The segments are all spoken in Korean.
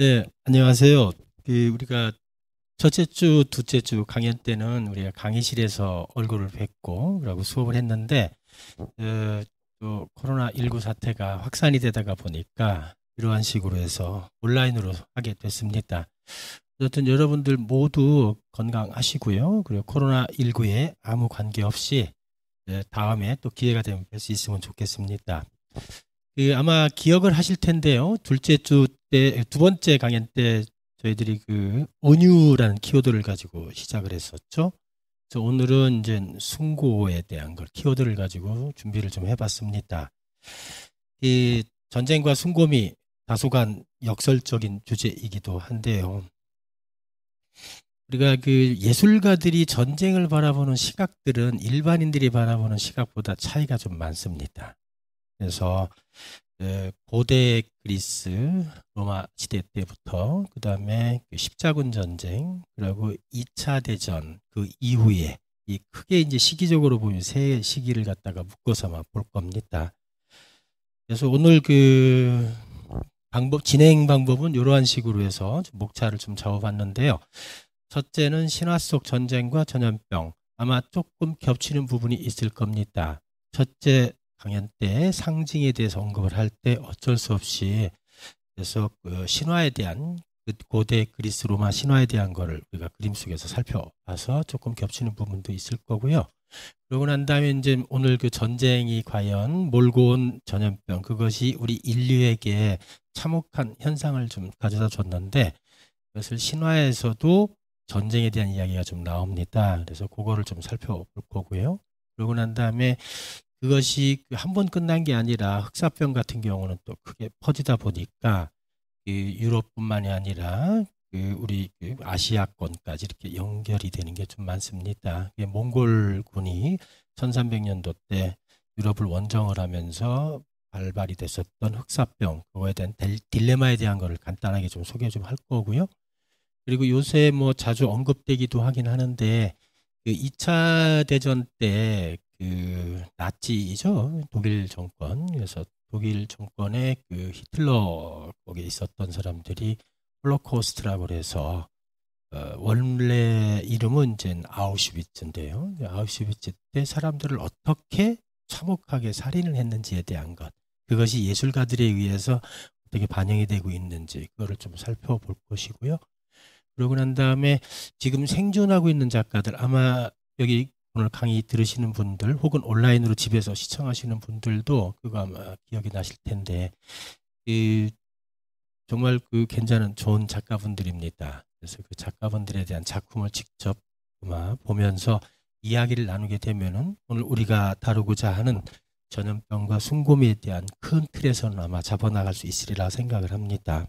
네, 안녕하세요. 그 우리가 첫째 주, 둘째 주 강연 때는 우리가 강의실에서 얼굴을 뵙고 그고 수업을 했는데 어, 또 코로나 19 사태가 확산이 되다가 보니까 이러한 식으로 해서 온라인으로 하게 됐습니다. 어쨌든 여러분들 모두 건강하시고요. 그리고 코로나 19에 아무 관계 없이 네, 다음에 또 기회가 되면 뵐 수 있으면 좋겠습니다. 그 아마 기억을 하실 텐데요. 둘째 주 때, 두 번째 강연 때 저희들이 그 온유라는 키워드를 가지고 시작을 했었죠. 그래서 오늘은 이제 숭고에 대한 걸 키워드를 가지고 준비를 좀 해봤습니다. 이 전쟁과 숭고미 다소간 역설적인 주제이기도 한데요. 우리가 그 예술가들이 전쟁을 바라보는 시각들은 일반인들이 바라보는 시각보다 차이가 좀 많습니다. 그래서 예, 고대 그리스 로마 시대 때부터 그 다음에 십자군 전쟁 그리고 2차 대전 그 이후에 이 크게 이제 시기적으로 보면 세 시기를 갖다가 묶어서만 볼 겁니다. 그래서 오늘 그 방법 진행 방법은 이러한 식으로 해서 목차를 좀 잡아봤는데요. 첫째는 신화 속 전쟁과 전염병 아마 조금 겹치는 부분이 있을 겁니다. 첫째 강연 때 상징에 대해서 언급을 할 때 어쩔 수 없이 그래서 그 신화에 대한 그 고대 그리스 로마 신화에 대한 거를 우리가 그림 속에서 살펴봐서 조금 겹치는 부분도 있을 거고요. 그러고 난 다음에 이제 오늘 그 전쟁이 과연 몰고 온 전염병 그것이 우리 인류에게 참혹한 현상을 좀 가져다 줬는데 그것을 신화에서도 전쟁에 대한 이야기가 좀 나옵니다. 그래서 그거를 좀 살펴볼 거고요. 그러고 난 다음에 그것이 그 한번 끝난 게 아니라 흑사병 같은 경우는 또 크게 퍼지다 보니까 그 유럽뿐만이 아니라 그 우리 그 아시아권까지 이렇게 연결이 되는 게 좀 많습니다. 예, 몽골군이 1300년도 때 유럽을 원정을 하면서 발발이 됐었던 흑사병 그거에 대한 딜레마에 대한 거를 간단하게 좀 소개 좀 할 거고요. 그리고 요새 뭐 자주 언급되기도 하긴 하는데 그 2차 대전 때그 나치죠 독일 정권 그래서 독일 정권의 그 히틀러 거기에 있었던 사람들이 홀로코스트라고 해서 어, 원래 이름은 이제 아우슈비츠인데요. 아우슈비츠 때 사람들을 어떻게 참혹하게 살인을 했는지에 대한 것 그것이 예술가들에 의해서 어떻게 반영이 되고 있는지 그거를 좀 살펴볼 것이고요. 그러고 난 다음에 지금 생존하고 있는 작가들 아마 여기 오늘 강의 들으시는 분들 혹은 온라인으로 집에서 시청하시는 분들도 그거 아마 기억이 나실 텐데 그 정말 그 괜찮은 좋은 작가분들입니다. 그래서 그 작가분들에 대한 작품을 직접 보면서 이야기를 나누게 되면은 오늘 우리가 다루고자 하는 전염병과 숭고미에 대한 큰 틀에서는 아마 잡아나갈 수 있으리라 생각을 합니다.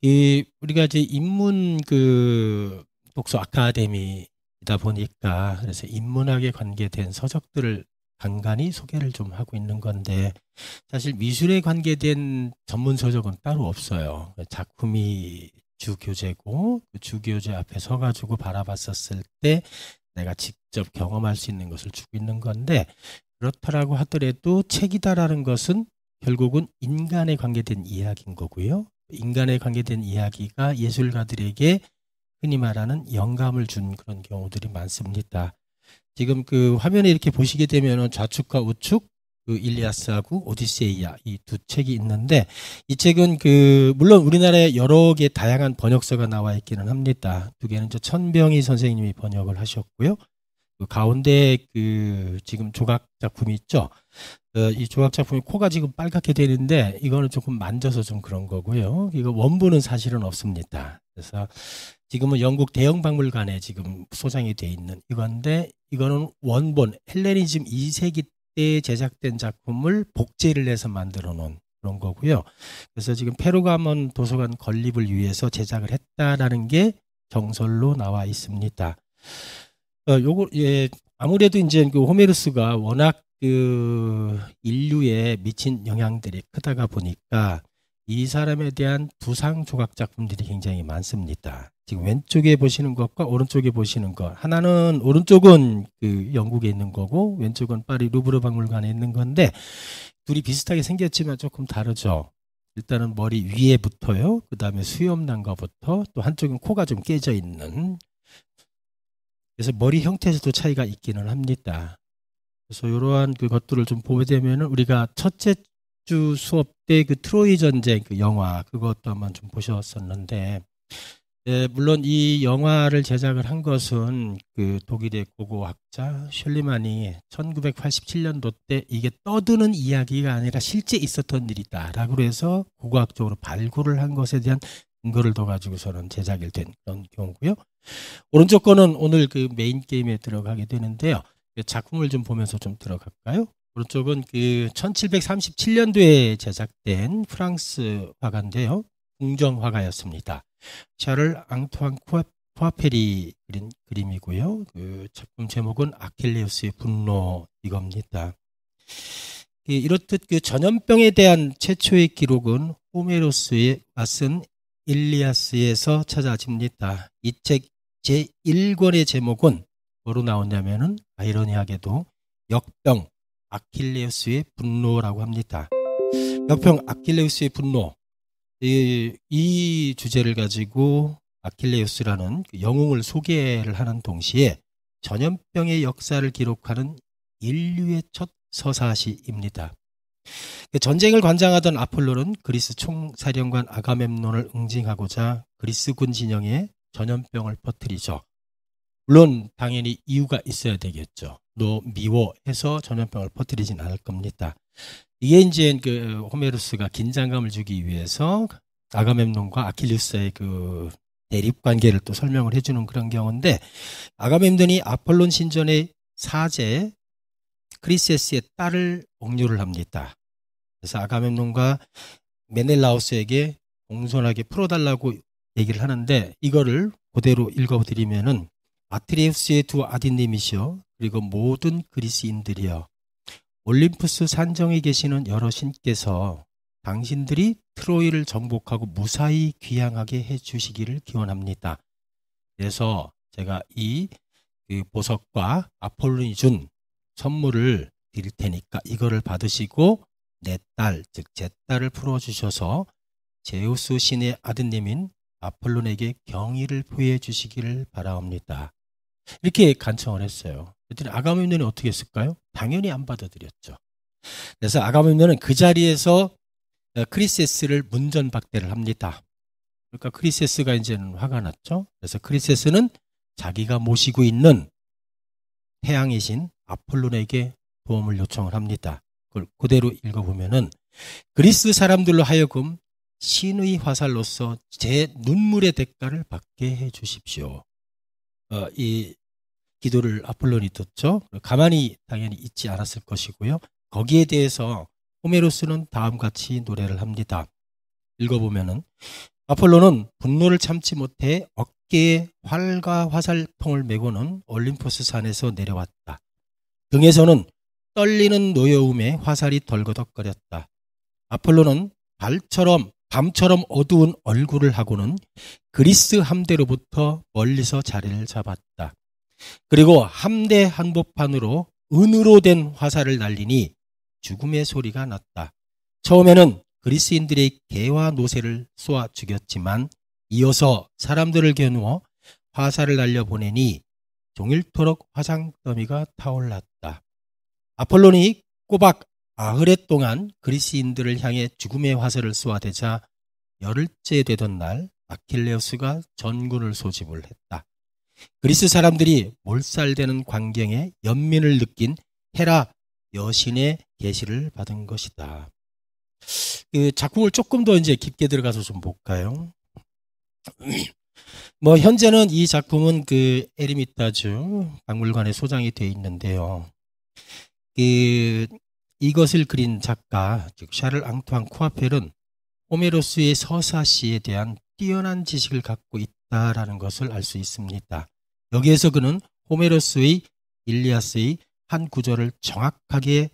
이 우리가 이제 인문 그 독서 아카데미 이다 보니까 그래서 인문학에 관계된 서적들을 간간히 소개를 좀 하고 있는 건데 사실 미술에 관계된 전문 서적은 따로 없어요. 작품이 주교재고 그 주교재 앞에 서가지고 바라봤었을 때 내가 직접 경험할 수 있는 것을 주고 있는 건데 그렇다라고 하더라도 책이다라는 것은 결국은 인간에 관계된 이야기인 거고요. 인간에 관계된 이야기가 예술가들에게 흔히 말하는 영감을 준 그런 경우들이 많습니다. 지금 그 화면에 이렇게 보시게 되면 좌측과 우측 그 일리아스하고 오디세이아 이 두 책이 있는데 이 책은 그 물론 우리나라에 여러 개 다양한 번역서가 나와 있기는 합니다. 두 개는 저 천병희 선생님이 번역을 하셨고요. 그 가운데 그 지금 조각 작품이 있죠. 어, 이 조각 작품이 코가 지금 빨갛게 되는데 이거는 조금 만져서 좀 그런 거고요. 이거 원본은 사실은 없습니다. 그래서 지금은 영국 대형 박물관에 지금 소장이 돼 있는 이건데 이거는 원본 헬레니즘 2세기 때 제작된 작품을 복제를 해서 만들어 놓은 그런 거고요. 그래서 지금 페루가몬 도서관 건립을 위해서 제작을 했다라는 게 정설로 나와 있습니다. 어, 요거 예, 아무래도 이제 그 호메르스가 워낙 그 인류에 미친 영향들이 크다가 보니까 이 사람에 대한 부상 조각 작품들이 굉장히 많습니다. 지금 왼쪽에 보시는 것과 오른쪽에 보시는 것 하나는 오른쪽은 그 영국에 있는 거고 왼쪽은 파리 루브르 박물관에 있는 건데 둘이 비슷하게 생겼지만 조금 다르죠. 일단은 머리 위에부터요. 그 다음에 수염난과부터 또 한쪽은 코가 좀 깨져 있는. 그래서 머리 형태에서도 차이가 있기는 합니다. 그래서 이러한 그 것들을 좀 보게 되면은 우리가 첫째 주 수업 때 그 트로이 전쟁 그 영화 그것도 한번 좀 보셨었는데 네, 물론 이 영화를 제작을 한 것은 그 독일의 고고학자 슐리만이 1987년도 때 이게 떠드는 이야기가 아니라 실제 있었던 일이다라고 해서 고고학적으로 발굴을 한 것에 대한 근거를 둬 가지고서는 제작이 된 그런 경우고요. 오른쪽 거는 오늘 그 메인 게임에 들어가게 되는데요. 그 작품을 좀 보면서 좀 들어갈까요? 오른쪽은 그 1737년도에 제작된 프랑스 화가인데요. 궁정 화가였습니다. 샤를 앙투안 쿠아페리 그린 그림이고요. 그 작품 제목은 아킬레우스의 분노 이겁니다. 그 이렇듯 그 전염병에 대한 최초의 기록은 호메로스의 쓴 일리아스에서 찾아집니다. 이 책 제1권의 제목은 뭐로 나오냐면은 아이러니하게도 역병 아킬레우스의 분노라고 합니다. 역평 아킬레우스의 분노 이, 이 주제를 가지고 아킬레우스라는 그 영웅을 소개를 하는 동시에 전염병의 역사를 기록하는 인류의 첫 서사시입니다. 그 전쟁을 관장하던 아폴로는 그리스 총사령관 아가멤논을 응징하고자 그리스군 진영에 전염병을 퍼뜨리죠. 물론 당연히 이유가 있어야 되겠죠. 너 미워해서 전염병을 퍼뜨리진 않을 겁니다. 이게 이제 그호메로스가 어, 긴장감을 주기 위해서 아가멤논과 아킬리스의그 대립 관계를 또 설명을 해주는 그런 경우인데 아가멤논이 아폴론 신전의 사제 크리세스의 딸을 억류를 합니다. 그래서 아가멤논과 메넬라우스에게 공손하게 풀어달라고 얘기를 하는데 이거를 그대로 읽어드리면은 아트레우스의 두 아드님이시여 그리고 모든 그리스인들이여 올림푸스 산정에 계시는 여러 신께서 당신들이 트로이를 정복하고 무사히 귀향하게 해 주시기를 기원합니다. 그래서 제가 이 그 보석과 아폴론이 준 선물을 드릴 테니까 이거를 받으시고 내 딸, 즉 제 딸을 풀어주셔서 제우스 신의 아드님인 아폴론에게 경의를 표해 주시기를 바라옵니다. 이렇게 간청을 했어요. 그랬더니 아가멤논이 어떻게 했을까요? 당연히 안 받아들였죠. 그래서 아가멤논은그 자리에서 어, 크리세스를 문전박대를 합니다. 그러니까 크리세스가 이제는 화가 났죠. 그래서 크리세스는 자기가 모시고 있는 태양의 신 아폴론에게 도움을 요청을 합니다. 그걸 그대로 읽어보면은 그리스 사람들로 하여금 신의 화살로서 제 눈물의 대가를 받게 해주십시오. 어, 이 기도를 아폴론이 듣죠. 가만히 당연히 있지 않았을 것이고요. 거기에 대해서 호메로스는 다음같이 노래를 합니다. 읽어보면은 아폴로는 분노를 참지 못해 어깨에 활과 화살통을 메고는 올림포스 산에서 내려왔다. 등에서는 떨리는 노여움에 화살이 덜거덕거렸다. 아폴로는 발처럼 밤처럼 어두운 얼굴을 하고는 그리스 함대로부터 멀리서 자리를 잡았다. 그리고 함대 한복판으로 은으로 된 화살을 날리니 죽음의 소리가 났다. 처음에는 그리스인들의 개와 노새를 쏘아 죽였지만 이어서 사람들을 겨누어 화살을 날려 보내니 종일토록 화상 더미가 타올랐다. 아폴론이 꼬박 아흐레 동안 그리스인들을 향해 죽음의 화살을 쏘아대자 열흘째 되던 날 아킬레우스가 전군을 소집을 했다. 그리스 사람들이 몰살되는 광경에 연민을 느낀 헤라 여신의 계시를 받은 것이다. 그 작품을 조금 더 이제 깊게 들어가서 좀 볼까요? 뭐 현재는 이 작품은 그 에르미타주 박물관에 소장이 되어 있는데요. 그 이것을 그린 작가 즉 샤를 앙투안 쿠아펠은 호메로스의 서사시에 대한 뛰어난 지식을 갖고 있다라는 것을 알 수 있습니다. 여기에서 그는 호메로스의 일리아스의 한 구절을 정확하게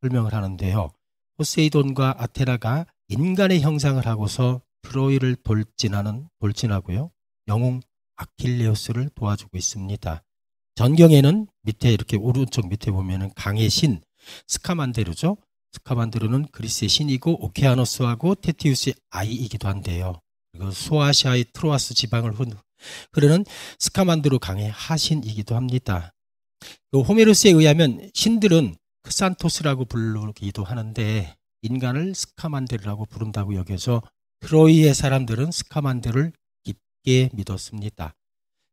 설명을 하는데요. 호세이돈과 아테나가 인간의 형상을 하고서 트로이를 돌진하는 돌진하고요. 영웅 아킬레우스를 도와주고 있습니다. 전경에는 밑에 이렇게 오른쪽 밑에 보면은 강의 신 스카만데르죠. 스카만데르는 그리스의 신이고 오케아노스하고 테티우스의 아이이기도 한데요. 그리고 소아시아의 트로아스 지방을 흐르는 스카만데르 강의 하신이기도 합니다. 그 호메로스에 의하면 신들은 크산토스라고 부르기도 하는데 인간을 스카만데르라고 부른다고 여겨서 트로이의 사람들은 스카만데르를 깊게 믿었습니다.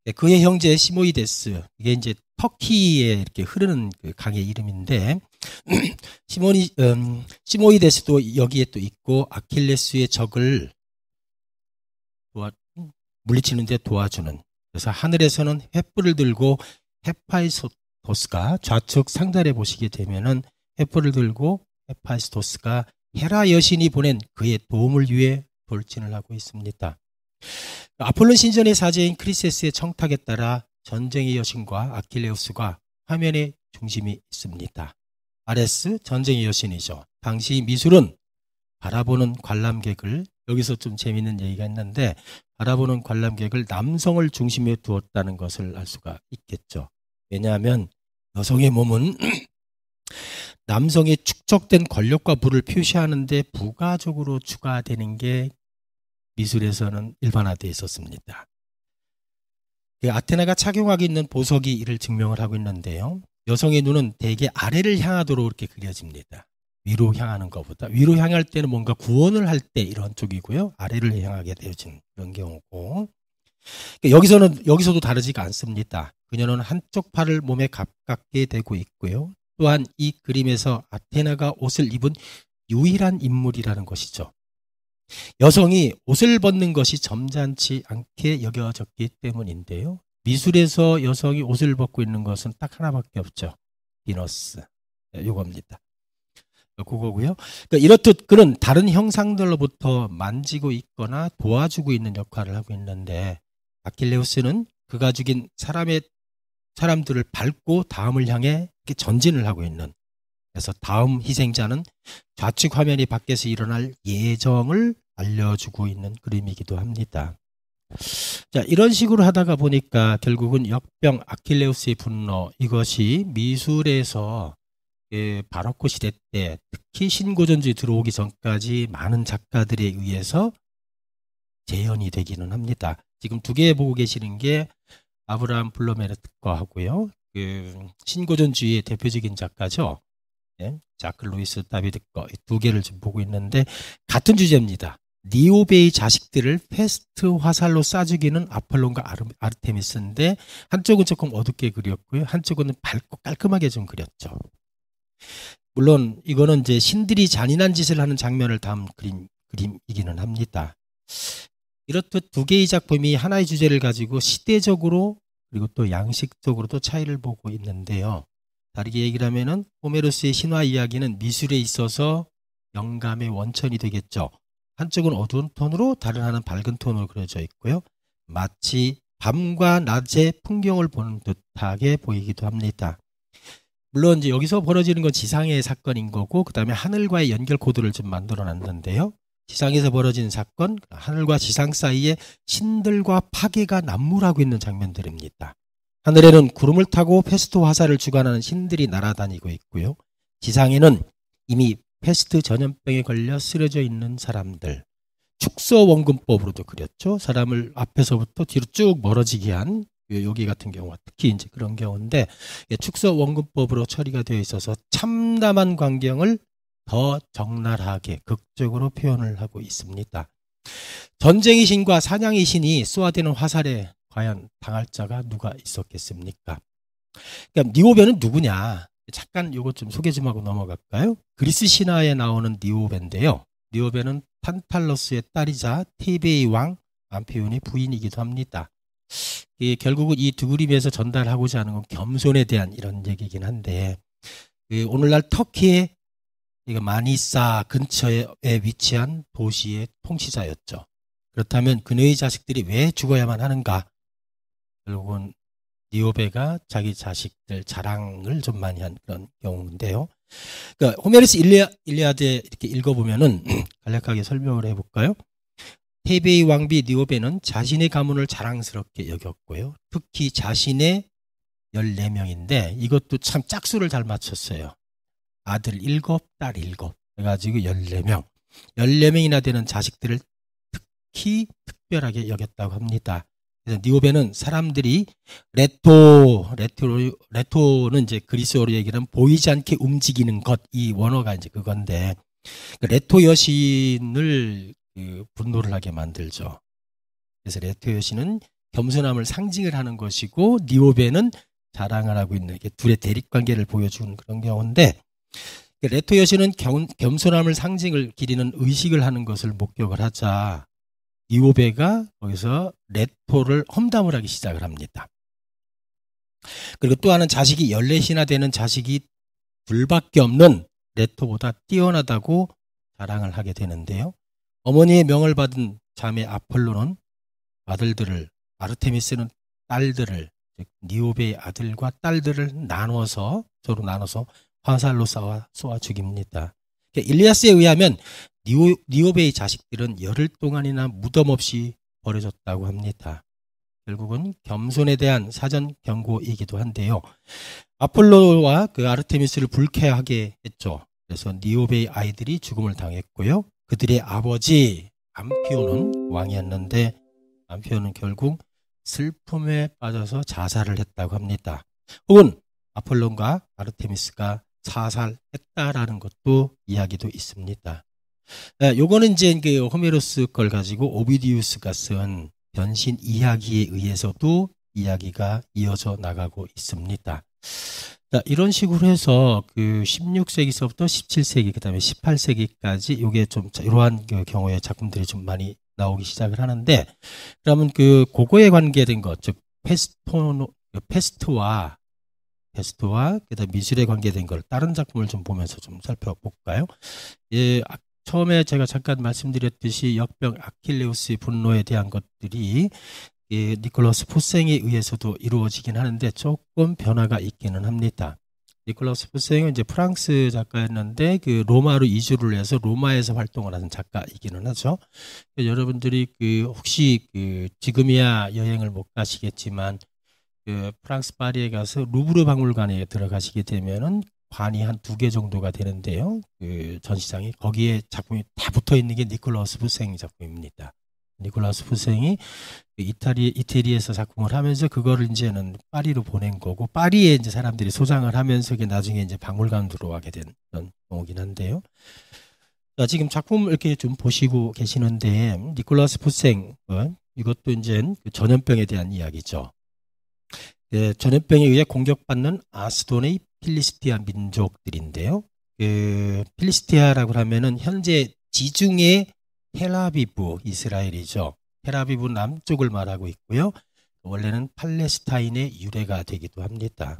네, 그의 형제 시모이데스 이게 이제 터키에 이렇게 흐르는 그 강의 이름인데 시모니 음, 시모이데스도 여기에 또 있고 아킬레스의 적을 도와, 물리치는데 도와주는 그래서 하늘에서는 횃불을 들고 헤파이스토스가 좌측 상단에 보시게 되면은 횃불을 들고 헤파이스토스가 헤라 여신이 보낸 그의 도움을 위해 돌진을 하고 있습니다. 아폴론 신전의 사제인 크리세스의 청탁에 따라 전쟁의 여신과 아킬레우스가 화면의 중심이 있습니다. 아레스 전쟁의 여신이죠. 당시 미술은 바라보는 관람객을 여기서 좀 재밌는 얘기가 있는데 바라보는 관람객을 남성을 중심에 두었다는 것을 알 수가 있겠죠. 왜냐하면 여성의 몸은 남성의 축적된 권력과 부를 표시하는데 부가적으로 추가되는 게 미술에서는 일반화되어 있었습니다. 예, 아테나가 착용하고 있는 보석이 이를 증명을 하고 있는데요. 여성의 눈은 대개 아래를 향하도록 이렇게 그려집니다. 위로 향하는 것보다 위로 향할 때는 뭔가 구원을 할 때 이런 쪽이고요. 아래를 향하게 되어진 그런 경우고 그러니까 여기서는 여기서도 다르지가 않습니다. 그녀는 한쪽 팔을 몸에 가깝게 대고 있고요. 또한 이 그림에서 아테나가 옷을 입은 유일한 인물이라는 것이죠. 여성이 옷을 벗는 것이 점잖지 않게 여겨졌기 때문인데요. 미술에서 여성이 옷을 벗고 있는 것은 딱 하나밖에 없죠. 비너스. 예, 요겁니다. 그거고요. 그러니까 이렇듯 그는 다른 형상들로부터 만지고 있거나 도와주고 있는 역할을 하고 있는데 아킬레우스는 그가 죽인 사람의 사람들을 밟고 다음을 향해 전진을 하고 있는 그래서 다음 희생자는 좌측 화면이 밖에서 일어날 예정을 알려주고 있는 그림이기도 합니다. 자, 이런 식으로 하다가 보니까 결국은 역병 아킬레우스의 분노 이것이 미술에서 예, 바로코 시대 때 특히 신고전주에 들어오기 전까지 많은 작가들에 의해서 재현이 되기는 합니다. 지금 두 개 보고 계시는 게 아브라함 블로메르 특허하고요. 그 신고전주의 대표적인 작가죠. 예? 자크 루이스 다비드 거 두 개를 지금 보고 있는데 같은 주제입니다. 니오베이 자식들을 패스트 화살로 쏴죽이는 아폴론과 아르테미스인데 한쪽은 조금 어둡게 그렸고요. 한쪽은 밝고 깔끔하게 좀 그렸죠. 물론 이거는 이제 신들이 잔인한 짓을 하는 장면을 담은 그림, 그림이기는 합니다. 이렇듯 두 개의 작품이 하나의 주제를 가지고 시대적으로 그리고 또 양식적으로도 차이를 보고 있는데요. 다르게 얘기를 하면은 호메로스의 신화 이야기는 미술에 있어서 영감의 원천이 되겠죠. 한쪽은 어두운 톤으로 다른 하나는 밝은 톤으로 그려져 있고요. 마치 밤과 낮의 풍경을 보는 듯하게 보이기도 합니다. 물론 이제 여기서 벌어지는 건 지상의 사건인 거고 그다음에 하늘과의 연결 코드를 좀 만들어 놨는데요. 지상에서 벌어진 사건, 하늘과 지상 사이에 신들과 파괴가 난무하고 있는 장면들입니다. 하늘에는 구름을 타고 패스트 화살을 주관하는 신들이 날아다니고 있고요. 지상에는 이미 패스트 전염병에 걸려 쓰러져 있는 사람들, 축소원근법으로도 그렸죠. 사람을 앞에서부터 뒤로 쭉 멀어지게 한 여기 같은 경우가 특히 이제 그런 경우인데 예, 축소원근법으로 처리가 되어 있어서 참담한 광경을 더 적나라하게 극적으로 표현을 하고 있습니다. 전쟁의 신과 사냥의 신이 쏘아대는 화살에 과연 당할 자가 누가 있었겠습니까? 그러니까 니오베는 누구냐? 잠깐 요것좀 소개 좀 하고 넘어갈까요? 그리스 신화에 나오는 니오베인데요. 니오베는 탄탈러스의 딸이자 테베이 왕 안페온의 부인이기도 합니다. 예, 결국은 이 두 그림에서 전달하고자 하는 건 겸손에 대한 이런 얘기긴 이 한데 예, 오늘날 터키의 마니사 근처에 위치한 도시의 통치자였죠. 그렇다면 그녀의 자식들이 왜 죽어야만 하는가? 결국은 니오베가 자기 자식들 자랑을 좀 많이 한 그런 경우인데요. 그러니까 호메르스 일리아, 일리아드에 이렇게 읽어보면은 간략하게 설명을 해볼까요? 테베이 왕비 니오베는 자신의 가문을 자랑스럽게 여겼고요. 특히 자신의 14명인데 이것도 참 짝수를 잘 맞췄어요. 아들 7, 딸 7. 그래가지고 14명. 14명이나 되는 자식들을 특히 특별하게 여겼다고 합니다. 그래서 니오베는 사람들이 레토, 레토, 레토는 이제 그리스어로 얘기하면 보이지 않게 움직이는 것, 이 원어가 이제 그건데, 그러니까 레토 여신을 그 분노를 하게 만들죠. 그래서 레토 여신은 겸손함을 상징을 하는 것이고, 니오베는 자랑을 하고 있는, 이게 둘의 대립관계를 보여주는 그런 경우인데, 그러니까 레토 여신은 겸, 겸손함을 상징을 기리는 의식을 하는 것을 목격을 하자, 이오베가 거기서 레토를 험담을 하기 시작을 합니다. 그리고 또 하나는 자식이 1 4시나 되는 자식이 둘밖에 없는 레토보다 뛰어나다고 자랑을 하게 되는데요. 어머니의 명을 받은 자매 아폴로는 아들들을 아르테미스는 딸들을 니오베의 아들과 딸들을 나눠서 서로 나눠서 화살로 쏘아, 쏘아 죽입니다. 그러니까 일리아스에 의하면 니오, 니오베의 자식들은 열흘 동안이나 무덤 없이 버려졌다고 합니다. 결국은 겸손에 대한 사전 경고이기도 한데요. 아폴로와 그 아르테미스를 불쾌하게 했죠. 그래서 니오베의 아이들이 죽음을 당했고요. 그들의 아버지 암피오는 왕이었는데 암피오는 결국 슬픔에 빠져서 자살을 했다고 합니다. 혹은 아폴론과 아르테미스가 자살했다라는 것도 이야기도 있습니다. 네, 요거는 이제 그 호메로스 걸 가지고 오비디우스가 쓴 변신 이야기에 의해서도 이야기가 이어져 나가고 있습니다. 자, 이런 식으로 해서 그 16세기서부터 17세기 그다음에 18세기까지 요게좀 이러한 그경우에 작품들이 좀 많이 나오기 시작을 하는데 그러면 그 고거에 관계된 것 즉 페스토 그 페스트와 페스트와 그다음 미술에 관계된 걸 다른 작품을 좀 보면서 좀 살펴볼까요? 예, 처음에 제가 잠깐 말씀드렸듯이 역병 아킬레우스의 분노에 대한 것들이 이 예, 니콜라스 포생에 의해서도 이루어지긴 하는데 조금 변화가 있기는 합니다. 니콜라스 포생은 이제 프랑스 작가였는데 그 로마로 이주를 해서 로마에서 활동을 하는 작가이기는 하죠. 여러분들이 그 혹시 그 지금이야 여행을 못 가시겠지만 그 프랑스 파리에 가서 루브르 박물관에 들어가시게 되면은 반이 한 두 개 정도가 되는데요. 그 전시장이 거기에 작품이 다 붙어 있는 게 니콜라우스 부생 작품입니다. 니콜라우스 부생이 그 이탈리 이태리에서 작품을 하면서 그거를 이제는 파리로 보낸 거고 파리에 이제 사람들이 소장을 하면서 이게 나중에 이제 박물관 들어가게 된 그런 경우긴 한데요. 자, 지금 작품 이렇게 좀 보시고 계시는데 니콜라스 부생 어, 이것도 이제 그 전염병에 대한 이야기죠. 예, 전염병에 의해 공격받는 아스돈의 필리스티아 민족들인데요. 그 필리스티아라고 하면은 현재 지중해 테라비브 이스라엘이죠. 테라비브 남쪽을 말하고 있고요. 원래는 팔레스타인의 유래가 되기도 합니다.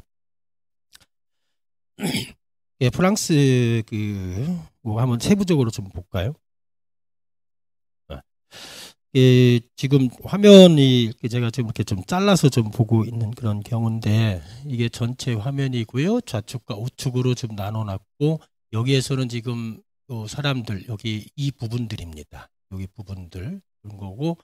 예, 프랑스 그뭐 한번 세부적으로 좀 볼까요? 어. 예, 지금 화면이 제가 지금 이렇게 좀 잘라서 좀 보고 있는 그런 경우인데 이게 전체 화면이고요. 좌측과 우측으로 좀 나눠놨고 여기에서는 지금 사람들 여기 이 부분들입니다. 여기 부분들 그런 거고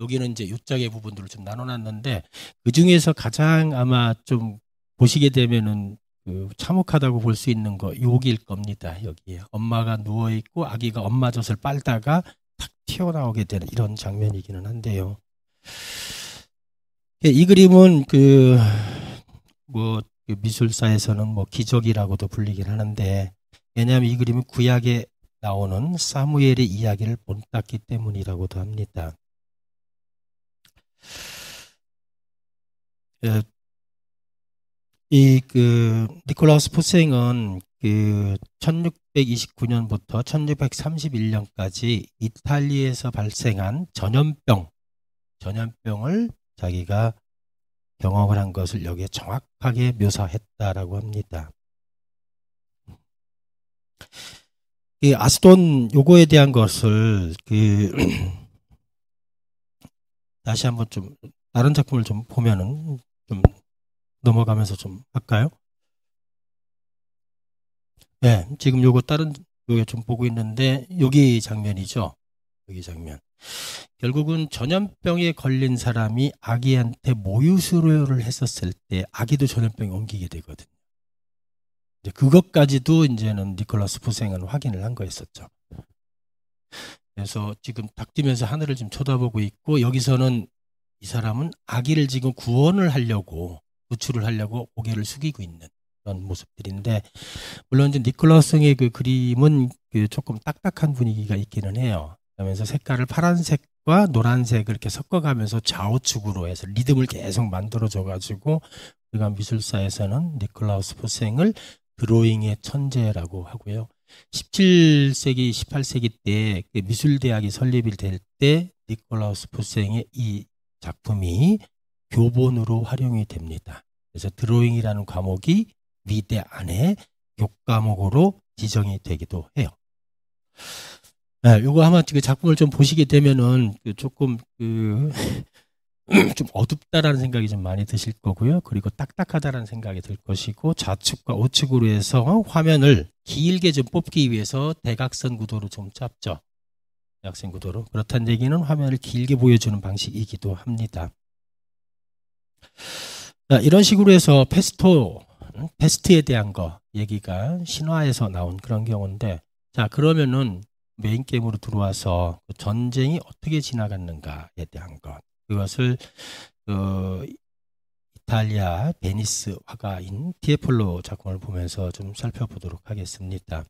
여기는 이제 요짝의 부분들을 좀 나눠놨는데 그 중에서 가장 아마 좀 보시게 되면은 그 참혹하다고 볼 수 있는 거 여기일 겁니다. 여기에 엄마가 누워 있고 아기가 엄마 젖을 빨다가 튀어나오게 되는 이런 장면이기는 한데요. 예, 이 그림은 그뭐 그 미술사에서는 뭐 기적이라고도 불리긴 하는데 왜냐하면 이 그림은 구약에 나오는 사무엘의 이야기를 본땄기 때문이라고도 합니다. 예, 이그 니콜라우스 포생은 그 1629년부터 1631년까지 이탈리에서 아 발생한 전염병, 전염병을 자기가 경험을 한 것을 여기에 정확하게 묘사했다라고 합니다. 이 아스톤 요거에 대한 것을 그 다시 한번 좀 다른 작품을 좀 보면은 좀 넘어가면서 좀 할까요? 네, 지금 요거 다른 요게 좀 보고 있는데 여기 장면이죠. 여기 장면. 결국은 전염병에 걸린 사람이 아기한테 모유수료를 했었을 때 아기도 전염병에 옮기게 되거든요. 이제 그것까지도 이제는 니콜라스 부생은 확인을 한 거였었죠. 그래서 지금 닥뛰면서 하늘을 지금 쳐다보고 있고 여기서는 이 사람은 아기를 지금 구원을 하려고 구출을 하려고 고개를 숙이고 있는 그런 모습들인데 물론 이제 니콜라스의 우그 그림은 그 조금 딱딱한 분위기가 있기는 해요. 그러면서 색깔을 파란색과 노란색을 이렇게 섞어가면서 좌우측으로 해서 리듬을 계속 만들어줘가지고 우리가 미술사에서는 니콜라우스 포생을 드로잉의 천재라고 하고요. 17세기, 18세기 때그 미술대학이 설립이 될 때 니콜라우스 포생의 이 작품이 교본으로 활용이 됩니다. 그래서 드로잉이라는 과목이 위대 안에 교과목으로 지정이 되기도 해요. 이 네, 요거 아마 그 작품을 좀 보시게 되면은 그 조금 그좀 어둡다라는 생각이 좀 많이 드실 거고요. 그리고 딱딱하다라는 생각이 들 것이고 좌측과 우측으로 해서 화면을 길게 좀 뽑기 위해서 대각선 구도로 좀 잡죠. 대각선 구도로 그렇다는 얘기는 화면을 길게 보여주는 방식이기도 합니다. 자, 이런 식으로 해서 페스토 베스트에 대한 거 얘기가 신화에서 나온 그런 경우인데 자 그러면은 메인 게임으로 들어와서 그 전쟁이 어떻게 지나갔는가에 대한 것 그것을 그 이탈리아 베니스 화가인 티에폴로 작품을 보면서 좀 살펴보도록 하겠습니다.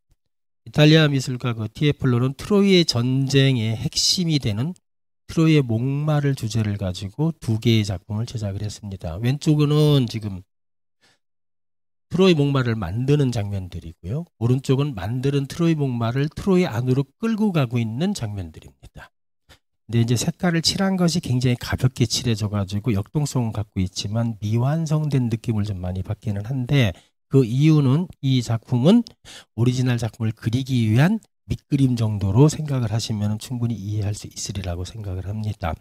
이탈리아 미술가 그 티에폴로는 트로이의 전쟁의 핵심이 되는 트로이의 목마를 주제를 가지고 두 개의 작품을 제작을 했습니다. 왼쪽은 지금 트로이 목마를 만드는 장면들이고요. 오른쪽은 만드는 트로이 목마를 트로이 안으로 끌고 가고 있는 장면들입니다. 근데 이제 색깔을 칠한 것이 굉장히 가볍게 칠해져 가지고 역동성은 갖고 있지만 미완성된 느낌을 좀 많이 받기는 한데 그 이유는 이 작품은 오리지널 작품을 그리기 위한 밑그림 정도로 생각을 하시면 충분히 이해할 수 있으리라고 생각을 합니다.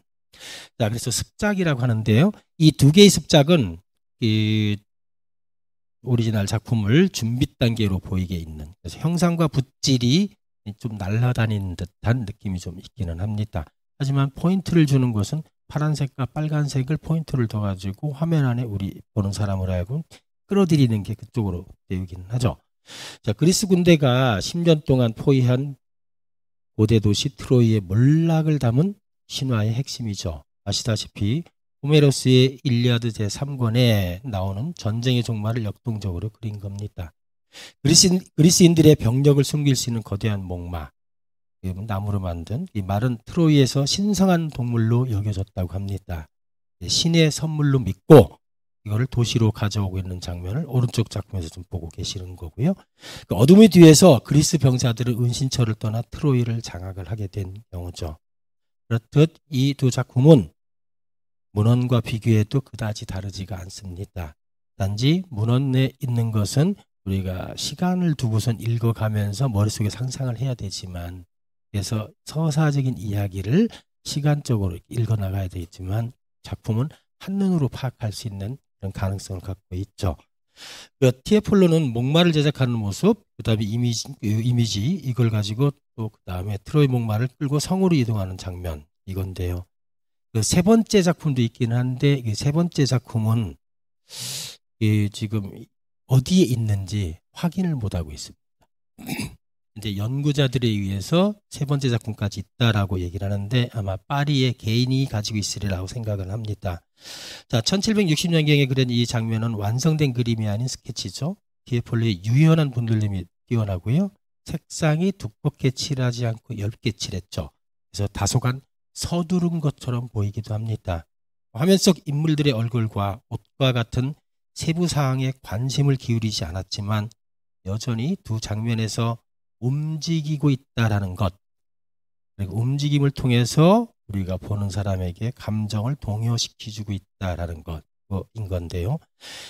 자, 그래서 습작이라고 하는데요. 이 두 개의 습작은 이 그 오리지널 작품을 준비 단계로 보이게 있는 그래서 형상과 붓질이 좀 날아다니는 듯한 느낌이 좀 있기는 합니다. 하지만 포인트를 주는 것은 파란색과 빨간색을 포인트를 더 가지고 화면 안에 우리 보는 사람을 하여금 끌어들이는 게 그쪽으로 배우기는 하죠. 자, 그리스 군대가 10년 동안 포위한 고대 도시 트로이의 몰락을 담은 신화의 핵심이죠. 아시다시피 호메로스의 일리아드 제3권에 나오는 전쟁의 종말을 역동적으로 그린 겁니다. 그리스인, 그리스인들의 병력을 숨길 수 있는 거대한 목마, 그 나무로 만든 이 말은 트로이에서 신성한 동물로 여겨졌다고 합니다. 예, 신의 선물로 믿고 이거를 도시로 가져오고 있는 장면을 오른쪽 작품에서 좀 보고 계시는 거고요. 그 어둠의 뒤에서 그리스 병사들은 은신처를 떠나 트로이를 장악을 하게 된 경우죠. 그렇듯 이 두 작품은 문헌과 비교해도 그다지 다르지가 않습니다. 단지 문헌 에 있는 것은 우리가 시간을 두고선 읽어가면서 머릿속에 상상을 해야 되지만 그래서 서사적인 이야기를 시간적으로 읽어나가야 되겠지만 작품은 한눈으로 파악할 수 있는 그런 가능성을 갖고 있죠. 그 티에폴로는 목마를 제작하는 모습, 그다음에 이미지, 그 이미지 이걸 가지고 또 그다음에 트로이 목마를 끌고 성으로 이동하는 장면 이건데요. 그세 번째 작품도 있긴 한데 그세 번째 작품은 그 지금 어디에 있는지 확인을 못하고 있습니다. 이제 연구자들에 의해서 세 번째 작품까지 있다라고 얘기를 하는데 아마 파리에 개인이 가지고 있으리라고 생각을 합니다. 자, 1760년경에 그린 이 장면은 완성된 그림이 아닌 스케치죠. 뒤에 폴리의 유연한 분들림이 뛰어나고요. 색상이 두껍게 칠하지 않고 얇게 칠했죠. 그래서 다소간 서두른 것처럼 보이기도 합니다. 화면 속 인물들의 얼굴과 옷과 같은 세부 사항에 관심을 기울이지 않았지만 여전히 두 장면에서 움직이고 있다라는 것 그리고 움직임을 통해서 우리가 보는 사람에게 감정을 동요시키주고 있다라는 것인 건데요.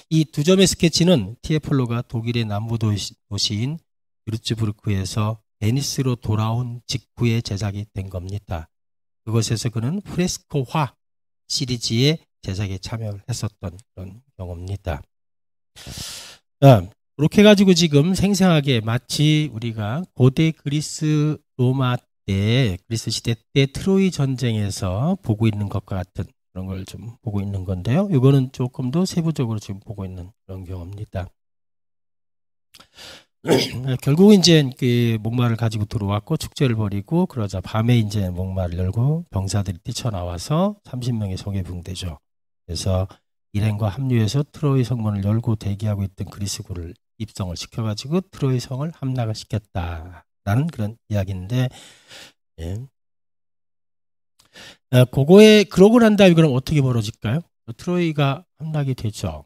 이 두 점의 스케치는 티에폴로가 독일의 남부 도시인 유르츠부르크에서 베니스로 돌아온 직후에 제작이 된 겁니다. 그곳에서 그는 프레스코화 시리즈의 제작에 참여를 했었던 그런 경우입니다. 그렇게 가지고 지금 생생하게 마치 우리가 고대 그리스 로마 때, 그리스 시대 때 트로이 전쟁에서 보고 있는 것과 같은 그런 걸 좀 보고 있는 건데요. 이거는 조금 더 세부적으로 지금 보고 있는 그런 경우입니다. 네, 결국 이제 그 목마를 가지고 들어왔고 축제를 벌이고 그러자 밤에 이제 목마를 열고 병사들이 뛰쳐나와서 30명의 성에 붕대죠 그래서 일행과 합류해서 트로이 성문을 열고 대기하고 있던 그리스군을 입성을 시켜가지고 트로이 성을 함락을 시켰다라는 그런 이야기인데, 예. 아, 그거에 그러고 난 다음에 그럼 어떻게 벌어질까요? 트로이가 함락이 되죠.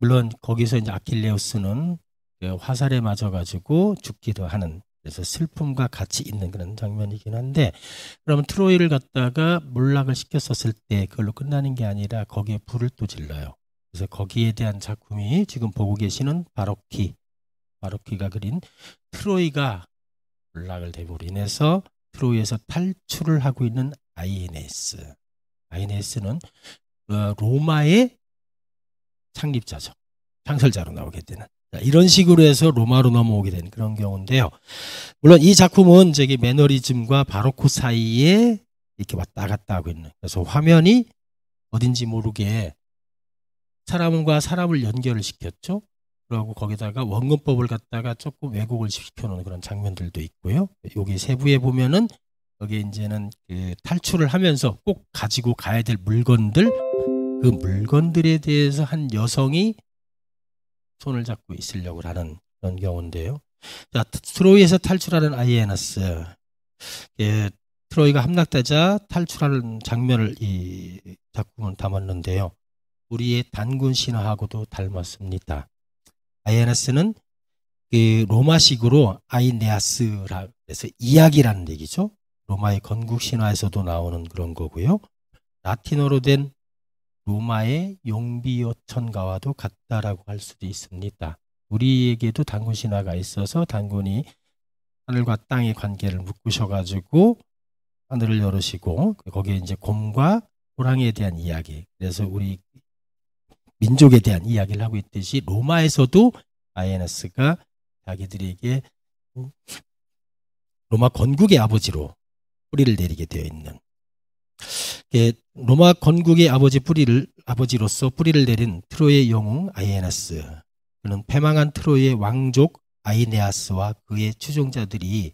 물론 거기서 이제 아킬레우스는 예, 화살에 맞아가지고 죽기도 하는 그래서 슬픔과 같이 있는 그런 장면이긴 한데 그러면 트로이를 갖다가 몰락을 시켰었을 때 그걸로 끝나는 게 아니라 거기에 불을 또 질러요. 그래서 거기에 대한 작품이 지금 보고 계시는 바로키 바로키가 그린 트로이가 몰락을 대으 인해서 트로이에서 탈출을 하고 있는 아이네스 아이네스는 어, 로마의 창립자죠. 창설자로 나오게 되는 이런 식으로 해서 로마로 넘어오게 된 그런 경우인데요. 물론 이 작품은 저기 매너리즘과 바로코 사이에 이렇게 왔다 갔다 하고 있는. 그래서 화면이 어딘지 모르게 사람과 사람을 연결을 시켰죠. 그러고 거기다가 원근법을 갖다가 조금 왜곡을 시켜놓은 그런 장면들도 있고요. 여기 세부에 보면은 여기 이제는 그 탈출을 하면서 꼭 가지고 가야 될 물건들 그 물건들에 대해서 한 여성이 손을 잡고 있으려고 하는 그런 경우인데요. 자, 트로이에서 탈출하는 아이에나스. 예, 트로이가 함락되자 탈출하는 장면을 이 작품은 담았는데요. 우리의 단군 신화하고도 닮았습니다. 아이에나스는 그 로마식으로 아이네아스라 해서 이야기라는 얘기죠. 로마의 건국 신화에서도 나오는 그런 거고요. 라틴어로 된 로마의 용비어천가와도 같다라고 할 수도 있습니다. 우리에게도 단군 신화가 있어서 단군이 하늘과 땅의 관계를 묶으셔가지고 하늘을 열으시고 거기에 이제 곰과 호랑이에 대한 이야기 그래서 우리 민족에 대한 이야기를 하고 있듯이 로마에서도 아이에스가 자기들에게 로마 건국의 아버지로 뿌리를 내리게 되어 있는 예, 로마 건국의 아버지 뿌리를 아버지로서 뿌리를 내린 트로이의 영웅 아이에나스 그는 패망한 트로이의 왕족 아이네아스와 그의 추종자들이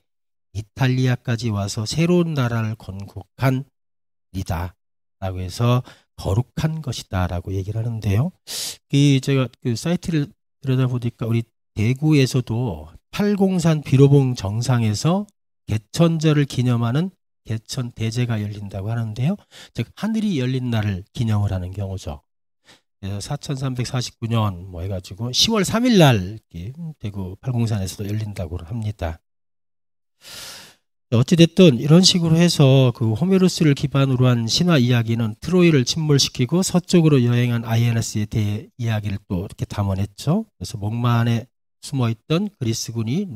이탈리아까지 와서 새로운 나라를 건국한 이다 라고 해서 거룩한 것이다 라고 얘기를 하는데요. 이 그 제가 그 사이트를 들여다보니까 우리 대구에서도 팔공산 비로봉 정상에서 개천절을 기념하는 개천 대제가 열린다고 하는데요. 즉 하늘이 열린 날을 기념을 하는 경우죠. 그래서 4349년 뭐 해가지고 10월 3일 날 대구 팔공산에서도 열린다고 합니다. 어찌됐든 이런 식으로 해서 그 호메로스를 기반으로 한 신화 이야기는 트로이를 침몰시키고 서쪽으로 여행한 아이 i n 스에 대해 이야기를 또 이렇게 담아냈죠. 그래서 목마 안에 숨어있던 그리스군이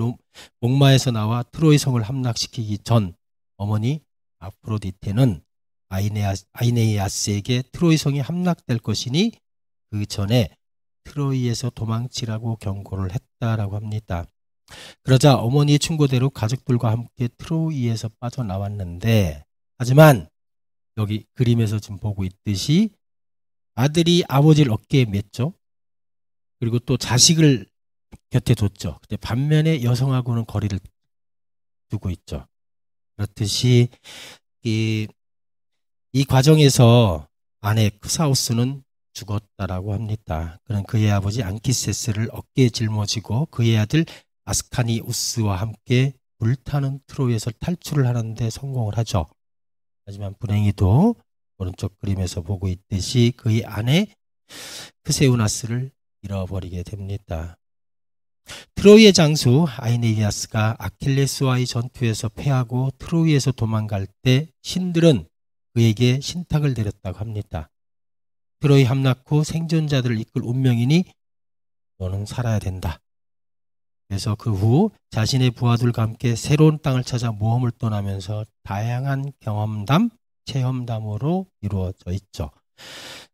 목마에서 나와 트로이 성을 함락시키기 전 어머니 아프로디테는 아이네아스에게 트로이 성이 함락될 것이니 그 전에 트로이에서 도망치라고 경고를 했다라고 합니다. 그러자 어머니의 충고대로 가족들과 함께 트로이에서 빠져나왔는데 하지만 여기 그림에서 지금 보고 있듯이 아들이 아버지를 어깨에 맸죠. 그리고 또 자식을 곁에 뒀죠. 근데 반면에 여성하고는 거리를 두고 있죠. 그렇듯이 이, 이 과정에서 아내 크사우스는 죽었다라고 합니다. 그는 그의 아버지 안키세스를 어깨에 짊어지고 그의 아들 아스카니우스와 함께 불타는 트로이에서 탈출을 하는데 성공을 하죠. 하지만 불행히도 오른쪽 그림에서 보고 있듯이 그의 아내 크세우나스를 잃어버리게 됩니다. 트로이의 장수 아이네이아스가 아킬레스와의 전투에서 패하고 트로이에서 도망갈 때 신들은 그에게 신탁을 내렸다고 합니다. 트로이 함락 후 생존자들을 이끌 운명이니 너는 살아야 된다. 그래서 그 후 자신의 부하들과 함께 새로운 땅을 찾아 모험을 떠나면서 다양한 경험담, 체험담으로 이루어져 있죠.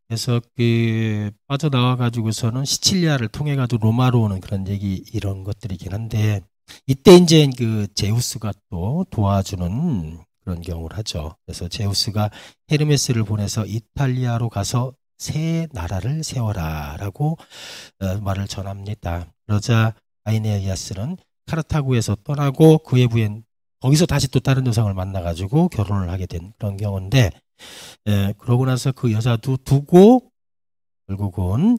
그래서 그 빠져나와 가지고서는 시칠리아를 통해 가지고 로마로 오는 그런 얘기 이런 것들이긴 한데 이때 이제 그 제우스가 또 도와주는 그런 경우를 하죠. 그래서 제우스가 헤르메스를 보내서 이탈리아로 가서 새 나라를 세워라라고 어, 말을 전합니다. 그러자 아이네이아스는 카르타고에서 떠나고 그의 부엔 거기서 다시 또 다른 여성을 만나가지고 결혼을 하게 된 그런 경우인데 예, 그러고 나서 그 여자 도 두고 결국은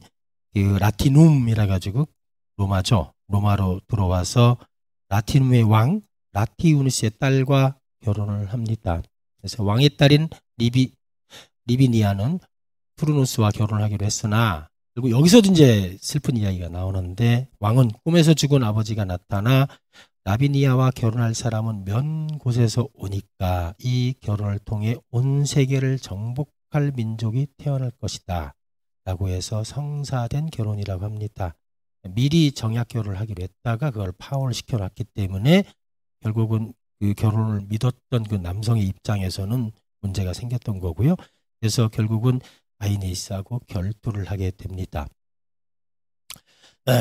그 라티눔이라 가지고 로마죠. 로마로 들어와서 라티눔의 왕 라티우누스의 딸과 결혼을 합니다. 그래서 왕의 딸인 리비 리비니아는 푸르누스와 결혼하기로 했으나 그리고 여기서 도 이제 슬픈 이야기가 나오는데 왕은 꿈에서 죽은 아버지가 나타나 나비니아와 결혼할 사람은 몇 곳에서 오니까 이 결혼을 통해 온 세계를 정복할 민족이 태어날 것이다. 라고 해서 성사된 결혼이라고 합니다. 미리 정약결혼을 하기로 했다가 그걸 파혼시켜 놨기 때문에 결국은 그 결혼을 믿었던 그 남성의 입장에서는 문제가 생겼던 거고요. 그래서 결국은 아이네이스하고 결투를 하게 됩니다.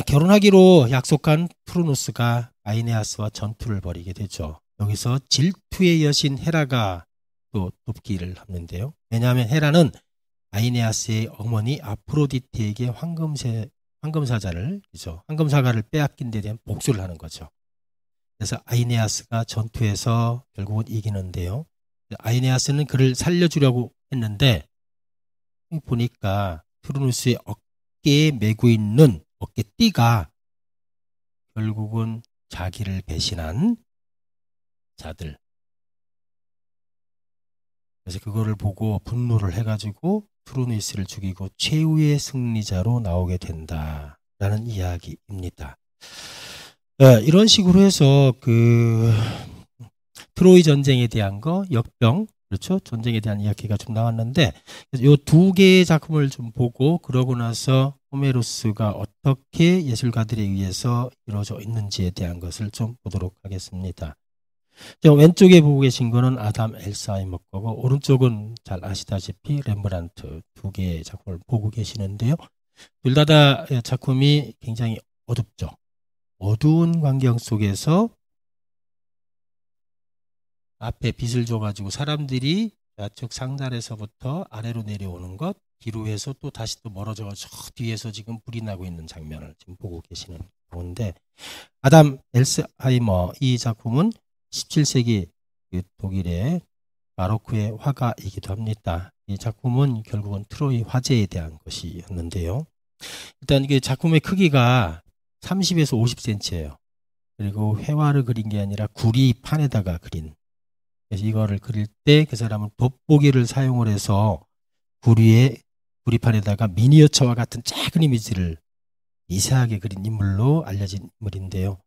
결혼하기로 약속한 프로노스가 아이네아스와 전투를 벌이게 되죠. 여기서 질투의 여신 헤라가 또 돕기를 하는데요. 왜냐하면 헤라는 아이네아스의 어머니 아프로디테에게 황금세, 황금사자를, 그죠. 황금사과를 빼앗긴 데 대한 복수를 하는 거죠. 그래서 아이네아스가 전투에서 결국은 이기는데요. 아이네아스는 그를 살려주려고 했는데 보니까 트루누스의 어깨에 메고 있는 어깨띠가 결국은 자기를 배신한 자들. 그래서 그거를 보고 분노를 해가지고 푸르니스를 죽이고 최후의 승리자로 나오게 된다라는 이야기입니다. 네, 이런 식으로 해서 그 트로이 전쟁에 대한 거, 역병, 그렇죠? 전쟁에 대한 이야기가 좀 나왔는데 이 두 개의 작품을 좀 보고 그러고 나서 호메루스가 어떻게 예술가들에 의해서 이루어져 있는지에 대한 것을 좀 보도록 하겠습니다. 왼쪽에 보고 계신 거는 아담 엘사이머 거고 오른쪽은 잘 아시다시피 렘브란트 두 개의 작품을 보고 계시는데요. 둘다다 예, 작품이 굉장히 어둡죠. 어두운 광경 속에서 앞에 빛을 줘가지고 사람들이 좌측 상단에서부터 아래로 내려오는 것, 기로에서또 다시 또 멀어져 저 뒤에서 지금 불이 나고 있는 장면을 지금 보고 계시는 가운데 아담 엘스하이머 뭐, 이 작품은 17세기 그 독일의 마로크의 화가이기도 합니다. 이 작품은 결국은 트로이 화재에 대한 것이었는데요. 일단 이게 작품의 크기가 30에서 50cm예요. 그리고 회화를 그린 게 아니라 구리 판에다가 그린. 그래서 이거를 그릴 때 그 사람은 돋보기를 사용을 해서 구리에 우리판에다가 미니어처와 같은 작은 이미지를 미세하게 그린 인물로 알려진 인물인데요.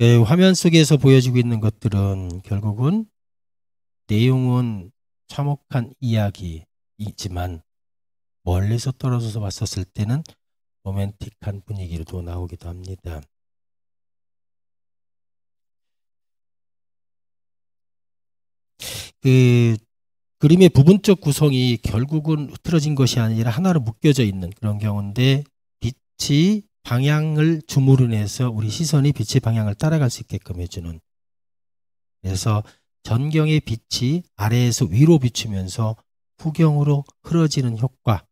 예, 화면 속에서 보여지고 있는 것들은 결국은 내용은 참혹한 이야기이지만 멀리서 떨어져서 봤었을 때는 로맨틱한 분위기로도 나오기도 합니다. 그 그림의 부분적 구성이 결국은 흐트러진 것이 아니라 하나로 묶여져 있는 그런 경우인데 빛이 방향을 주무르면서 우리 시선이 빛의 방향을 따라갈 수 있게끔 해주는 그래서 전경의 빛이 아래에서 위로 비추면서 후경으로 흐러지는 효과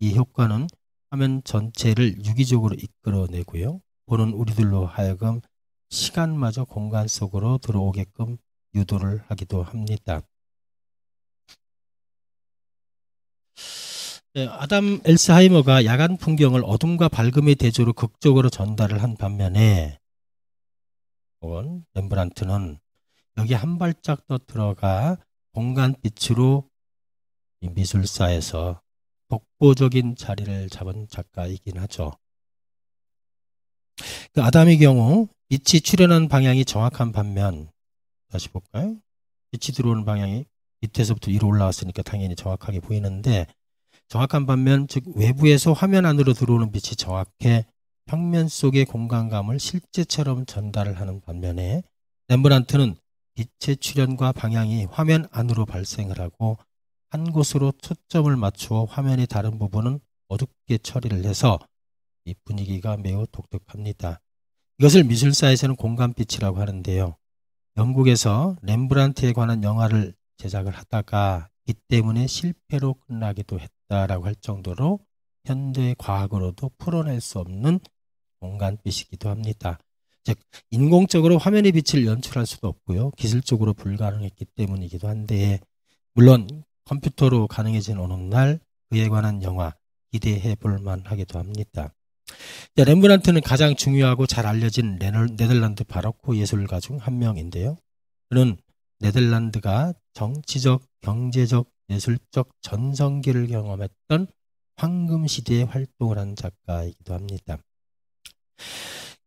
이 효과는 화면 전체를 유기적으로 이끌어내고요 보는 우리들로 하여금 시간마저 공간 속으로 들어오게끔 유도를 하기도 합니다. 네, 아담 엘스하이머가 야간 풍경을 어둠과 밝음의 대조로 극적으로 전달을 한 반면에 렘브란트는 여기 한 발짝 더 들어가 공간 빛으로 이 미술사에서 독보적인 자리를 잡은 작가이긴 하죠. 그 아담의 경우 빛이 출현한 방향이 정확한 반면 다시 볼까요? 빛이 들어오는 방향이 밑에서부터 위로 올라왔으니까 당연히 정확하게 보이는데 정확한 반면 즉 외부에서 화면 안으로 들어오는 빛이 정확해 평면 속의 공간감을 실제처럼 전달을 하는 반면에 렘브란트는 빛의 출현과 방향이 화면 안으로 발생을 하고 한 곳으로 초점을 맞추어 화면의 다른 부분은 어둡게 처리를 해서 이 분위기가 매우 독특합니다. 이것을 미술사에서는 공간빛이라고 하는데요. 영국에서 렘브란트에 관한 영화를 제작을 하다가 이 때문에 실패로 끝나기도 했다. 없다라고 할 정도로 현대 과학으로도 풀어낼 수 없는 공간빛이기도 합니다. 즉 인공적으로 화면의 빛을 연출할 수도 없고요. 기술적으로 불가능했기 때문이기도 한데 물론 컴퓨터로 가능해진 어느 날 그에 관한 영화 기대해 볼 만하기도 합니다. 렘브란트는 가장 중요하고 잘 알려진 네덜란드 바로코 예술가 중 한 명인데요. 그는 네덜란드가 정치적, 경제적, 예술적 전성기를 경험했던 황금시대에 활동을 한 작가이기도 합니다.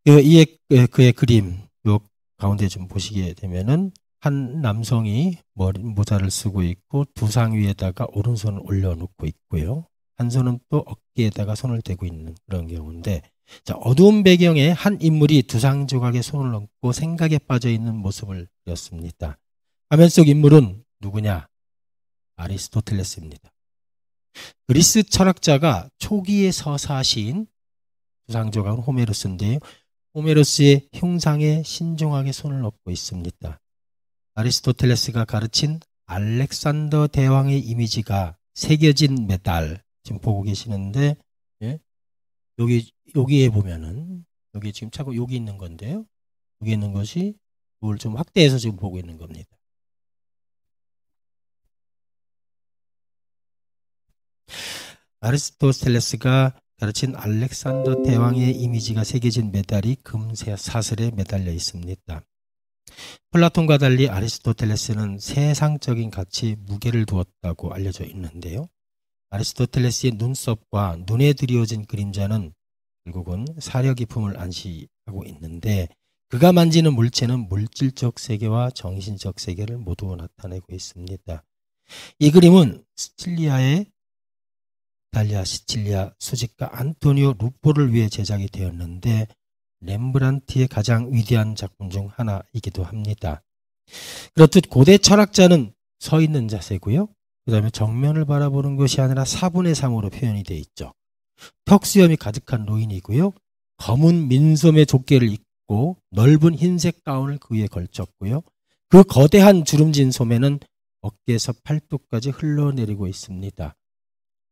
그의, 그, 그의 그림, 요 가운데 좀 보시게 되면은 한 남성이 머리, 모자를 쓰고 있고 두상 위에다가 오른손을 올려놓고 있고요. 한 손은 또 어깨에다가 손을 대고 있는 그런 경우인데 자, 어두운 배경에 한 인물이 두상 조각에 손을 얹고 생각에 빠져 있는 모습을 그렸습니다. 화면 속 인물은 누구냐? 아리스토텔레스입니다. 그리스 철학자가 초기의 서사시인 두상조각은 호메로스인데요. 호메로스의 흉상에 신중하게 손을 얹고 있습니다. 아리스토텔레스가 가르친 알렉산더 대왕의 이미지가 새겨진 메달 지금 보고 계시는데 예? 여기 여기에 보면은 여기 지금 차고 여기 있는 건데요. 여기 있는 것이 이걸 좀 확대해서 지금 보고 있는 겁니다. 아리스토텔레스가 가르친 알렉산더 대왕의 이미지가 새겨진 메달이 금세 사슬에 매달려 있습니다. 플라톤과 달리 아리스토텔레스는 세상적인 가치 무게를 두었다고 알려져 있는데요. 아리스토텔레스의 눈썹과 눈에 드리워진 그림자는 결국은 사려 기품을 안시하고 있는데 그가 만지는 물체는 물질적 세계와 정신적 세계를 모두 나타내고 있습니다. 이 그림은 스틸리아의 이탈리아 시칠리아 수집가 안토니오 루포를 위해 제작이 되었는데 렘브란트의 가장 위대한 작품 중 하나이기도 합니다. 그렇듯 고대 철학자는 서 있는 자세고요. 그 다음에 정면을 바라보는 것이 아니라 4분의 3으로 표현이 되어 있죠. 턱수염이 가득한 노인이고요. 검은 민소매 조끼를 입고 넓은 흰색 가운을 그 위에 걸쳤고요. 그 거대한 주름진 소매는 어깨에서 팔뚝까지 흘러내리고 있습니다.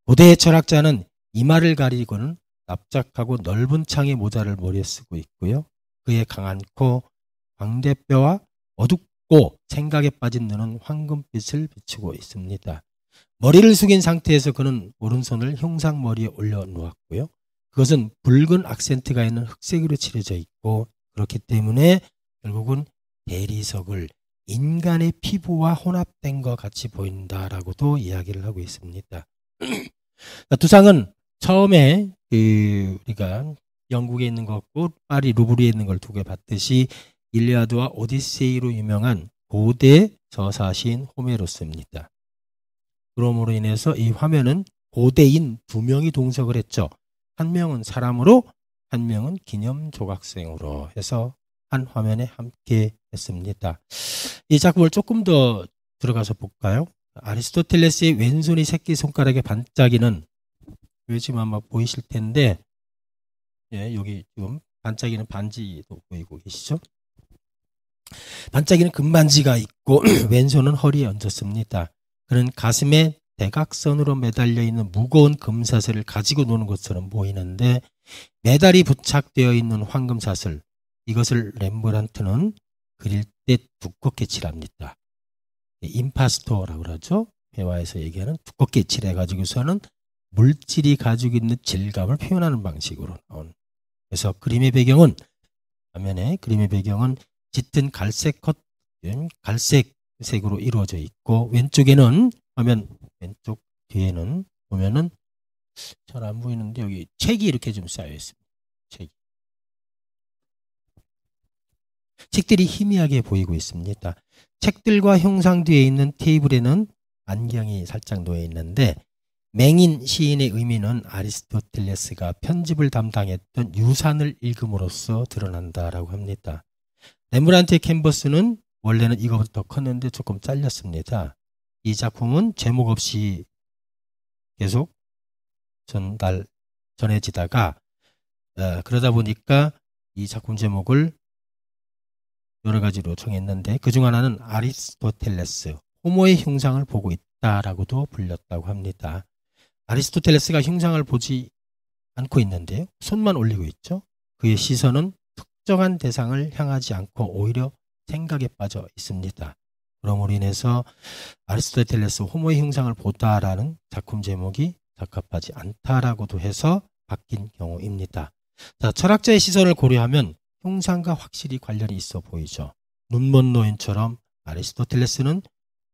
고대의 철학자는 이마를 가리고는 납작하고 넓은 창의 모자를 머리에 쓰고 있고요. 그의 강한 코, 광대뼈와 어둡고 생각에 빠진 눈은 황금빛을 비추고 있습니다. 머리를 숙인 상태에서 그는 오른손을 형상머리에 올려 놓았고요. 그것은 붉은 악센트가 있는 흑색으로 칠해져 있고 그렇기 때문에 결국은 대리석을 인간의 피부와 혼합된 것 같이 보인다라고도 이야기를 하고 있습니다. 그러니까 두상은 처음에 그 우리가 영국에 있는 것과 파리 루브르에 있는 걸 두 개 봤듯이 일리아드와 오디세이로 유명한 고대 저사신 호메로스입니다. 그러므로 인해서 이 화면은 고대인 두 명이 동석을 했죠. 한 명은 사람으로 한 명은 기념 조각생으로 해서 한 화면에 함께 했습니다. 이 작품을 조금 더 들어가서 볼까요? 아리스토텔레스의 왼손이 새끼 손가락에 반짝이는 요즘 아마 보이실 텐데 예, 여기 지금 반짝이는 반지도 보이고 계시죠? 반짝이는 금반지가 있고 왼손은 허리에 얹었습니다. 그는 가슴에 대각선으로 매달려 있는 무거운 금사슬을 가지고 노는 것처럼 보이는데 메달이 부착되어 있는 황금사슬 이것을 렘브란트는 그릴 때 두껍게 칠합니다. 임파스토라고 그러죠. 회화에서 얘기하는 두껍게 칠해가지고서는 물질이 가지고 있는 질감을 표현하는 방식으로 나온. 그래서 그림의 배경은 화면에 그림의 배경은 짙은 갈색 컷, 음, 갈색색으로 이루어져 있고 왼쪽에는 화면 왼쪽 뒤에는 보면은 잘 안 보이는데 여기 책이 이렇게 좀 쌓여 있습니다. 책이 책들이 희미하게 보이고 있습니다. 책들과 형상 뒤에 있는 테이블에는 안경이 살짝 놓여 있는데 맹인 시인의 의미는 아리스토텔레스가 편집을 담당했던 유산을 읽음으로써 드러난다라고 합니다. 렘브란트의 캔버스는 원래는 이거부터 컸는데 조금 잘렸습니다. 이 작품은 제목 없이 계속 전달 전해지다가 어, 그러다 보니까 이 작품 제목을 여러 가지로 정했는데 그 중 하나는 아리스토텔레스, 호모의 형상을 보고 있다라고도 불렸다고 합니다. 아리스토텔레스가 형상을 보지 않고 있는데요. 손만 올리고 있죠. 그의 시선은 특정한 대상을 향하지 않고 오히려 생각에 빠져 있습니다. 그러므로 인해서 아리스토텔레스 호모의 형상을 보다라는 작품 제목이 적합하지 않다라고도 해서 바뀐 경우입니다. 자, 철학자의 시선을 고려하면 형상과 확실히 관련이 있어 보이죠. 눈먼 노인처럼 아리스토텔레스는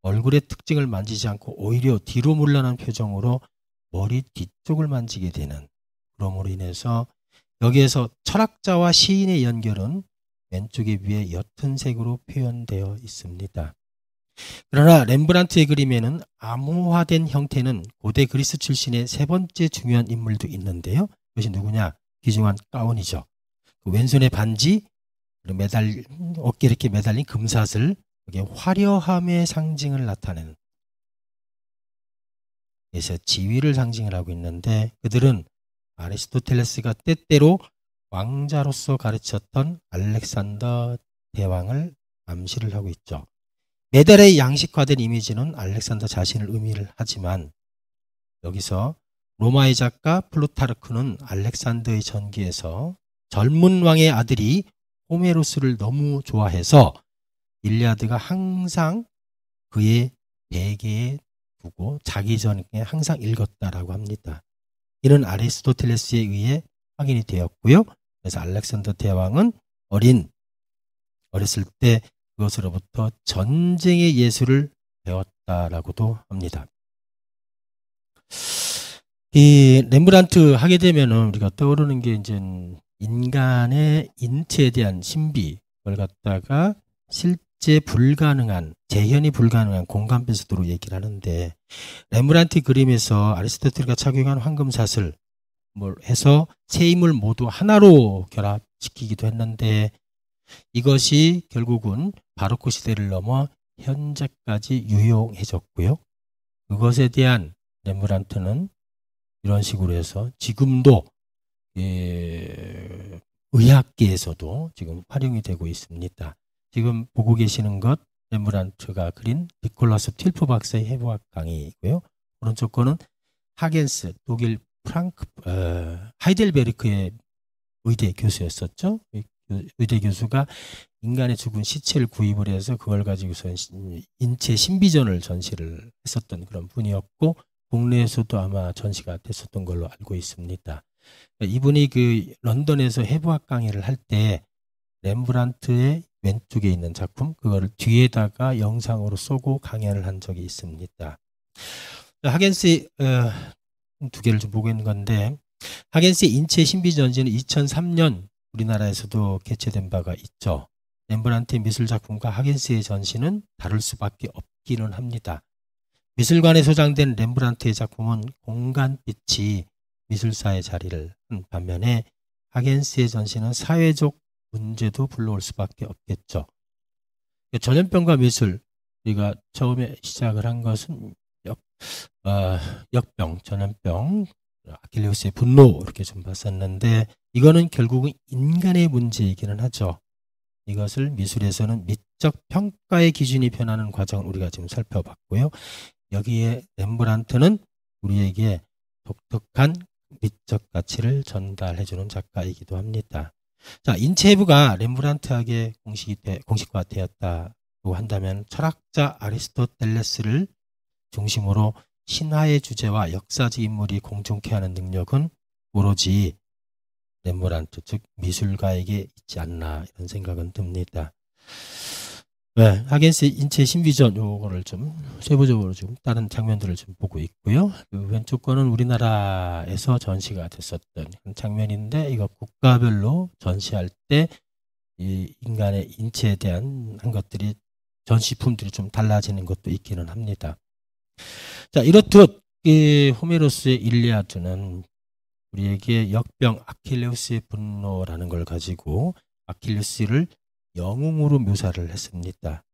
얼굴의 특징을 만지지 않고 오히려 뒤로 물러난 표정으로 머리 뒤쪽을 만지게 되는 그러므로 인해서 여기에서 철학자와 시인의 연결은 왼쪽에 비해 옅은 색으로 표현되어 있습니다. 그러나 렘브란트의 그림에는 암호화된 형태는 고대 그리스 출신의 세 번째 중요한 인물도 있는데요. 그것이 누구냐? 귀중한 까온이죠 왼손에 반지, 매달 어깨 이렇게 매달린 금사슬, 이게 화려함의 상징을 나타내는. 그래서 지위를 상징을 하고 있는데 그들은 아리스토텔레스가 때때로 왕자로서 가르쳤던 알렉산더 대왕을 암시를 하고 있죠. 메달의 양식화된 이미지는 알렉산더 자신을 의미를 하지만 여기서 로마의 작가 플루타르크는 알렉산더의 전기에서 젊은 왕의 아들이 호메로스를 너무 좋아해서 일리아드가 항상 그의 베개에 두고 자기 전에 항상 읽었다라고 합니다. 이는 아리스토텔레스에 의해 확인이 되었고요. 그래서 알렉산더 대왕은 어린 어렸을 때 그것으로부터 전쟁의 예술을 배웠다라고도 합니다. 이 렘브란트 하게 되면은 우리가 떠오르는 게 이제 인간의 인체에 대한 신비를 갖다가 실제 불가능한 재현이 불가능한 공간 베스트로 얘기를 하는데 레브란티 그림에서 아리스토텔과 착용한 황금 사슬 뭘 해서 세임을 모두 하나로 결합시키기도 했는데 이것이 결국은 바로크 시대를 넘어 현재까지 유용해졌고요. 그것에 대한 레브란트는 이런 식으로 해서 지금도 예, 의학계에서도 지금 활용이 되고 있습니다. 지금 보고 계시는 것 레무란트가 그린 니콜라스 틸프 박사의 해부학 강의이고요. 오른쪽 거는 하겐스 독일 프랑크 어, 하이델베르크의 의대 교수였었죠. 의대 교수가 인간의 죽은 시체를 구입을 해서 그걸 가지고서 인체 신비전을 전시를 했었던 그런 분이었고 국내에서도 아마 전시가 됐었던 걸로 알고 있습니다. 그러니까 이분이 그 런던에서 해부학 강의를 할 때 렘브란트의 왼쪽에 있는 작품 그거를 뒤에다가 영상으로 쏘고 강연을 한 적이 있습니다. 하겐스 어, 두 개를 좀 보고 있는 건데 하겐스 인체 신비 전시는 2003년 우리나라에서도 개최된 바가 있죠. 렘브란트의 미술 작품과 하겐스의 전시는 다를 수밖에 없기는 합니다. 미술관에 소장된 렘브란트의 작품은 공간빛이 미술사의 자리를 반면에 하겐스의 전시는 사회적 문제도 불러올 수밖에 없겠죠. 그 전염병과 미술 우리가 처음에 시작을 한 것은 역, 어, 역병, 전염병, 아킬레우스의 분노 이렇게 좀 봤었는데 이거는 결국은 인간의 문제이기는 하죠. 이것을 미술에서는 미적 평가의 기준이 변하는 과정을 우리가 지금 살펴봤고요. 여기에 렘브란트는 우리에게 독특한 미적 가치를 전달해주는 작가이기도 합니다. 자, 인체부가 렘브란트학의 공식이 되, 공식화 되었다고 한다면 철학자 아리스토텔레스를 중심으로 신화의 주제와 역사적 인물이 공존케 하는 능력은 오로지 렘브란트 즉 미술가에게 있지 않나 이런 생각은 듭니다. 네, 하겐스 의 인체 신비전 요거를 좀 세부적으로 좀 다른 장면들을 좀 보고 있고요. 그 왼쪽 거는 우리나라에서 전시가 됐었던 장면인데 이거 국가별로 전시할 때 이 인간의 인체에 대한 한 것들이 전시품들이 좀 달라지는 것도 있기는 합니다. 자, 이렇듯 이 호메로스의 일리아드는 우리에게 역병 아킬레우스의 분노라는 걸 가지고 아킬레스를 우 영웅으로 묘사를 했습니다.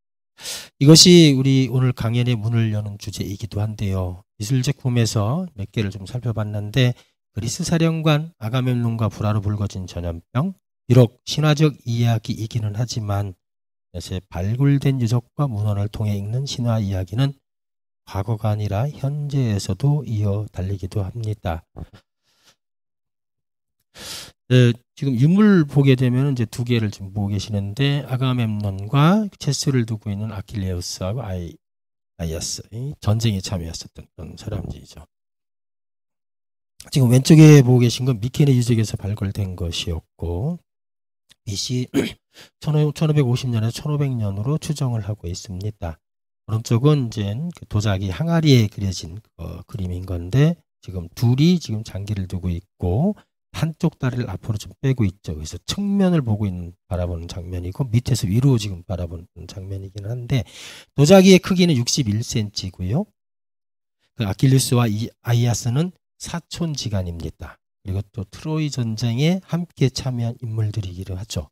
이것이 우리 오늘 강연의 문을 여는 주제이기도 한데요. 미술 작품에서 몇 개를 좀 살펴봤는데 그리스 사령관 아가멤논과 불화로 불거진 전염병 비록 신화적 이야기이기는 하지만 요새 발굴된 유적과 문헌을 통해 읽는 신화 이야기는 과거가 아니라 현재에서도 이어 달리기도 합니다. 지금 유물 보게 되면 이제 두 개를 지금 보고 계시는데 아가멤논과 체스를 두고 있는 아킬레우스하고 아이 아이아스 전쟁에 참여했었던 그런 사람들이죠. 지금 왼쪽에 보고 계신 건 미케네 유적에서 발굴된 것이었고 BC 1 5 5 0년에 1500년으로 추정을 하고 있습니다. 오른쪽은 이제 그 도자기 항아리에 그려진 그 그림인 건데 지금 둘이 지금 장기를 두고 있고 한쪽 다리를 앞으로 좀 빼고 있죠. 그래서 측면을 보고 있는 바라보는 장면이고 밑에서 위로 지금 바라보는 장면이긴 한데 도자기의 크기는 61cm고요. 그아킬레스와이 아이아스는 사촌지간입니다. 그리고 또 트로이 전쟁에 함께 참여한 인물들이기도 하죠.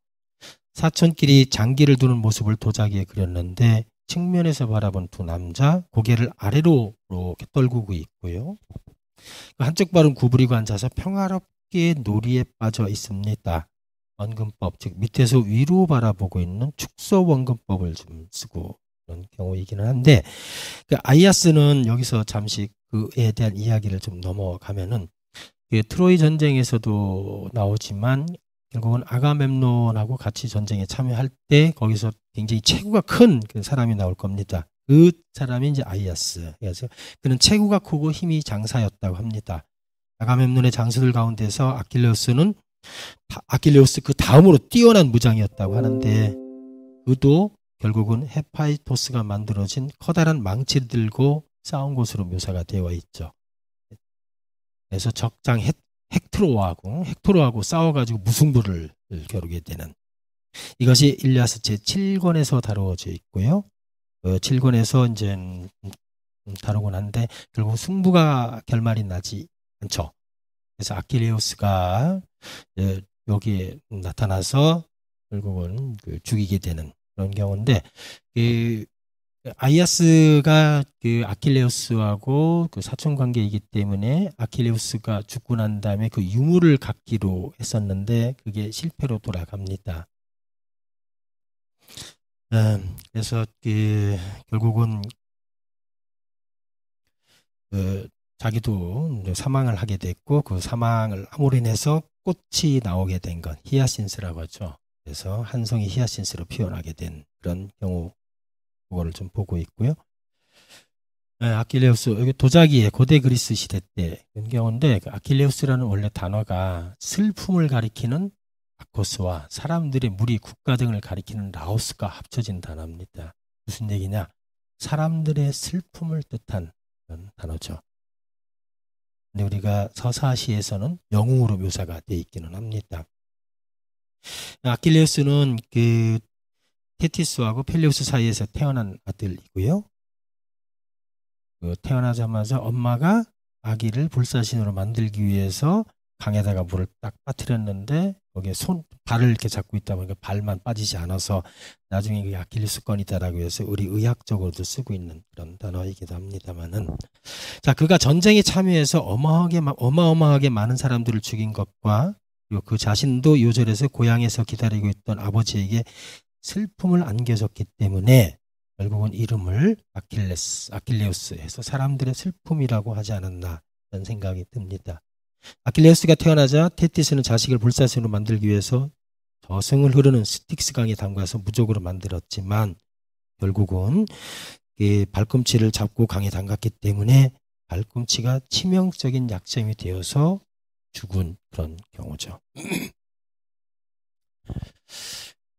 사촌끼리 장기를 두는 모습을 도자기에 그렸는데 측면에서 바라본 두 남자 고개를 아래로 이렇게 떨구고 있고요. 그 한쪽 발은 구부리고 앉아서 평화롭게 식기의 놀이에 빠져 있습니다. 원근법, 즉 밑에서 위로 바라보고 있는 축소 원근법을 좀 쓰고 그런 경우이기는 한데 그 아이아스는 여기서 잠시 그에 대한 이야기를 좀 넘어가면은 그 트로이 전쟁에서도 나오지만 결국은 아가멤논하고 같이 전쟁에 참여할 때 거기서 굉장히 체구가 큰 그 사람이 나올 겁니다. 그 사람이 이제 아이아스. 그래서 그는 체구가 크고 힘이 장사였다고 합니다. 아가멤눈의 장수들 가운데서 아킬레우스는 아킬레우스 그 다음으로 뛰어난 무장이었다고 하는데 그도 결국은 헤파이토스가 만들어진 커다란 망치를 들고 싸운 것으로 묘사가 되어 있죠. 그래서 적장 헥, 헥트로하고 헥토로하고 싸워가지고 무승부를 겨루게 되는 이것이 일리아스 제 7권에서 다루어져 있고요. 그 7권에서 이제 음, 음, 다루곤 하는데 결국 승부가 결말이 나지 않죠. 그래서 아킬레우스가 예, 여기에 나타나서 결국은 그 죽이게 되는 그런 경우인데 그 아이아스가 그 아킬레우스하고 그 사촌 관계이기 때문에 아킬레우스가 죽고 난 다음에 그 유물을 갖기로 했었는데 그게 실패로 돌아갑니다. 음, 그래서 그 결국은 그 자기도 사망을 하게 됐고 그 사망을 함으로 인해서 꽃이 나오게 된 건 히아신스라고 하죠. 그래서 한송이 히아신스로 피어나게 된 그런 경우 그거를 좀 보고 있고요. 네, 아킬레우스 여기 도자기의 고대 그리스 시대 때 이런 경우인데 그 아킬레우스라는 원래 단어가 슬픔을 가리키는 아코스와 사람들의 무리 국가 등을 가리키는 라오스가 합쳐진 단어입니다. 무슨 얘기냐? 사람들의 슬픔을 뜻한 단어죠. 근데 우리가 서사시에서는 영웅으로 묘사가 돼 있기는 합니다. 아킬레우스는 그 테티스하고 펠레우스 사이에서 태어난 아들이고요. 그 태어나자마자 엄마가 아기를 불사신으로 만들기 위해서 강에다가 물을 딱 빠뜨렸는데 거기에 손 발을 이렇게 잡고 있다 보니까 발만 빠지지 않아서 나중에 그게 아킬레스 건이다라고 해서 우리 의학적으로도 쓰고 있는 그런 단어이기도 합니다만은 자 그가 전쟁에 참여해서 어마하게 어마어마하게 많은 사람들을 죽인 것과 그리고 그 자신도 요절해서 고향에서 기다리고 있던 아버지에게 슬픔을 안겨줬기 때문에 결국은 이름을 아킬레스 아킬레우스 해서 사람들의 슬픔이라고 하지 않았나 이런 생각이 듭니다. 아킬레우스가 태어나자 테티스는 자식을 불사신으로 만들기 위해서 저승을 흐르는 스틱스 강에 담가서 무적으로 만들었지만 결국은 그 발꿈치를 잡고 강에 담갔기 때문에 발꿈치가 치명적인 약점이 되어서 죽은 그런 경우죠.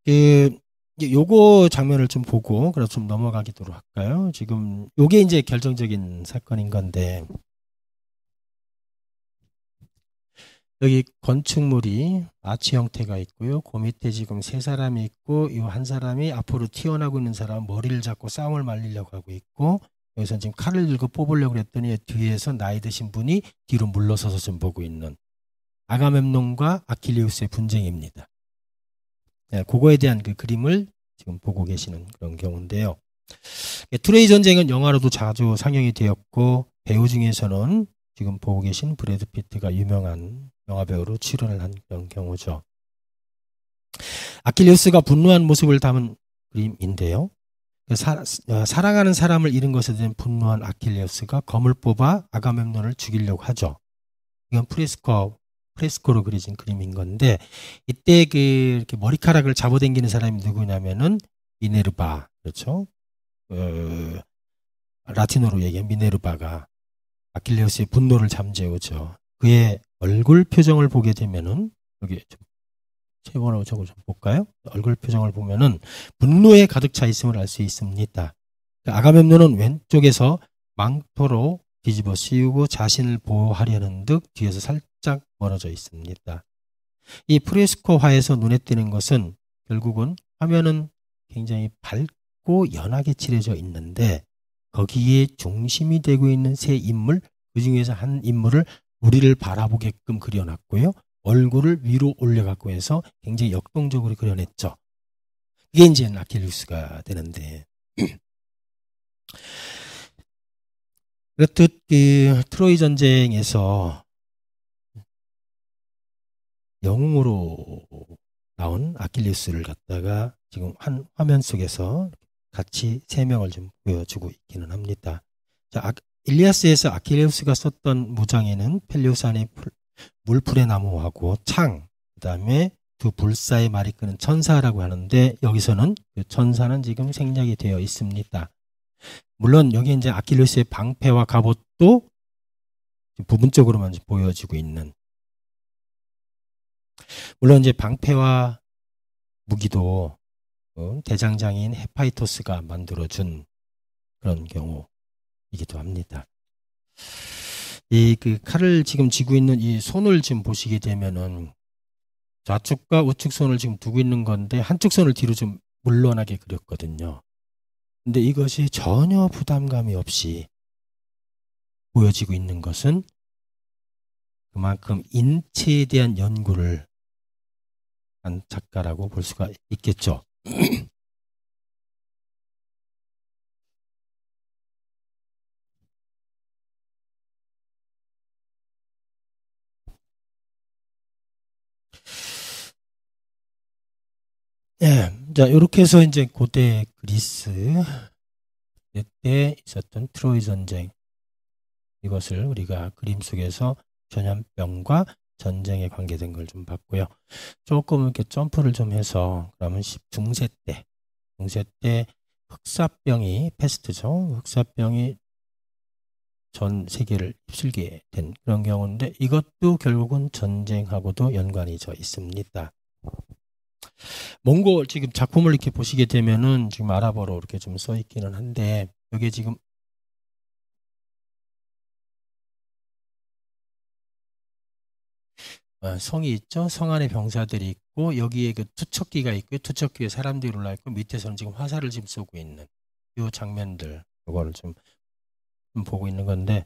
그 요거 장면을 좀 보고 그럼좀 넘어가기도록 할까요? 지금 요게 이제 결정적인 사건인 건데 여기 건축물이 아치 형태가 있고요. 그 밑에 지금 세 사람이 있고 이 한 사람이 앞으로 튀어나오고 있는 사람 머리를 잡고 싸움을 말리려고 하고 있고 여기서 지금 칼을 들고 뽑으려고 그랬더니 뒤에서 나이 드신 분이 뒤로 물러서서 좀 보고 있는 아가멤논과 아킬레우스의 분쟁입니다. 네, 그거에 대한 그 그림을 지금 보고 계시는 그런 경우인데요. 네, 예, 트레이 전쟁은 영화로도 자주 상영이 되었고 배우 중에서는 지금 보고 계신 브래드 피트가 유명한 영화배우로 출연을 한 경우죠. 아킬레스가 분노한 모습을 담은 그림인데요. 그 사, 어, 사랑하는 사람을 잃은 것에 대한 분노한 아킬레우스가 검을 뽑아 아가멤논을 죽이려고 하죠. 이건 프레스코 프레스코로 그려진 그림인 건데 이때 그 이렇게 머리카락을 잡아당기는 사람이 누구냐면은 미네르바 그렇죠. 그, 라틴어로 얘기하면 미네르바가 아킬레우스의 분노를 잠재우죠. 그의 얼굴 표정을 보게 되면은 여기 좀 최고라고 저걸 좀 볼까요? 얼굴 표정을 보면은 분노에 가득 차 있음을 알 수 있습니다. 그 아가멤논은 왼쪽에서 망토로 뒤집어 씌우고 자신을 보호하려는 듯 뒤에서 살짝 멀어져 있습니다. 이 프레스코화에서 눈에 띄는 것은 결국은 화면은 굉장히 밝고 연하게 칠해져 있는데 거기에 중심이 되고 있는 세 인물 그 중에서 한 인물을 우리를 바라보게끔 그려놨고요. 얼굴을 위로 올려갖고 해서 굉장히 역동적으로 그려냈죠. 이게 이제 아킬루스가 되는데. 그렇듯 그 트로이 전쟁에서 영웅으로 나온 아킬레스를 갖다가 지금 한 화면 속에서 같이 세 명을 좀 보여주고 있기는 합니다. 자, 아, 일리아스에서 아킬레우스가 썼던 무장에는 펠리우산의 물풀의 나무하고 창, 그 다음에 두 불사의 말이 끄는 천사라고 하는데 여기서는 그 천사는 지금 생략이 되어 있습니다. 물론 여기 이제 아킬레우스의 방패와 갑옷도 부분적으로만 보여지고 있는 물론 이제 방패와 무기도 어, 대장장인 헤파이토스가 만들어준 그런 경우 이기도 합니다. 이 그 칼을 지금 쥐고 있는 이 손을 지금 보시게 되면은 좌측과 우측 손을 지금 두고 있는 건데 한쪽 손을 뒤로 좀 물러나게 그렸거든요. 근데 이것이 전혀 부담감이 없이 보여지고 있는 것은 그만큼 인체에 대한 연구를 한 작가라고 볼 수가 있겠죠. 예, 자 이렇게 해서 이제 고대 그리스 때 있었던 트로이 전쟁 이것을 우리가 그림 속에서 전염병과 전쟁에 관계된 걸 좀 봤고요. 조금 이렇게 점프를 좀 해서 그러면 중세 때 중세 때 흑사병이 패스트죠. 흑사병이 전 세계를 휩쓸게 된 그런 경우인데 이것도 결국은 전쟁하고도 연관이 져 있습니다. 몽골 지금 작품을 이렇게 보시게 되면은 지금 아랍어로 이렇게 좀 써 있기는 한데 이게 지금 어, 성이 있죠. 성 안에 병사들이 있고 여기에 그 투척기가 있고요. 투척기에 사람들이 올라 있고 밑에서는 지금 화살을 지금 쏘고 있는 이 장면들 이거를 좀 보고 있는 건데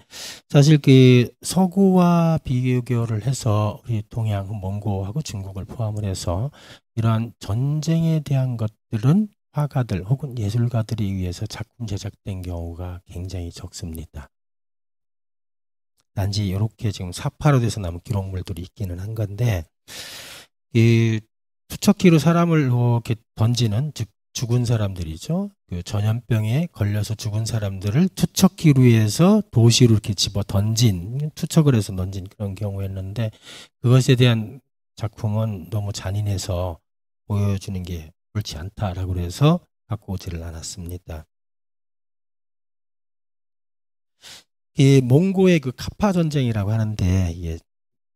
사실 그 서구와 비교를 해서 우리 동양, 몽고하고 중국을 포함을 해서 이러한 전쟁에 대한 것들은 화가들 혹은 예술가들이위해서 작품 제작된 경우가 굉장히 적습니다. 단지 이렇게 지금 사파로 돼서 남은 기록물들이 있기는 한 건데 이 투척기로 사람을 이렇게 던지는 즉 죽은 사람들이죠. 그 전염병에 걸려서 죽은 사람들을 투척기로 해서 도시로 이렇게 집어 던진 투척을 해서 던진 그런 경우였는데 그것에 대한 작품은 너무 잔인해서 보여주는 게 옳지 않다라고 해서 갖고 오지를 않았습니다. 이 몽고의 그 카파 전쟁이라고 하는데 이게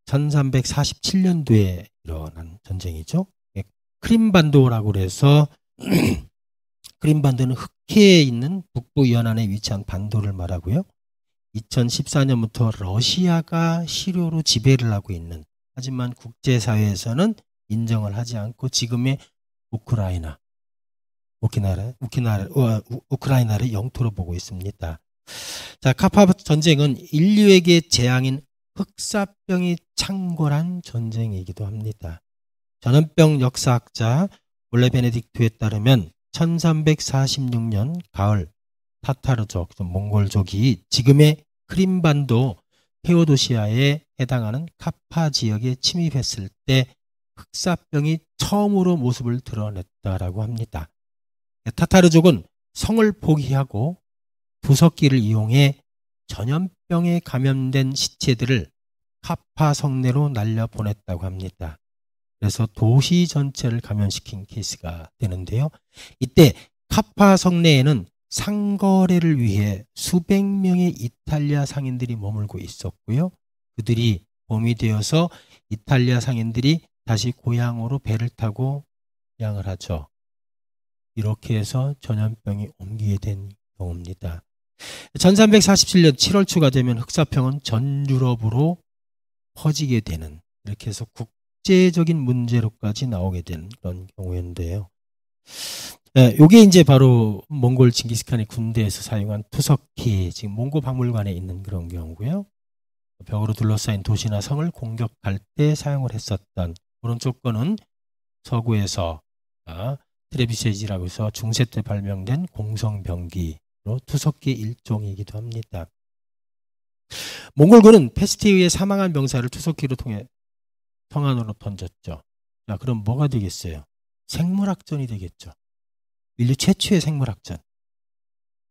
1347년도에 일어난 전쟁이죠. 크림반도라고 해서 크림반도는 흑해에 있는 북부 연안에 위치한 반도를 말하고요. 2014년부터 러시아가 시료로 지배를 하고 있는 하지만 국제사회에서는 인정을 하지 않고 지금의 우크라이나, 우키나라, 우키나라, 어, 우크라이나를 영토로 보고 있습니다. 자, 카파트 전쟁은 인류에게 재앙인 흑사병이 창궐한 전쟁이기도 합니다. 전염병 역사학자 원래 베네딕트에 따르면 1346년 가을 타타르족, 몽골족이 지금의 크림반도 페오도시아에 해당하는 카파 지역에 침입했을 때 흑사병이 처음으로 모습을 드러냈다라고 합니다. 타타르족은 성을 포기하고 부석기를 이용해 전염병에 감염된 시체들을 카파 성내로 날려 보냈다고 합니다. 그래서 도시 전체를 감염시킨 케이스가 되는데요. 이때 카파 성내에는 상거래를 위해 수백 명의 이탈리아 상인들이 머물고 있었고요. 그들이 봄이 되어서 이탈리아 상인들이 다시 고향으로 배를 타고 양을 하죠. 이렇게 해서 전염병이 옮기게 된 경우입니다. 1347년 7월초가 되면 흑사평은 전 유럽으로 퍼지게 되는 이렇게 해서 국, 국제적인 문제로까지 나오게 된 그런 경우인데요이 예, 요게 이제 바로 몽골 징기스칸의 군대에서 사용한 투석기 지금 몽고 박물관에 있는 그런 경우고요. 벽으로 둘러싸인 도시나 성을 공격할 때 사용을 했었던 그런 조건은 서구에서 아, 트레비세지라고 해서 중세 때 발명된 공성병기로 투석기 일종이기도 합니다. 몽골군은 패스트에 의해 사망한 병사를 투석기로 통해 방안으로 던졌죠. 자, 그럼 뭐가 되겠어요? 생물학전이 되겠죠. 인류 최초의 생물학전.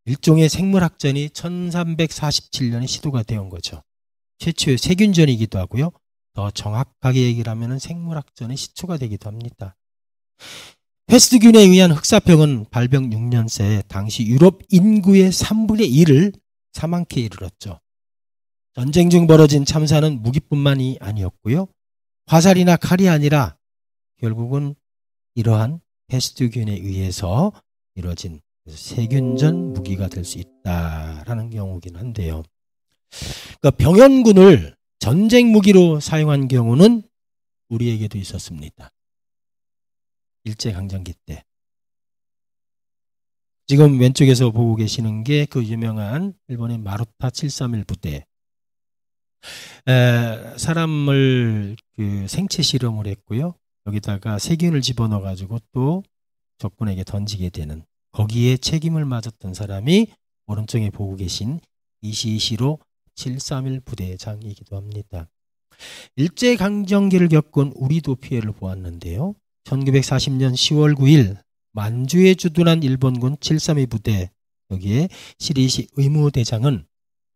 일종의 생물학전이 1347년에 시도가 되온 거죠. 최초의 세균전이기도 하고요. 더 정확하게 얘기를 하면 생물학전의 시초가 되기도 합니다. 페스트균에 의한 흑사병은 발병 6년새 당시 유럽 인구의 3분의 1을 사망케 이르렀죠. 전쟁 중 벌어진 참사는 무기뿐만이 아니었고요. 화살이나 칼이 아니라 결국은 이러한 페스트균에 의해서 이루어진 세균전 무기가 될 수 있다라는 경우긴 한데요. 그러니까 병연군을 전쟁 무기로 사용한 경우는 우리에게도 있었습니다. 일제 강점기 때. 지금 왼쪽에서 보고 계시는 게 그 유명한 일본의 마루타 731 부대 에, 사람을 그 생체 실험을 했고요. 여기다가 세균을 집어넣어 가지고 또 적군에게 던지게 되는 거기에 책임을 맞았던 사람이 오른쪽에 보고 계신 이시이시로 731 부대장이기도 합니다. 일제강점기를 겪은 우리도 피해를 보았는데요. 1940년 10월 9일 만주에 주둔한 일본군 732 부대 여기에 시리시 의무대장은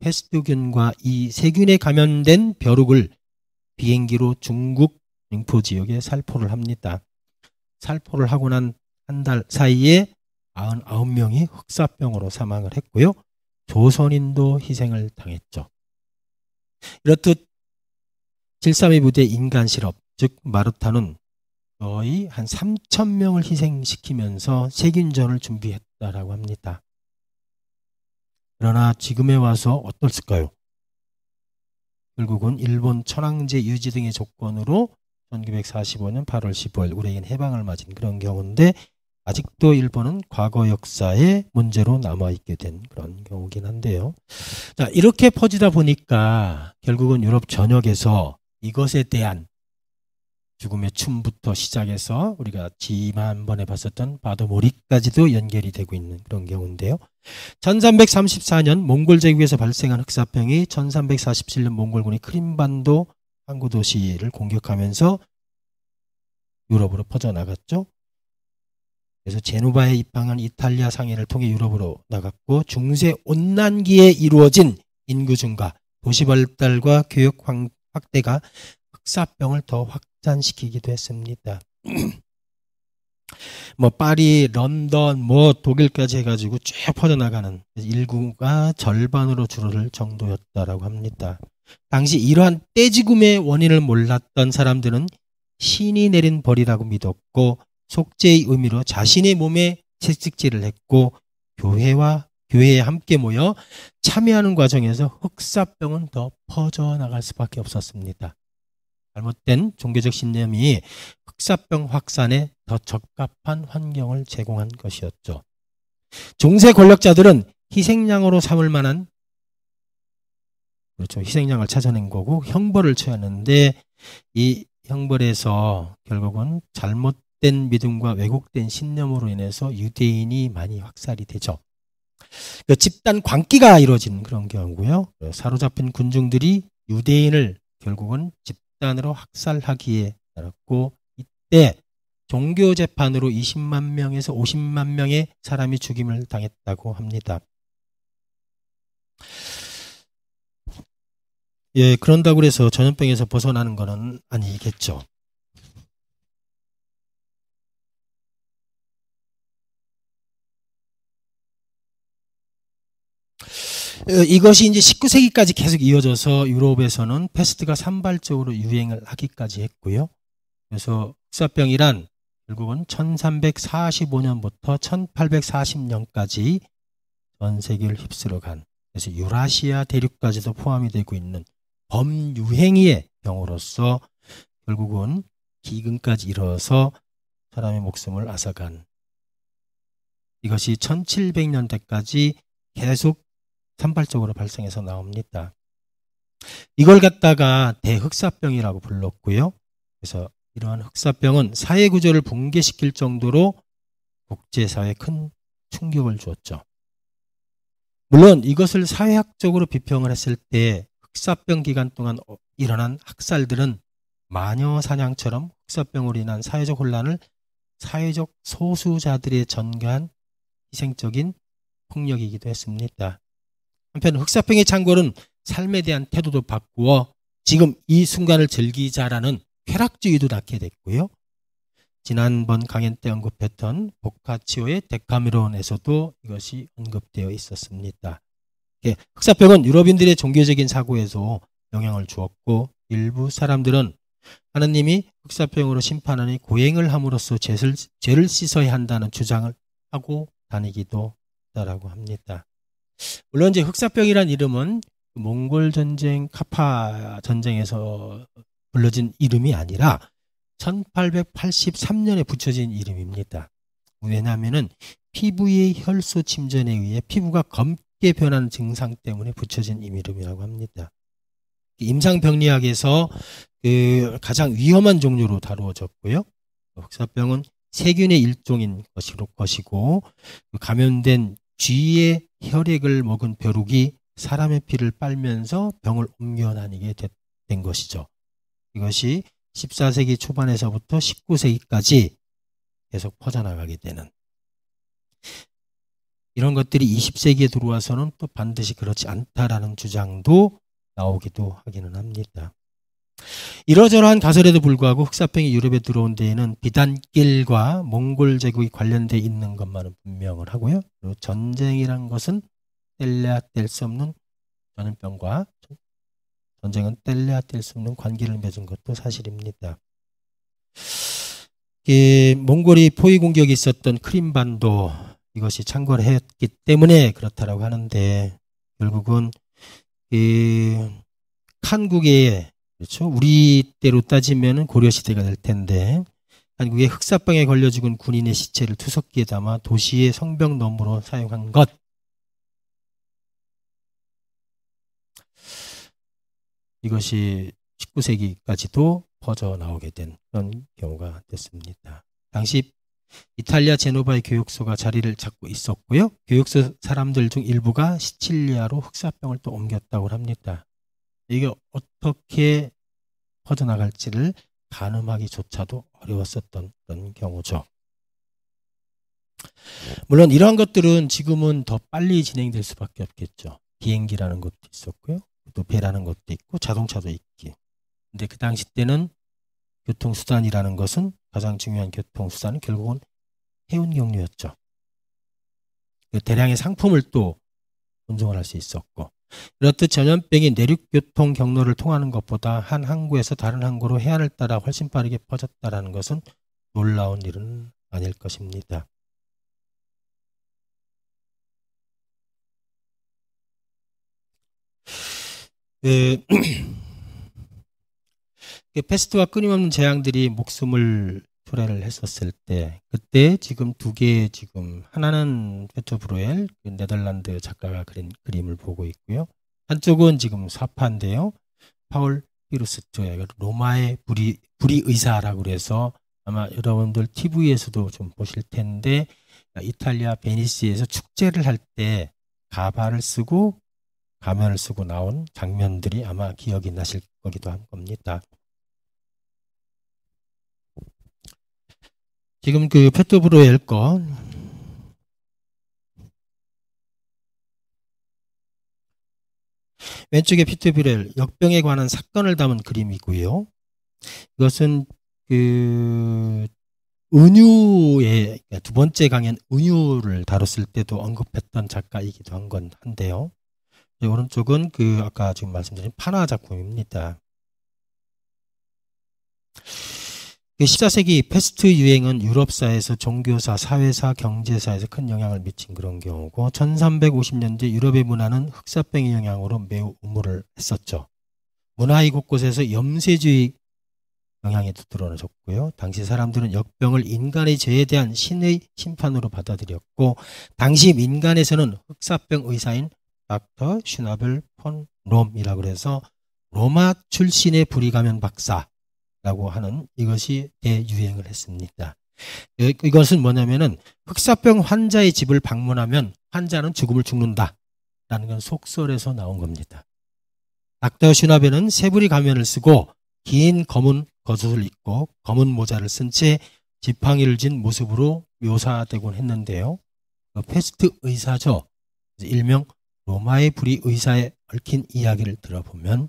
페스트균과 이 세균에 감염된 벼룩을 비행기로 중국 영포 지역에 살포를 합니다. 살포를 하고 난 한 달 사이에 99명이 흑사병으로 사망을 했고요. 조선인도 희생을 당했죠. 이렇듯 732 부대 인간 실업, 즉 마르타는 거의 한 3천 명을 희생시키면서 세균전을 준비했다라고 합니다. 그러나 지금에 와서 어떻을까요? 결국은 일본 천황제 유지 등의 조건으로 1945년 8월 15일 우리에겐 해방을 맞은 그런 경우인데 아직도 일본은 과거 역사의 문제로 남아있게 된 그런 경우긴 한데요. 자, 이렇게 퍼지다 보니까 결국은 유럽 전역에서 이것에 대한 죽음의 춤부터 시작해서 우리가 지만번에 봤었던 바도모리까지도 연결이 되고 있는 그런 경우인데요. 1334년 몽골 제국에서 발생한 흑사병이 1347년 몽골군이 크림반도 항구 도시를 공격하면서 유럽으로 퍼져나갔죠. 그래서 제노바에 입항한 이탈리아 상해를 통해 유럽으로 나갔고 중세 온난기에 이루어진 인구 증가, 도시 발달과 교육 확대가 흑사병을 더확 발전시키기도 했습니다. 뭐 파리, 런던, 뭐 독일까지 해가지고 쭉 퍼져나가는 인구가 절반으로 줄어들 정도였다라고 합니다. 당시 이러한 떼지금의 원인을 몰랐던 사람들은 신이 내린 벌이라고 믿었고 속죄의 의미로 자신의 몸에 채찍질을 했고 교회와 교회에 함께 모여 참여하는 과정에서 흑사병은 더 퍼져나갈 수밖에 없었습니다. 잘못된 종교적 신념이 흑사병 확산에 더 적합한 환경을 제공한 것이었죠. 종세 권력자들은 희생양으로 삼을 만한 그렇죠. 희생양을 찾아낸 거고 형벌을 쳐였는데 이 형벌에서 결국은 잘못된 믿음과 왜곡된 신념으로 인해서 유대인이 많이 확살이 되죠. 그 집단 광기가 이루어진 그런 경우고요. 그 사로잡힌 군중들이 유대인을 결국은 집 집단으로 학살하기에 이 따랐고 이때 종교 재판으로 20만 명에서 50만 명의 사람이 죽임을 당했다고 합니다. 예, 그런다고 해서 전염병에서 벗어나는 것은 아니겠죠. 어, 이것이 이제 19세기까지 계속 이어져서 유럽에서는 패스트가 산발적으로 유행을 하기까지 했고요. 그래서 흑사병이란 결국은 1345년부터 1840년까지 전 세계를 휩쓸어간 그래서 유라시아 대륙까지도 포함이 되고 있는 범유행의 병으로서 결국은 기근까지 이뤄서 사람의 목숨을 앗아간 이것이 1700년대까지 계속 산발적으로 발생해서 나옵니다. 이걸 갖다가 대흑사병이라고 불렀고요. 그래서 이러한 흑사병은 사회 구조를 붕괴시킬 정도로 국제사회에 큰 충격을 주었죠. 물론 이것을 사회학적으로 비평을 했을 때 흑사병 기간 동안 어, 일어난 학살들은 마녀 사냥처럼 흑사병으로 인한 사회적 혼란을 사회적 소수자들의 전가한 희생적인 폭력이기도 했습니다. 한편 흑사평의 창궐은 삶에 대한 태도도 바꾸어 지금 이 순간을 즐기자라는 쾌락주의도 낳게 됐고요. 지난번 강연 때 언급했던 보카치오의 데카미론에서도 이것이 언급되어 있었습니다. 예, 흑사평은 유럽인들의 종교적인 사고에서 영향을 주었고 일부 사람들은 하느님이 흑사평으로 심판하니 고행을 함으로써 죄를, 죄 씻어야 한다는 주장을 하고 다니기도 했다라고 합니다. 물론 이제 흑사병이란 이름은 몽골 전쟁, 카파 전쟁에서 불러진 이름이 아니라 1883년에 붙여진 이름입니다. 왜냐하면은 피부의 혈소 침전에 의해 피부가 검게 변하는 증상 때문에 붙여진 이름이라고 합니다. 임상병리학에서 그 가장 위험한 종류로 다루어졌고요. 흑사병은 세균의 일종인 것이로 것이고 감염된 쥐의 혈액을 먹은 벼룩이 사람의 피를 빨면서 병을 옮겨 다니게 된 것이죠. 이것이 14세기 초반에서부터 19세기까지 계속 퍼져나가게 되는 이런 것들이 20세기에 들어와서는 또 반드시 그렇지 않다라는 주장도 나오기도 하기는 합니다. 이러저러한 가설에도 불구하고 흑사병이 유럽에 들어온 데에는 비단길과 몽골 제국이 관련돼 있는 것만은 분명을 하고요. 그리고 전쟁이란 것은 뗄래야 뗄 수 없는 전염병과 전쟁은 뗄래야 뗄 수 없는 관계를 맺은 것도 사실입니다. 이 몽골이 포위 공격이 있었던 크림반도 이것이 창궐했기 때문에 그렇다라고 하는데 결국은 이 칸국의 그렇죠? 우리 때로 따지면 고려 시대가 될 텐데 한국의 흑사병에 걸려 죽은 군인의 시체를 투석기에 담아 도시의 성벽 너머로 사용한 것. 이것이 19세기까지도 퍼져 나오게 된 그런 경우가 됐습니다. 당시 이탈리아 제노바의 교육소가 자리를 잡고 있었고요. 교육소 사람들 중 일부가 시칠리아로 흑사병을 또 옮겼다고 합니다. 이게 어떻게 퍼져나갈지를 가늠하기조차도 어려웠었던 경우죠. 물론 이러한 것들은 지금은 더 빨리 진행될 수밖에 없겠죠. 비행기라는 것도 있었고요. 또 배라는 것도 있고 자동차도 있기. 근데 그 당시 때는 교통수단이라는 것은 가장 중요한 교통수단은 결국은 해운 경로였죠. 그 대량의 상품을 또 운송을 할 수 있었고 이렇듯 전염병이 내륙교통 경로를 통하는 것보다 한 항구에서 다른 항구로 해안을 따라 훨씬 빠르게 퍼졌다는 라 것은 놀라운 일은 아닐 것입니다. 그, 페스트와 그 끊임없는 재앙들이 목숨을 출레를 했었을 때 그때 지금 두 개의 지금 하나는 페터 브로엘 그 네덜란드 작가가 그린 그림을 보고 있고요. 한쪽은 지금 사파인데요. 파울 피루스트의 로마의 불의, 불의 의사라고 그래서 아마 여러분들 TV에서도 좀 보실 텐데 이탈리아 베니스에서 축제를 할 때 가발을 쓰고 가면을 쓰고 나온 장면들이 아마 기억이 나실 거기도 한 겁니다. 지금 그페트브로 엘거 왼쪽에 피트비렐 역병에 관한 사건을 담은 그림이고요. 이것은 그 은유의 그러니까 두 번째 강연 은유를 다뤘을 때도 언급했던 작가이기도 한 건 한데요. 네, 오른쪽은 그 아까 지금 말씀드린 파나 작품입니다. 14세기 그 패스트 유행은 유럽사에서 종교사, 사회사, 경제사에서 큰 영향을 미친 그런 경우고 1350년대 유럽의 문화는 흑사병의 영향으로 매우 우물을 했었죠. 문화의 곳곳에서 염세주의 영향이 드러나졌고요. 당시 사람들은 역병을 인간의 죄에 대한 신의 심판으로 받아들였고 당시 민간에서는 흑사병 의사인 닥터 슈나벨 폰 롬이라고 해서 로마 출신의 불의가면 박사 라고 하는 이것이 대유행을 했습니다. 이것은 뭐냐면은 흑사병 환자의 집을 방문하면 환자는 죽음을 죽는다. 라는 건 속설에서 나온 겁니다. 닥터 슈나베는 세부리 가면을 쓰고 긴 검은 겉옷을 입고 검은 모자를 쓴 채 지팡이를 진 모습으로 묘사되곤 했는데요. 그 페스트 의사죠. 일명 로마의 불의 의사에 얽힌 이야기를 들어보면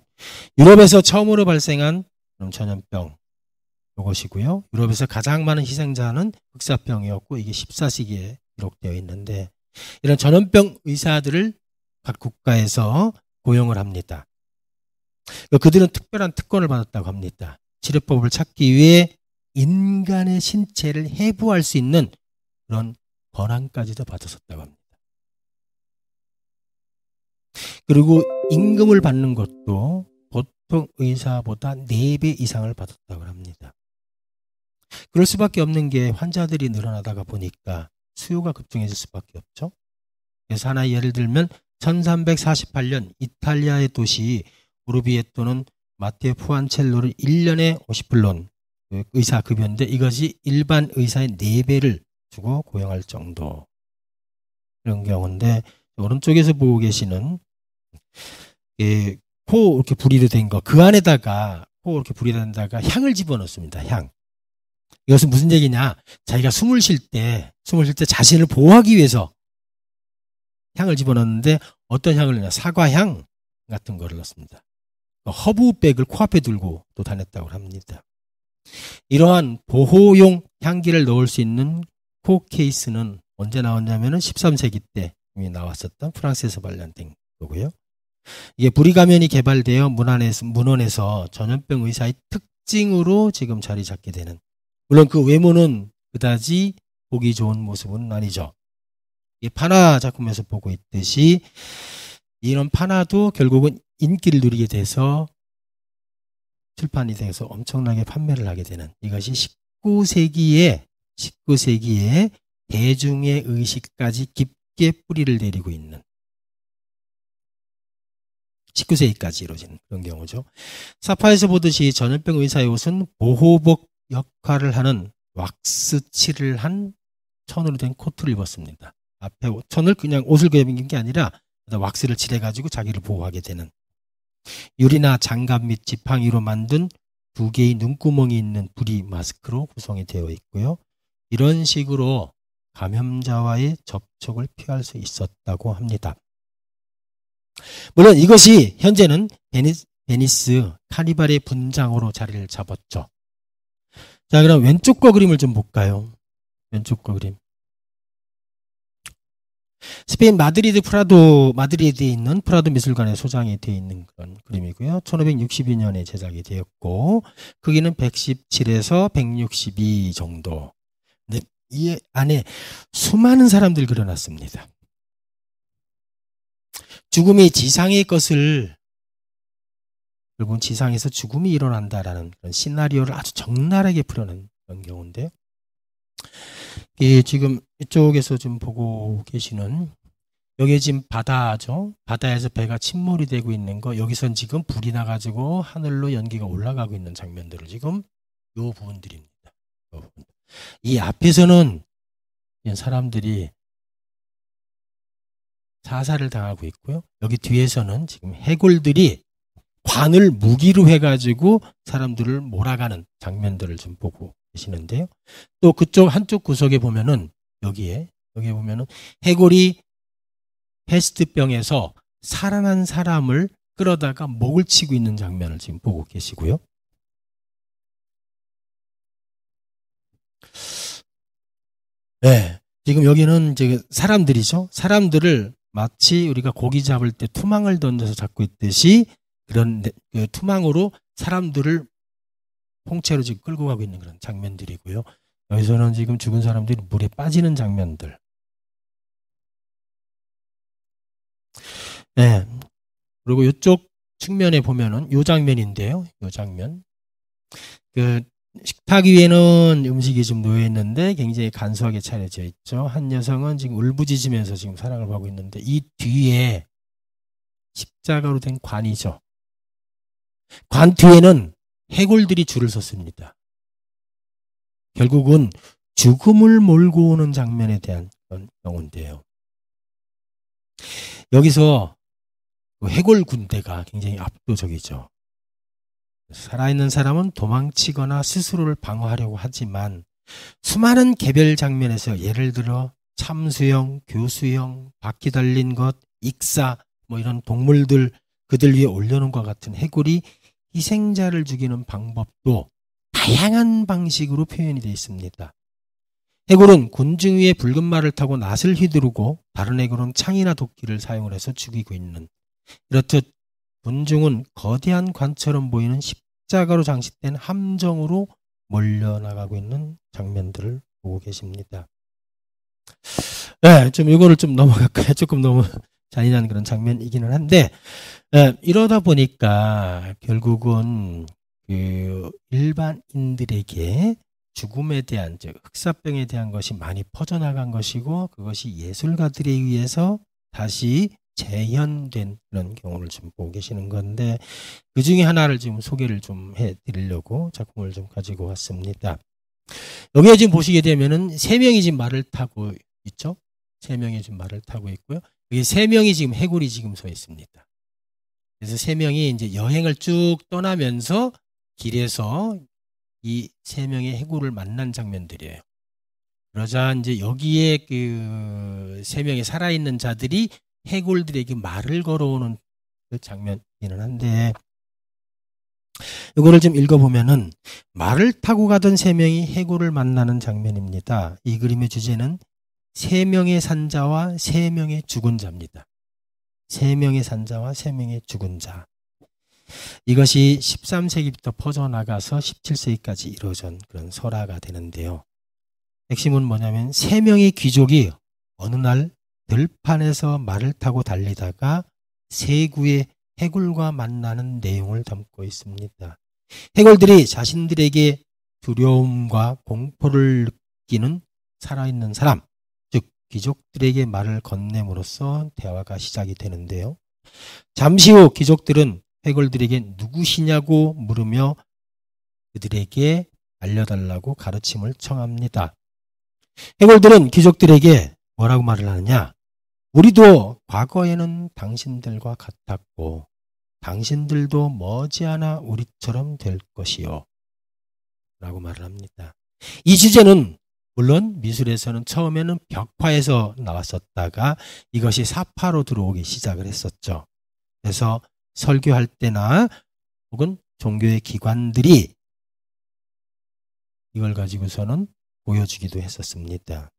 유럽에서 처음으로 발생한 그럼 전염병 이것이고요. 유럽에서 가장 많은 희생자는 흑사병이었고 이게 14세기에 기록되어 있는데 이런 전염병 의사들을 각 국가에서 고용을 합니다. 그들은 특별한 특권을 받았다고 합니다. 치료법을 찾기 위해 인간의 신체를 해부할 수 있는 그런 권한까지도 받았었다고 합니다. 그리고 임금을 받는 것도 보통 의사보다 4배 이상을 받았다고 합니다. 그럴 수밖에 없는 게 환자들이 늘어나다가 보니까 수요가 급증해질 수밖에 없죠. 그래서 하나 예를 들면 1348년 이탈리아의 도시 오르비에토는 마테 푸안첼로를 1년에 50불론 그 의사 급여인데 이것이 일반 의사의 4배를 주고 고용할 정도 이런 경우인데 오른쪽에서 보고 계시는 예, 호 이렇게 부리로 된 거 그 안에다가 호 이렇게 부리로 된다가 향을 집어넣습니다. 향. 이것은 무슨 얘기냐? 자기가 숨을 쉴 때, 숨을 쉴 때 자신을 보호하기 위해서 향을 집어넣는데 어떤 향을 넣냐? 사과향 같은 거를 넣습니다. 그 허브백을 코앞에 들고 또 다녔다고 합니다. 이러한 보호용 향기를 넣을 수 있는 코 케이스는 언제 나왔냐면은 13세기 때 이미 나왔었던 프랑스에서 발견된 거고요. 이게 불의가면이 개발되어 문안에서, 문헌에서 전염병 의사의 특징으로 지금 자리 잡게 되는. 물론 그 외모는 그다지 보기 좋은 모습은 아니죠. 이 파나 작품에서 보고 있듯이 이런 파나도 결국은 인기를 누리게 돼서 출판이 돼서 엄청나게 판매를 하게 되는 이것이 19세기에 19세기에 대중의 의식까지 깊게 뿌리를 내리고 있는 19세기까지 이루어진 그런 경우죠. 사파에서 보듯이 전염병 의사의 옷은 보호복 역할을 하는 왁스 칠을 한 천으로 된 코트를 입었습니다. 앞에 천을 그냥 옷을 그려 입는 게 아니라 왁스를 칠해가지고 자기를 보호하게 되는 유리나 장갑 및 지팡이로 만든 두 개의 눈구멍이 있는 부리 마스크로 구성이 되어 있고요. 이런 식으로 감염자와의 접촉을 피할 수 있었다고 합니다. 물론 이것이 현재는 베니스, 베니스 카니발의 분장으로 자리를 잡았죠. 자, 그럼 왼쪽 거 그림을 좀 볼까요? 왼쪽 거 그림. 스페인 마드리드 프라도 마드리드에 있는 프라도 미술관에 소장이 되어 있는 그런 그림이고요. 1562년에 제작이 되었고 크기는 117에서 162 정도. 이 안에 수많은 사람들 그려놨습니다. 죽음이 지상의 것을 결국은 지상에서 죽음이 일어난다라는 그런 시나리오를 아주 적나라하게 풀어낸 그런 경우인데 이 예, 지금 이쪽에서 지 보고 계시는 여기 지금 바다죠. 바다에서 배가 침몰이 되고 있는 거 여기선 지금 불이 나가지고 하늘로 연기가 올라가고 있는 장면들을 지금 요 부분들입니다. 이 앞에서는 사람들이 자살을 당하고 있고요. 여기 뒤에서는 지금 해골들이 관을 무기로 해가지고 사람들을 몰아가는 장면들을 좀 보고 계시는데요. 또 그쪽 한쪽 구석에 보면은 여기에 여기에 보면은 해골이 페스트병에서 살아난 사람을 끌어다가 목을 치고 있는 장면을 지금 보고 계시고요. 네, 지금 여기는 이제 사람들이죠. 사람들을 마치 우리가 고기 잡을 때 투망을 던져서 잡고 있듯이 그런 그 투망으로 사람들을 홍채로 지금 끌고 가고 있는 그런 장면들이고요. 여기서는 지금 죽은 사람들이 물에 빠지는 장면들. 네. 그리고 이쪽 측면에 보면은 요 장면인데요. 요 장면. 그 식탁 위에는 음식이 좀 놓여 있는데 굉장히 간소하게 차려져 있죠. 한 여성은 지금 울부짖으면서 지금 사랑을 받고 있는데 이 뒤에 십자가로 된 관이죠. 관 뒤에는 해골들이 줄을 섰습니다. 결국은 죽음을 몰고 오는 장면에 대한 영혼인데요 여기서 그 해골 군대가 굉장히 압도적이죠. 살아있는 사람은 도망치거나 스스로를 방어하려고 하지만 수많은 개별 장면에서 예를 들어 참수형, 교수형, 바퀴 달린 것, 익사, 뭐 이런 동물들 그들 위에 올려놓은 것 같은 해골이 희생자를 죽이는 방법도 다양한 방식으로 표현이 되어 있습니다. 해골은 군중 위에 붉은 말을 타고 낫을 휘두르고 다른 해골은 창이나 도끼를 사용 해서 죽이고 있는 이렇듯 문중은 거대한 관처럼 보이는 십자가로 장식된 함정으로 몰려나가고 있는 장면들을 보고 계십니다. 예, 좀 이거를 좀 넘어갈까요? 조금 너무 잔인한 그런 장면이기는 한데, 예, 이러다 보니까 결국은 그 일반인들에게 죽음에 대한, 즉, 흑사병에 대한 것이 많이 퍼져나간 것이고, 그것이 예술가들에 의해서 다시 재현된 그런 경우를 지금 보고 계시는 건데 그 중에 하나를 지금 소개를 좀 해드리려고 작품을 좀 가지고 왔습니다. 여기에 지금 보시게 되면은 세 명이 지금 말을 타고 있죠. 세 명이 지금 말을 타고 있고요. 여기 세 명이 지금 해골이 지금 서 있습니다. 그래서 세 명이 이제 여행을 쭉 떠나면서 길에서 이 세 명의 해골을 만난 장면들이에요. 그러자 이제 여기에 그 세 명의 살아있는 자들이 해골들에게 말을 걸어오는 그 장면이기는 한데 이거를 좀 읽어보면은 말을 타고 가던 세 명이 해골을 만나는 장면입니다. 이 그림의 주제는 세 명의 산자와 세 명의 죽은 자입니다. 세 명의 산자와 세 명의 죽은 자. 이것이 13세기부터 퍼져나가서 17세기까지 이루어진 그런 설화가 되는데요. 핵심은 뭐냐면 세 명의 귀족이 어느 날 들판에서 말을 타고 달리다가 세구의 해골과 만나는 내용을 담고 있습니다. 해골들이 자신들에게 두려움과 공포를 느끼는 살아있는 사람, 즉 귀족들에게 말을 건 n 으로써 대화가 시작이 되는데요. 잠시 후 귀족들은 해골들에게 누구시냐고 물으며 그들에게 알려달라고 가르침을 청합니다. 해골들은 귀족들에게 뭐라고 말을 하느냐? 우리도 과거에는 당신들과 같았고 당신들도 머지않아 우리처럼 될 것이요. 라고 말을 합니다. 이 주제는 물론 미술에서는 처음에는 벽화에서 나왔었다가 이것이 사파로 들어오기 시작을 했었죠. 그래서 설교할 때나 혹은 종교의 기관들이 이걸 가지고서는 보여주기도 했었습니다.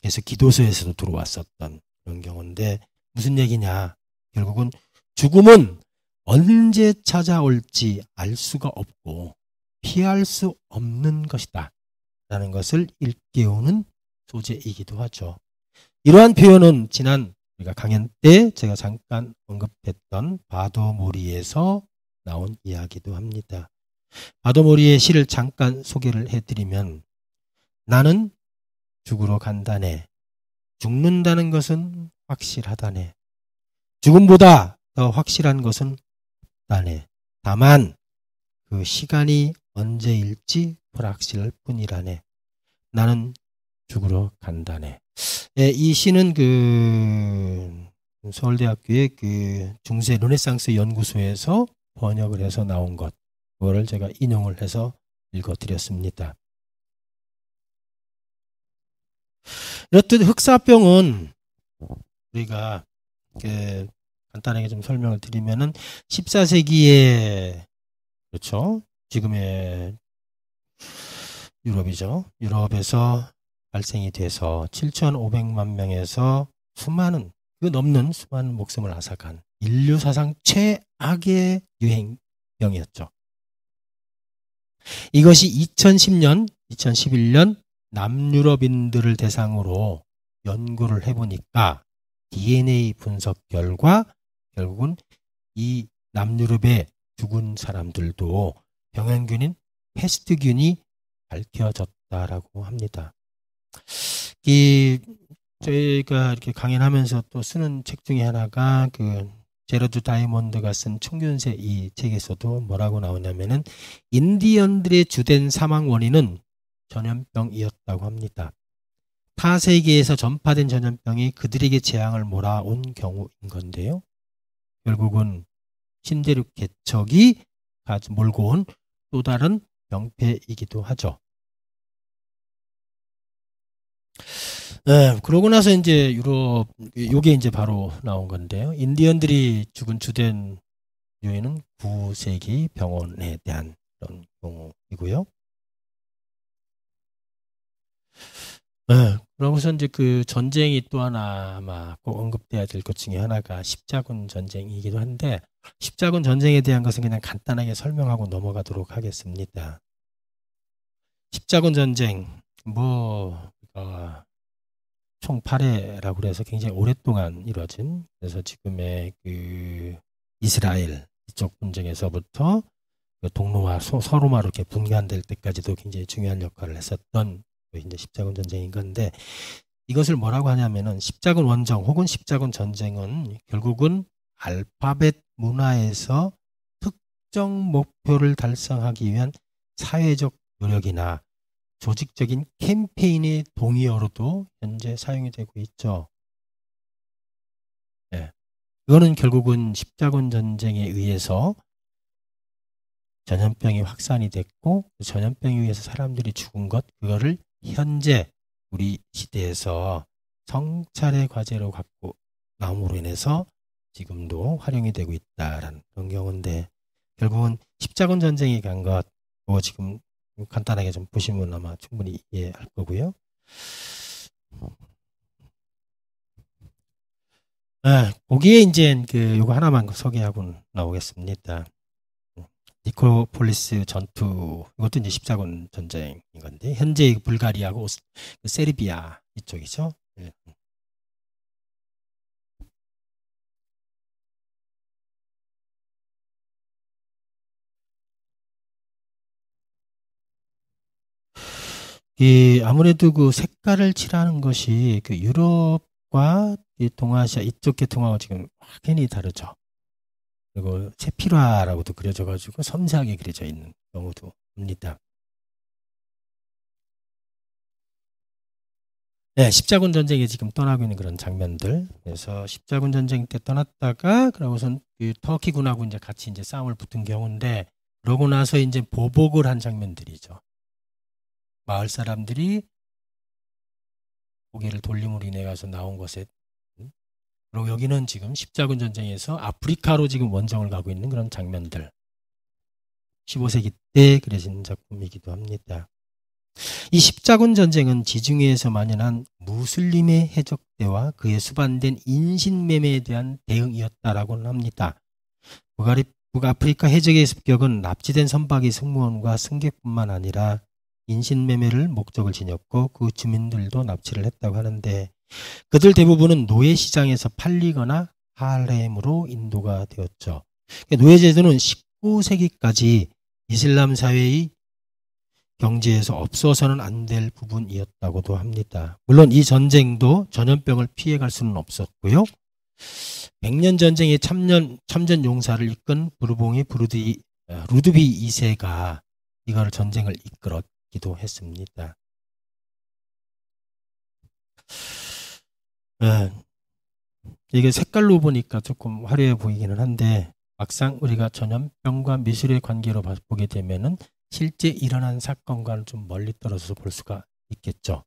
그래서 기도서에서도 들어왔었던 그런 경우인데 무슨 얘기냐? 결국은 죽음은 언제 찾아올지 알 수가 없고 피할 수 없는 것이다. 라는 것을 일깨우는 소재이기도 하죠. 이러한 표현은 지난 우리가 강연 때 제가 잠깐 언급했던 바도모리에서 나온 이야기도 합니다. 바도모리의 시를 잠깐 소개를 해드리면 나는 죽으러 간다네. 죽는다는 것은 확실하다네. 죽음보다 더 확실한 것은 없다네. 다만 그 시간이 언제일지 불확실할 뿐이라네. 나는 죽으러 간다네. 네, 이 시는 그 서울대학교의 그 중세 르네상스 연구소에서 번역을 해서 나온 것, 그거를 제가 인용을 해서 읽어드렸습니다. 이렇듯 흑사병은 우리가 간단하게 좀 설명을 드리면은 14세기에 그렇죠 지금의 유럽이죠 유럽에서 발생이 돼서 7,500만 명에서 수많은 그 넘는 수많은 목숨을 앗아간 인류 사상 최악의 유행병이었죠. 이것이 2010년, 2011년 남유럽인들을 대상으로 연구를 해보니까 DNA 분석 결과 결국은 이 남유럽의 죽은 사람들도 병행균인 페스트균이 밝혀졌다라고 합니다. 이 저희가 이렇게 강연 하면서 또 쓰는 책 중에 하나가 그 제러드 다이몬드가 쓴 청균세 이 책에서도 뭐라고 나오냐면은 인디언들의 주된 사망 원인은 전염병이었다고 합니다. 타 세계에서 전파된 전염병이 그들에게 재앙을 몰아온 경우인 건데요. 결국은 신대륙 개척이 몰고 온 또 다른 명패이기도 하죠. 네, 그러고 나서 이제 유럽 요게 이제 바로 나온 건데요. 인디언들이 죽은 주된 요인은 구세기 병원에 대한 그런 경우이고요. 어, 네, 그러고서 이제 그 전쟁이 또 하나 아마 꼭 언급돼야 될 것 중에 하나가 십자군 전쟁이기도 한데 십자군 전쟁에 대한 것은 그냥 간단하게 설명하고 넘어가도록 하겠습니다. 십자군 전쟁 뭐 어, 총 8회라고 그래서 굉장히 오랫동안 이뤄진 그래서 지금의 그 이스라엘 이쪽 분쟁에서부터 그 동로와 서, 로마로 이렇게 분간될 때까지도 굉장히 중요한 역할을 했었던 그 이제 십자군 전쟁인 건데 이것을 뭐라고 하냐면은 십자군 원정 혹은 십자군 전쟁은 결국은 알파벳 문화에서 특정 목표를 달성하기 위한 사회적 노력이나 조직적인 캠페인의 동의어로도 현재 사용이 되고 있죠. 네. 예. 이거는 결국은 십자군 전쟁에 의해서 전염병이 확산이 됐고 그 전염병에 의해서 사람들이 죽은 것 그거를 현재 우리 시대에서 성찰의 과제로 갖고 마음으로 인해서 지금도 활용이 되고 있다라는 그런 경우인데 결국은 십자군 전쟁이 간 것, 뭐 지금 간단하게 좀 보시면 아마 충분히 이해할 거고요. 네, 거기에 이제 그 요거 하나만 그 소개하고 나오겠습니다. 니코폴리스 전투 이것도 이제 십자군 전쟁인 건데 현재 불가리아고 그 세르비아 이쪽이죠. 예. 이 아무래도 그 색깔을 칠하는 것이 그 유럽과 이 동아시아 이쪽 계통하고 지금 확연히 다르죠. 그리고 채필화라고도 그려져가지고 섬세하게 그려져 있는 경우도 옵니다. 네, 십자군 전쟁에 지금 떠나고 있는 그런 장면들. 그래서 십자군 전쟁 때 떠났다가 그러고선 그 터키 군하고 이제 같이 이제 싸움을 붙은 경우인데 그러고 나서 이제 보복을 한 장면들이죠. 마을 사람들이 고개를 돌림으로 인해 가서 나온 것에 그리고 여기는 지금 십자군 전쟁에서 아프리카로 지금 원정을 가고 있는 그런 장면들. 15세기 때 그려진 작품이기도 합니다. 이 십자군 전쟁은 지중해에서 만연한 무슬림의 해적대와 그에 수반된 인신매매에 대한 대응이었다라고는 합니다. 북아프리카 해적의 습격은 납치된 선박의 승무원과 승객뿐만 아니라 인신매매를 목적을 지녔고 그 주민들도 납치를 했다고 하는데 그들 대부분은 노예 시장에서 팔리거나 할렘으로 인도가 되었죠. 그러니까 노예 제도는 19세기까지 이슬람 사회의 경제에서 없어서는 안 될 부분이었다고도 합니다. 물론 이 전쟁도 전염병을 피해갈 수는 없었고요. 백년 전쟁의 참전, 참전 용사를 이끈 부르봉이 부르디, 어, 루드비 2세가 이걸 전쟁을 이끌었기도 했습니다. 예. 이게 색깔로 보니까 조금 화려해 보이기는 한데 막상 우리가 전염병과 미술의 관계로 보게 되면은 실제 일어난 사건과는 좀 멀리 떨어져서 볼 수가 있겠죠.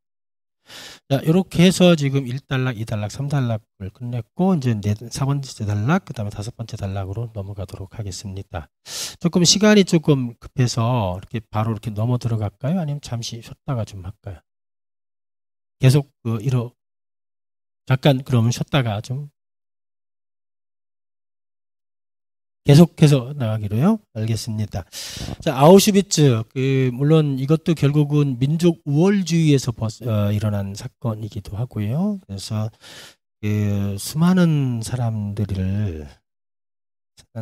자, 이렇게 해서 지금 1단락, 2단락, 3단락을 끝냈고 이제 네, 4번째 단락, 그다음에 다섯 번째 단락으로 넘어가도록 하겠습니다. 조금 시간이 조금 급해서 이렇게 바로 이렇게 넘어 들어갈까요? 아니면 잠시 쉬었다가 좀 할까요? 계속 그 이러 잠깐 그러면 쉬었다가 좀 계속해서 나가기로요. 알겠습니다. 자, 아우슈비츠. 그 물론 이것도 결국은 민족 우월주의에서 벗, 어, 일어난 사건이기도 하고요. 그래서 그 수많은 사람들을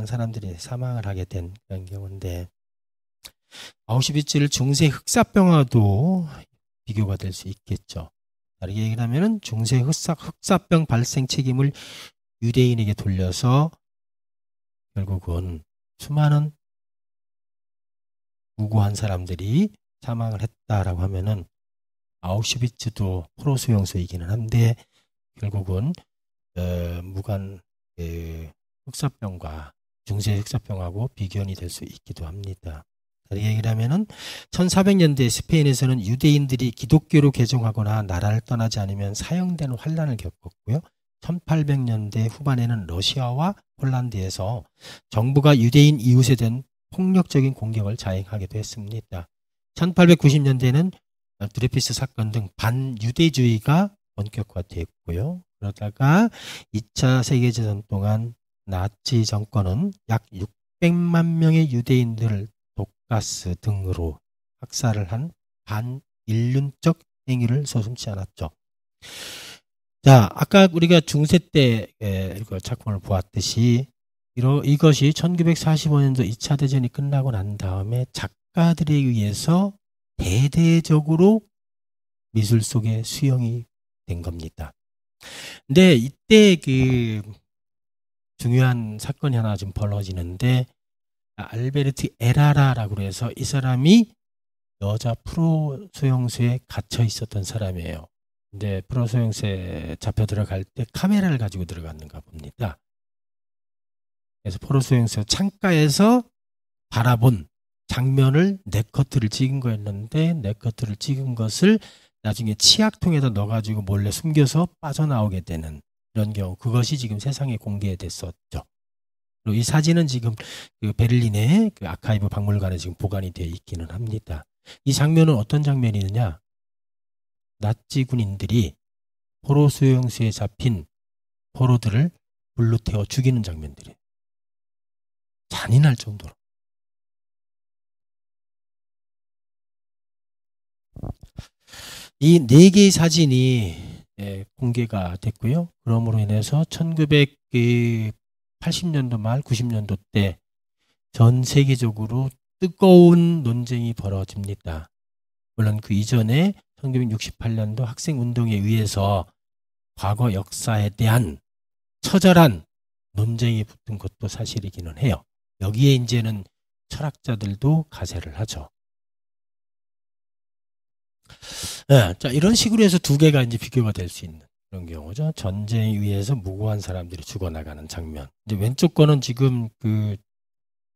사람들이 사망을 하게 된 그런 경우인데 아우슈비츠를 중세 흑사병화도 비교가 될 수 있겠죠. 다르게 얘기를 하면은 중세 흑사, 흑사병 발생 책임을 유대인에게 돌려서 결국은 수많은 무고한 사람들이 사망을 했다라고 하면은 아우슈비츠도 포로수용소이기는 한데 결국은 어, 무관 그 흑사병과 중세 흑사병하고 비견이 될 수 있기도 합니다. 다른 얘기하면은 1400년대 스페인에서는 유대인들이 기독교로 개종하거나 나라를 떠나지 않으면 사형되는 환란을 겪었고요. 1800년대 후반에는 러시아와 폴란드에서 정부가 유대인 이웃에 대한 폭력적인 공격을 자행하기도 했습니다. 1890년대는 드레피스 사건 등 반유대주의가 본격화됐고요. 그러다가 2차 세계대전 동안 나치 정권은 약 600만 명의 유대인들을 가스 등으로 학살을 한 반인륜적 행위를 서슴지 않았죠. 자, 아까 우리가 중세 때 이걸 작품을 보았듯이 이러, 이것이 1945년도 2차 대전이 끝나고 난 다음에 작가들에 의해서 대대적으로 미술 속에 수용이 된 겁니다. 근데 이때 그 중요한 사건이 하나 좀 벌어지는데 알베르트 에라라라고 해서 이 사람이 여자 프로 소형수에 갇혀 있었던 사람이에요. 근데 프로 소형수에 잡혀 들어갈 때 카메라를 가지고 들어갔는가 봅니다. 그래서 프로 소형수 창가에서 바라본 장면을 네커트를 찍은 거였는데 네커트를 찍은 것을 나중에 치약통에다 넣어가지고 몰래 숨겨서 빠져나오게 되는 이런 경우 그것이 지금 세상에 공개됐었죠. 이 사진은 지금 그 베를린의 그 아카이브 박물관에 지금 보관이 되어 있기는 합니다. 이 장면은 어떤 장면이느냐? 나치 군인들이 포로 수용소에 잡힌 포로들을 불로 태워 죽이는 장면들이 잔인할 정도로 이 네 개의 사진이 예, 공개가 됐고요. 그러므로 인해서 1900 80년도 말 90년도 때 전 세계적으로 뜨거운 논쟁이 벌어집니다. 물론 그 이전에 1968년도 학생 운동에 의해서 과거 역사에 대한 처절한 논쟁이 붙은 것도 사실이기는 해요. 여기에 이제는 철학자들도 가세를 하죠. 네, 자, 이런 식으로 해서 두 개가 이제 비교가 될 수 있는. 그런 경우죠. 전쟁에 의해서 무고한 사람들이 죽어나가는 장면. 이제 왼쪽 거는 지금 그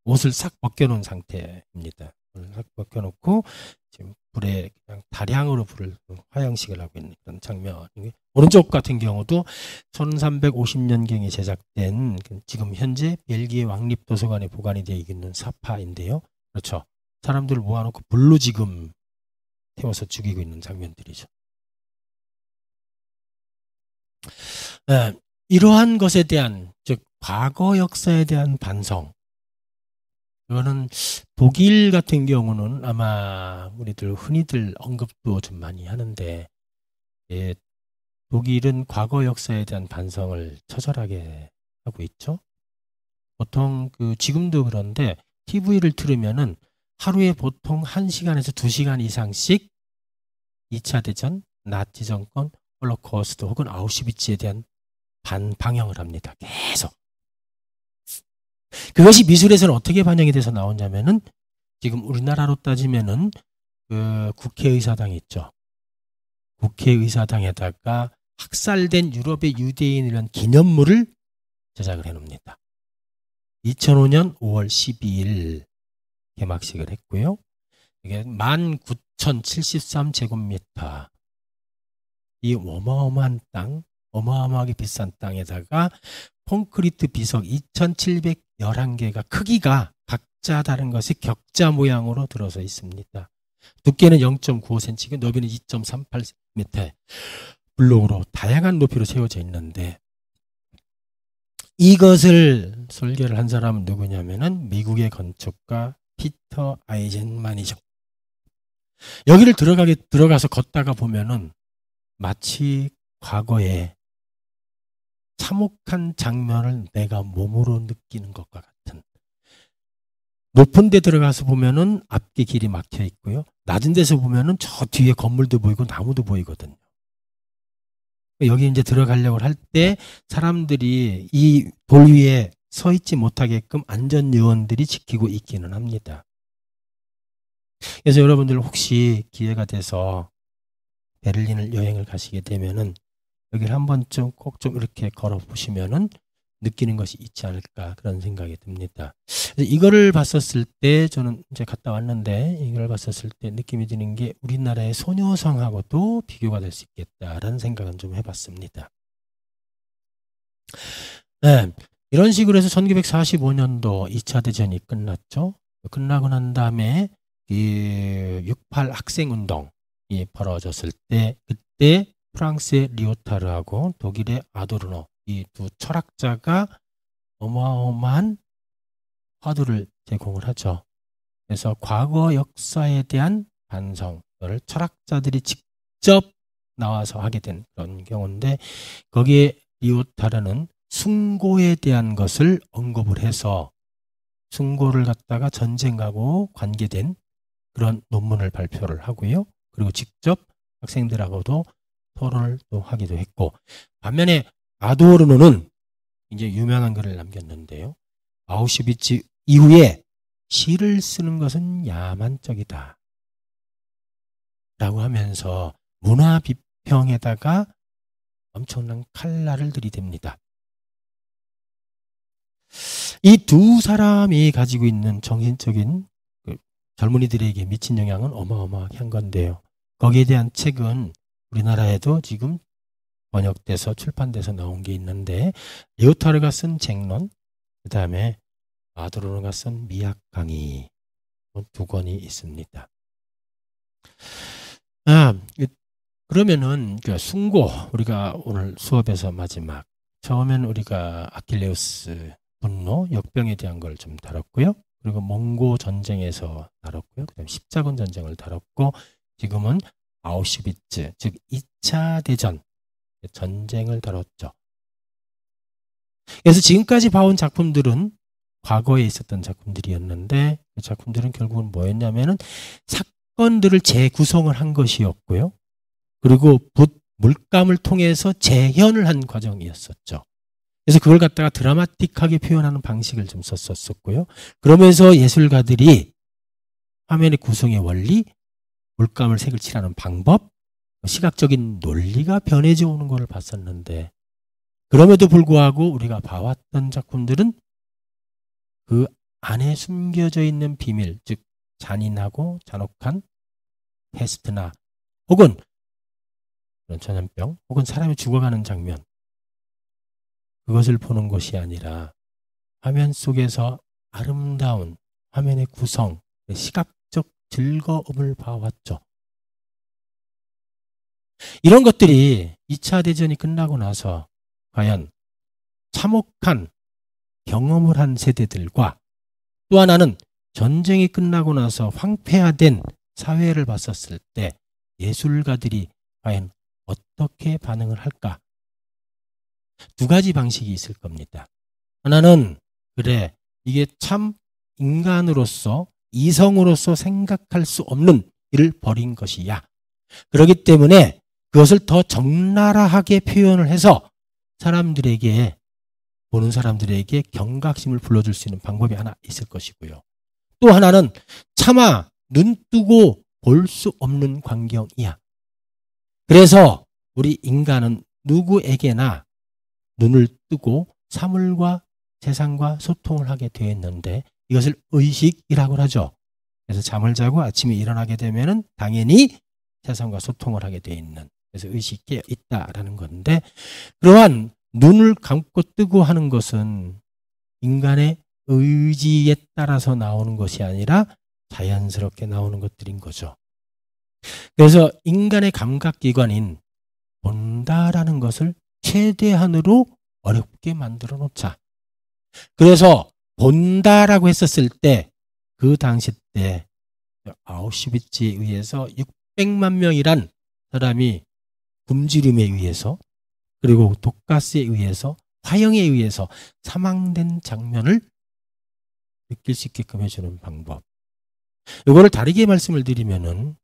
옷을 싹 벗겨놓은 상태입니다. 옷을 싹 벗겨놓고 지금 불에 그냥 다량으로 불을 화양식을 하고 있는 그런 장면. 오른쪽 같은 경우도 1350년경에 제작된 그 지금 현재 벨기에 왕립 도서관에 보관이 되어 있는 사파인데요. 그렇죠. 사람들을 모아놓고 불로 지금 태워서 죽이고 있는 장면들이죠. 예, 이러한 것에 대한 즉 과거 역사에 대한 반성. 이거는 독일 같은 경우는 아마 우리들 흔히들 언급도 좀 많이 하는데 예, 독일은 과거 역사에 대한 반성을 처절하게 하고 있죠. 보통 그 지금도 그런데 TV를 틀으면은 하루에 보통 1시간에서 2시간 이상씩 2차 대전, 나치 정권, 홀로코스트 혹은 아우슈비츠에 대한 반방향을 합니다. 계속. 그것이 미술에서는 어떻게 반영이 돼서 나오냐면은 지금 우리나라로 따지면은 그 국회의사당 있죠. 국회의사당에다가 학살된 유럽의 유대인이란 기념물을 제작을 해놓습니다. 2005년 5월 12일 개막식을 했고요. 이게 19,073제곱미터 이 어마어마한 땅, 어마어마하게 비싼 땅에다가 콘크리트 비석 2,711개가 크기가 각자 다른 것이 격자 모양으로 들어서 있습니다. 두께는 0.95cm, 너비는 2.38m. 블록으로 다양한 높이로 세워져 있는데 이것을 설계를 한 사람은 누구냐면은 미국의 건축가 피터 아이젠만이죠. 여기를 들어가게 들어가서 걷다가 보면은 마치 과거에 참혹한 장면을 내가 몸으로 느끼는 것과 같은 높은 데 들어가서 보면은 앞에 길이 막혀 있고요. 낮은 데서 보면은 저 뒤에 건물도 보이고 나무도 보이거든요. 여기 이제 들어가려고 할 때 사람들이 이 돌 위에 서 있지 못하게끔 안전 요원들이 지키고 있기는 합니다. 그래서 여러분들 혹시 기회가 돼서 베를린을 여행을 가시게 되면은 여기를 한 번쯤 꼭 좀 이렇게 걸어 보시면은 느끼는 것이 있지 않을까 그런 생각이 듭니다. 이거를 봤었을 때 저는 이제 갔다 왔는데 이걸 봤었을 때 느낌이 드는 게 우리나라의 소녀상하고도 비교가 될 수 있겠다라는 생각은 좀 해봤습니다. 네, 이런 식으로 해서 1945년도 2차 대전이 끝났죠. 끝나고 난 다음에 이68 학생운동 예, 벌어졌을 때 그때 프랑스의 리오타르하고 독일의 아도르노 이 두 철학자가 어마어마한 화두를 제공을 하죠. 그래서 과거 역사에 대한 반성을 철학자들이 직접 나와서 하게 된 그런 경우인데 거기에 리오타르는 숭고에 대한 것을 언급을 해서 숭고를 갖다가 전쟁하고 관계된 그런 논문을 발표를 하고요. 그리고 직접 학생들하고도 토론을 또 하기도 했고 반면에 아도르노는 이제 유명한 글을 남겼는데요. 아우슈비츠 이후에 시를 쓰는 것은 야만적이다. 라고 하면서 문화 비평에다가 엄청난 칼날을 들이댑니다. 이 두 사람이 가지고 있는 정신적인 젊은이들에게 미친 영향은 어마어마하게 한 건데요. 거기에 대한 책은 우리나라에도 지금 번역돼서 출판돼서 나온 게 있는데 레오타르가 쓴 쟁론, 그 다음에 마드로노가쓴 미학 강의 뭐 두 권이 있습니다. 아, 그러면은 그 숭고 우리가 오늘 수업에서 마지막 처음엔 우리가 아킬레우스 분노, 역병에 대한 걸 좀 다뤘고요. 그리고 몽고 전쟁에서 다뤘고요. 그다음 십자군 전쟁을 다뤘고 지금은 아우슈비츠 즉 2차 대전 전쟁을 다뤘죠. 그래서 지금까지 봐온 작품들은 과거에 있었던 작품들이었는데 그 작품들은 결국은 뭐였냐면은 사건들을 재구성을 한 것이었고요. 그리고 붓 물감을 통해서 재현을 한 과정이었었죠. 그래서 그걸 갖다가 드라마틱하게 표현하는 방식을 좀 썼었고요. 었 그러면서 예술가들이 화면의 구성의 원리, 물감을 색을 칠하는 방법, 뭐 시각적인 논리가 변해져 오는 것을 봤었는데 그럼에도 불구하고 우리가 봐왔던 작품들은 그 안에 숨겨져 있는 비밀, 즉 잔인하고 잔혹한 테스트나 혹은 그런 전염병 혹은 사람이 죽어가는 장면 그것을 보는 것이 아니라 화면 속에서 아름다운 화면의 구성, 시각적 즐거움을 봐왔죠. 이런 것들이 2차 대전이 끝나고 나서 과연 참혹한 경험을 한 세대들과 또 하나는 전쟁이 끝나고 나서 황폐화된 사회를 봤었을 때 예술가들이 과연 어떻게 반응을 할까? 두 가지 방식이 있을 겁니다. 하나는 그래 이게 참 인간으로서 이성으로서 생각할 수 없는 일을 벌인 것이야. 그렇기 때문에 그것을 더 적나라하게 표현을 해서 사람들에게 보는 사람들에게 경각심을 불러줄 수 있는 방법이 하나 있을 것이고요. 또 하나는 차마 눈 뜨고 볼 수 없는 광경이야. 그래서 우리 인간은 누구에게나 눈을 뜨고 사물과 세상과 소통을 하게 되었는데 이것을 의식이라고 하죠. 그래서 잠을 자고 아침에 일어나게 되면 당연히 세상과 소통을 하게 되어 있는 그래서 의식에 있다라는 건데 그러한 눈을 감고 뜨고 하는 것은 인간의 의지에 따라서 나오는 것이 아니라 자연스럽게 나오는 것들인 거죠. 그래서 인간의 감각기관인 본다라는 것을 최대한으로 어렵게 만들어 놓자. 그래서 본다라고 했었을 때 그 당시 때 아우슈비츠에 의해서 600만 명이란 사람이 굶주림에 의해서 그리고 독가스에 의해서 화형에 의해서 사망된 장면을 느낄 수 있게끔 해주는 방법. 이거를 다르게 말씀을 드리면은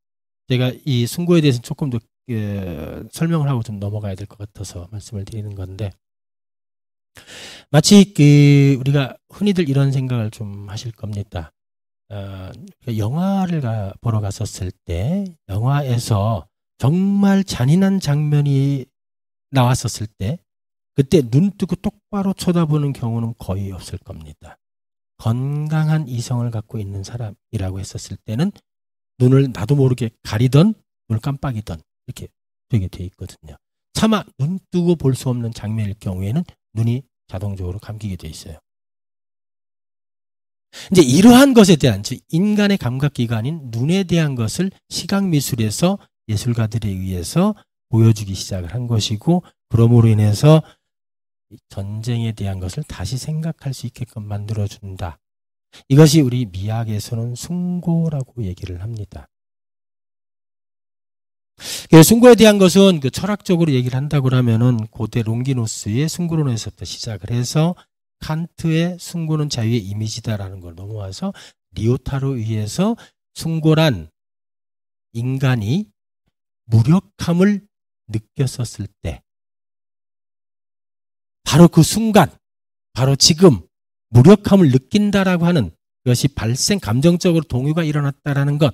제가 이 승고에 대해서 조금 더 예, 설명을 하고 좀 넘어가야 될 것 같아서 말씀을 드리는 건데 마치 그 우리가 흔히들 이런 생각을 좀 하실 겁니다. 어, 그 영화를 가, 보러 갔었을 때 영화에서 정말 잔인한 장면이 나왔었을 때 그때 눈 뜨고 똑바로 쳐다보는 경우는 거의 없을 겁니다. 건강한 이성을 갖고 있는 사람이라고 했었을 때는 눈을 나도 모르게 가리던 눈을 깜빡이던 이렇게 되게 돼 있거든요. 차마 눈 뜨고 볼 수 없는 장면일 경우에는 눈이 자동적으로 감기게 돼 있어요. 이제 이러한 것에 대한 즉 인간의 감각 기관인 눈에 대한 것을 시각 미술에서 예술가들에 의해서 보여주기 시작을 한 것이고 그러므로 인해서 전쟁에 대한 것을 다시 생각할 수 있게끔 만들어 준다. 이것이 우리 미학에서는 숭고라고 얘기를 합니다. 예, 승고에 대한 것은 그 철학적으로 얘기를 한다고 하면은 고대 롱기노스의 승고론에서부터 시작을 해서 칸트의 승고는 자유의 이미지다라는 걸 넘어와서 리오타로 의해서 승고란 인간이 무력함을 느꼈었을 때 바로 그 순간 바로 지금 무력함을 느낀다라고 하는 것이 발생 감정적으로 동요가 일어났다라는 것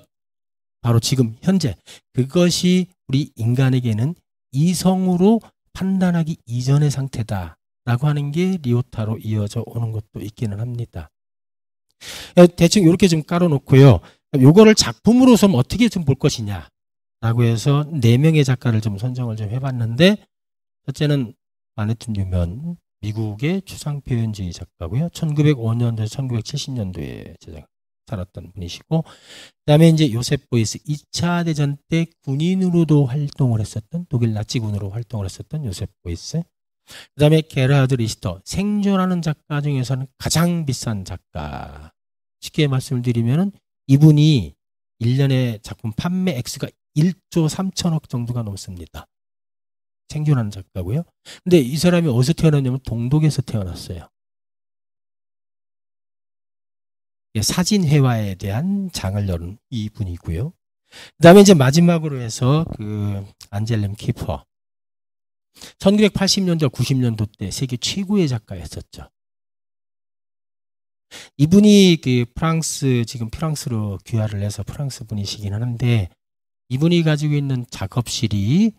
바로 지금 현재 그것이 우리 인간에게는 이성으로 판단하기 이전의 상태다라고 하는 게 리오타로 이어져 오는 것도 있기는 합니다. 대충 이렇게 좀 깔아놓고요. 요거를 작품으로 좀 어떻게 좀 볼 것이냐라고 해서 네 명의 작가를 좀 선정을 좀 해봤는데 첫째는 마네튼 유면 미국의 추상표현주의 작가고요. 1905년도 에서 1970년도에 제작. 살았던 분이시고 그다음에 이제 요셉 보이스 2차 대전 때 군인으로도 활동을 했었던 독일 나치군으로 활동을 했었던 요셉보이스 그다음에 게라드 르 리스터 생존하는 작가 중에서는 가장 비싼 작가 쉽게 말씀드리면은 이분이 1년에 작품 판매 액수가 1조 3천억 정도가 넘습니다. 생존하는 작가고요. 근데 이 사람이 어디서 태어났냐면 동독에서 태어났어요. 예, 사진 회화에 대한 장을 열은 이분이고요. 그 다음에 이제 마지막으로 해서 그 안젤렘 키퍼. 1980년대, 90년도 때 세계 최고의 작가였었죠. 이분이 그 프랑스, 지금 프랑스로 귀화를 해서 프랑스 분이시긴 하는데, 이분이 가지고 있는 작업실이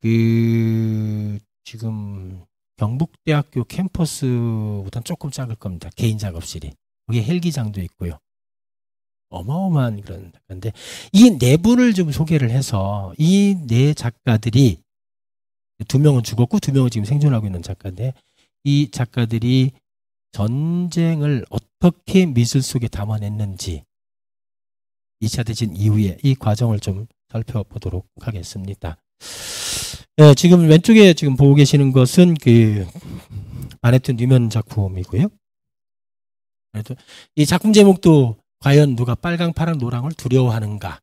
그 지금 경북대학교 캠퍼스보단 조금 작을 겁니다. 개인 작업실이. 거기에 헬기장도 있고요. 어마어마한 그런 작가인데 이 내부를 좀 소개를 해서 이 네 작가들이 두 명은 죽었고 두 명은 지금 생존하고 있는 작가인데 이 작가들이 전쟁을 어떻게 미술 속에 담아냈는지 2차 대전 이후에 이 과정을 좀 살펴보도록 하겠습니다. 네, 지금 왼쪽에 지금 보고 계시는 것은 그 아네튼 뉴면 작품이고요. 그래도 이 작품 제목도 과연 누가 빨강, 파랑, 노랑을 두려워하는가?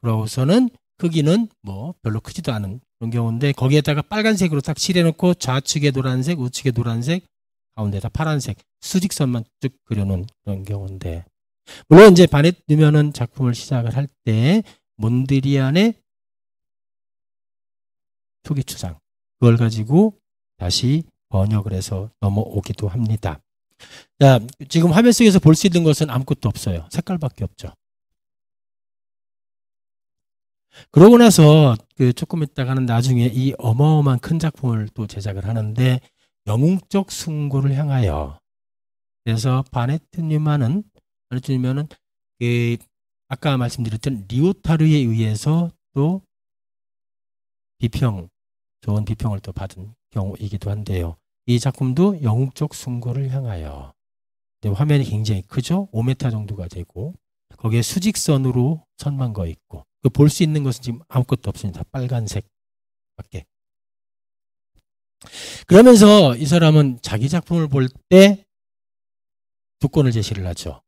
그러고서는 크기는 뭐 별로 크지도 않은 그런 경우인데 거기에다가 빨간색으로 딱 칠해놓고 좌측에 노란색, 우측에 노란색, 가운데다 파란색 수직선만 쭉 그려놓은 그런 경우인데 물론 이제 바넷 뉴면은 작품을 시작을 할 때 몬드리안의 초기 추상 그걸 가지고 다시 번역을 해서 넘어오기도 합니다. 자, 지금 화면 속에서 볼 수 있는 것은 아무것도 없어요. 색깔밖에 없죠. 그러고 나서 그 조금 있다가는 나중에 이 어마어마한 큰 작품을 또 제작을 하는데 영웅적 승고를 향하여 그래서 바네트뉴만은 바네트뉴만은 그 아까 말씀드렸던 리오타르에 의해서 또 비평 좋은 비평을 또 받은 경우이기도 한데요. 이 작품도 영웅적 순고를 향하여 화면이 굉장히 크죠? 5m 정도가 되고 거기에 수직선으로 선만 거 있고 그 볼수 있는 것은 지금 아무것도 없습니다. 빨간색밖에. 그러면서 이 사람은 자기 작품을 볼 때 조건을 제시를 하죠.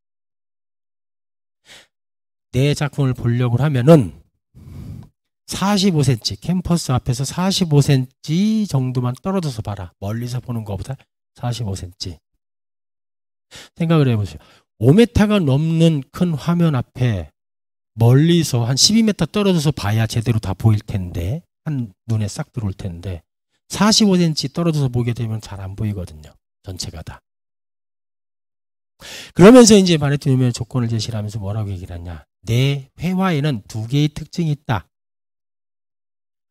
내 작품을 보려고 하면은 45cm, 캠퍼스 앞에서 45cm 정도만 떨어져서 봐라. 멀리서 보는 것보다 45cm. 생각을 해보세요. 5m가 넘는 큰 화면 앞에 멀리서 한 12m 떨어져서 봐야 제대로 다 보일 텐데, 한 눈에 싹 들어올 텐데, 45cm 떨어져서 보게 되면 잘 안 보이거든요. 전체가 다. 그러면서 이제 바네트 유면의 조건을 제시하면서 뭐라고 얘기를 하냐. 내 회화에는 두 개의 특징이 있다.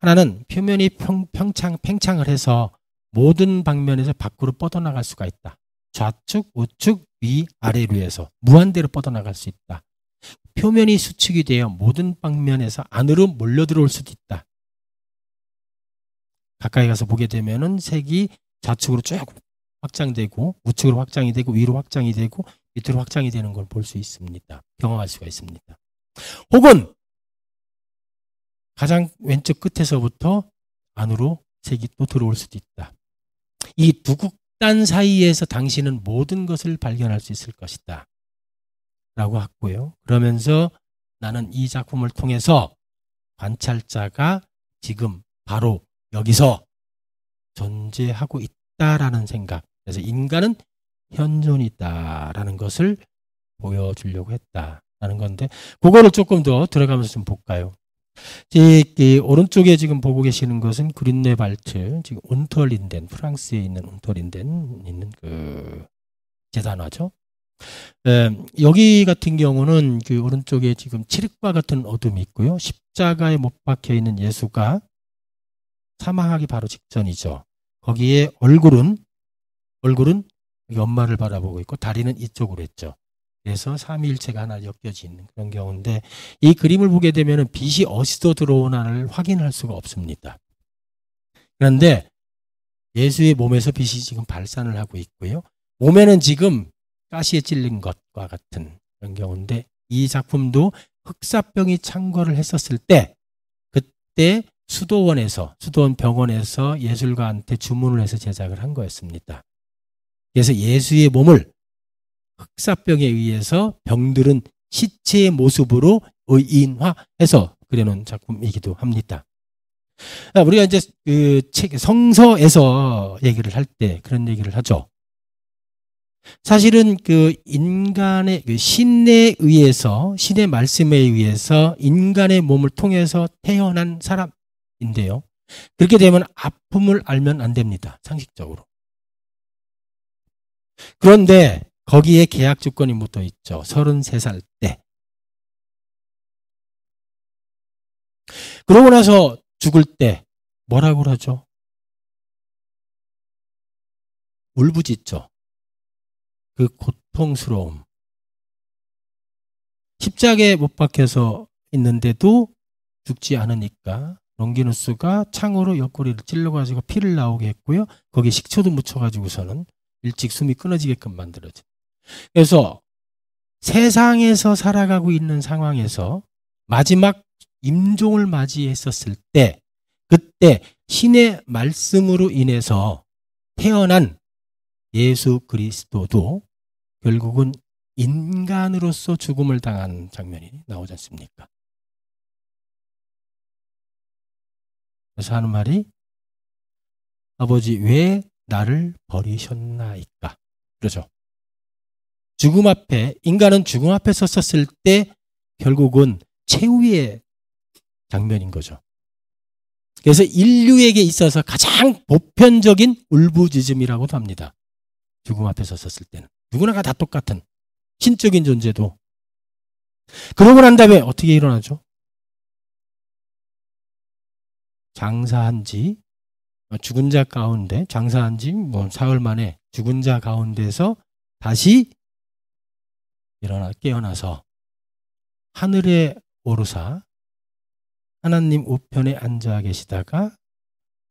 하나는 표면이 평, 평창, 팽창을 해서 모든 방면에서 밖으로 뻗어나갈 수가 있다. 좌측, 우측, 위, 아래로 해서 무한대로 뻗어나갈 수 있다. 표면이 수축이 되어 모든 방면에서 안으로 몰려들어올 수도 있다. 가까이 가서 보게 되면은 색이 좌측으로 쭉 확장되고 우측으로 확장이 되고 위로 확장이 되고 밑으로 확장이 되는 걸 볼 수 있습니다. 경험할 수가 있습니다. 혹은 가장 왼쪽 끝에서부터 안으로 색이 또 들어올 수도 있다. 이 두 극단 사이에서 당신은 모든 것을 발견할 수 있을 것이다. 라고 하고요 그러면서 나는 이 작품을 통해서 관찰자가 지금 바로 여기서 존재하고 있다라는 생각. 그래서 인간은 현존이다라는 것을 보여주려고 했다라는 건데, 그거를 조금 더 들어가면서 좀 볼까요? 이 오른쪽에 지금 보고 계시는 것은 그린네발트, 지금 온털린덴, 프랑스에 있는 온털린덴 있는 그 재단화죠. 에, 여기 같은 경우는 그 오른쪽에 지금 칠흑과 같은 어둠이 있고요. 십자가에 못 박혀 있는 예수가 사망하기 바로 직전이죠. 거기에 얼굴은 얼굴은 연마를 바라보고 있고 다리는 이쪽으로 했죠. 그래서 삼위일체가 하나 엮여진 그런 경우인데 이 그림을 보게 되면 빛이 어디서 들어오나를 확인할 수가 없습니다. 그런데 예수의 몸에서 빛이 지금 발산을 하고 있고요. 몸에는 지금 가시에 찔린 것과 같은 그런 경우인데 이 작품도 흑사병이 창궐을 했었을 때 그때 수도원에서 수도원 병원에서 예술가한테 주문을 해서 제작을 한 거였습니다. 그래서 예수의 몸을 흑사병에 의해서 병들은 시체의 모습으로 의인화해서 그려놓은 작품이기도 합니다. 우리가 이제 그 책, 성서에서 얘기를 할 때 그런 얘기를 하죠. 사실은 그 인간의 그 신에 의해서 신의 말씀에 의해서 인간의 몸을 통해서 태어난 사람인데요. 그렇게 되면 아픔을 알면 안 됩니다. 상식적으로. 그런데 거기에 계약 조건이 묻어 있죠. 33살 때. 그러고 나서 죽을 때 뭐라고 그러죠? 울부짖죠. 그 고통스러움. 십자가에 못 박혀서 있는데도 죽지 않으니까 롱기누스가 창으로 옆구리를 찔러가지고 피를 나오게 했고요. 거기 식초도 묻혀가지고서는 일찍 숨이 끊어지게끔 만들어진. 그래서 세상에서 살아가고 있는 상황에서 마지막 임종을 맞이했었을 때 그때 신의 말씀으로 인해서 태어난 예수 그리스도도 결국은 인간으로서 죽음을 당한 장면이 나오지 않습니까? 그래서 하는 말이 아버지 왜 나를 버리셨나이까? 그러죠. 죽음 앞에 인간은 죽음 앞에 섰었을 때 결국은 최후의 장면인 거죠. 그래서 인류에게 있어서 가장 보편적인 울부짖음이라고도 합니다. 죽음 앞에 섰었을 때는 누구나가 다 똑같은 신적인 존재도 그러고 난 다음에 어떻게 일어나죠? 장사한 지 죽은 자 가운데 장사한 지뭐 사흘 만에 죽은 자 가운데서 다시 일어나 깨어나서 하늘에 오르사 하나님 우편에 앉아 계시다가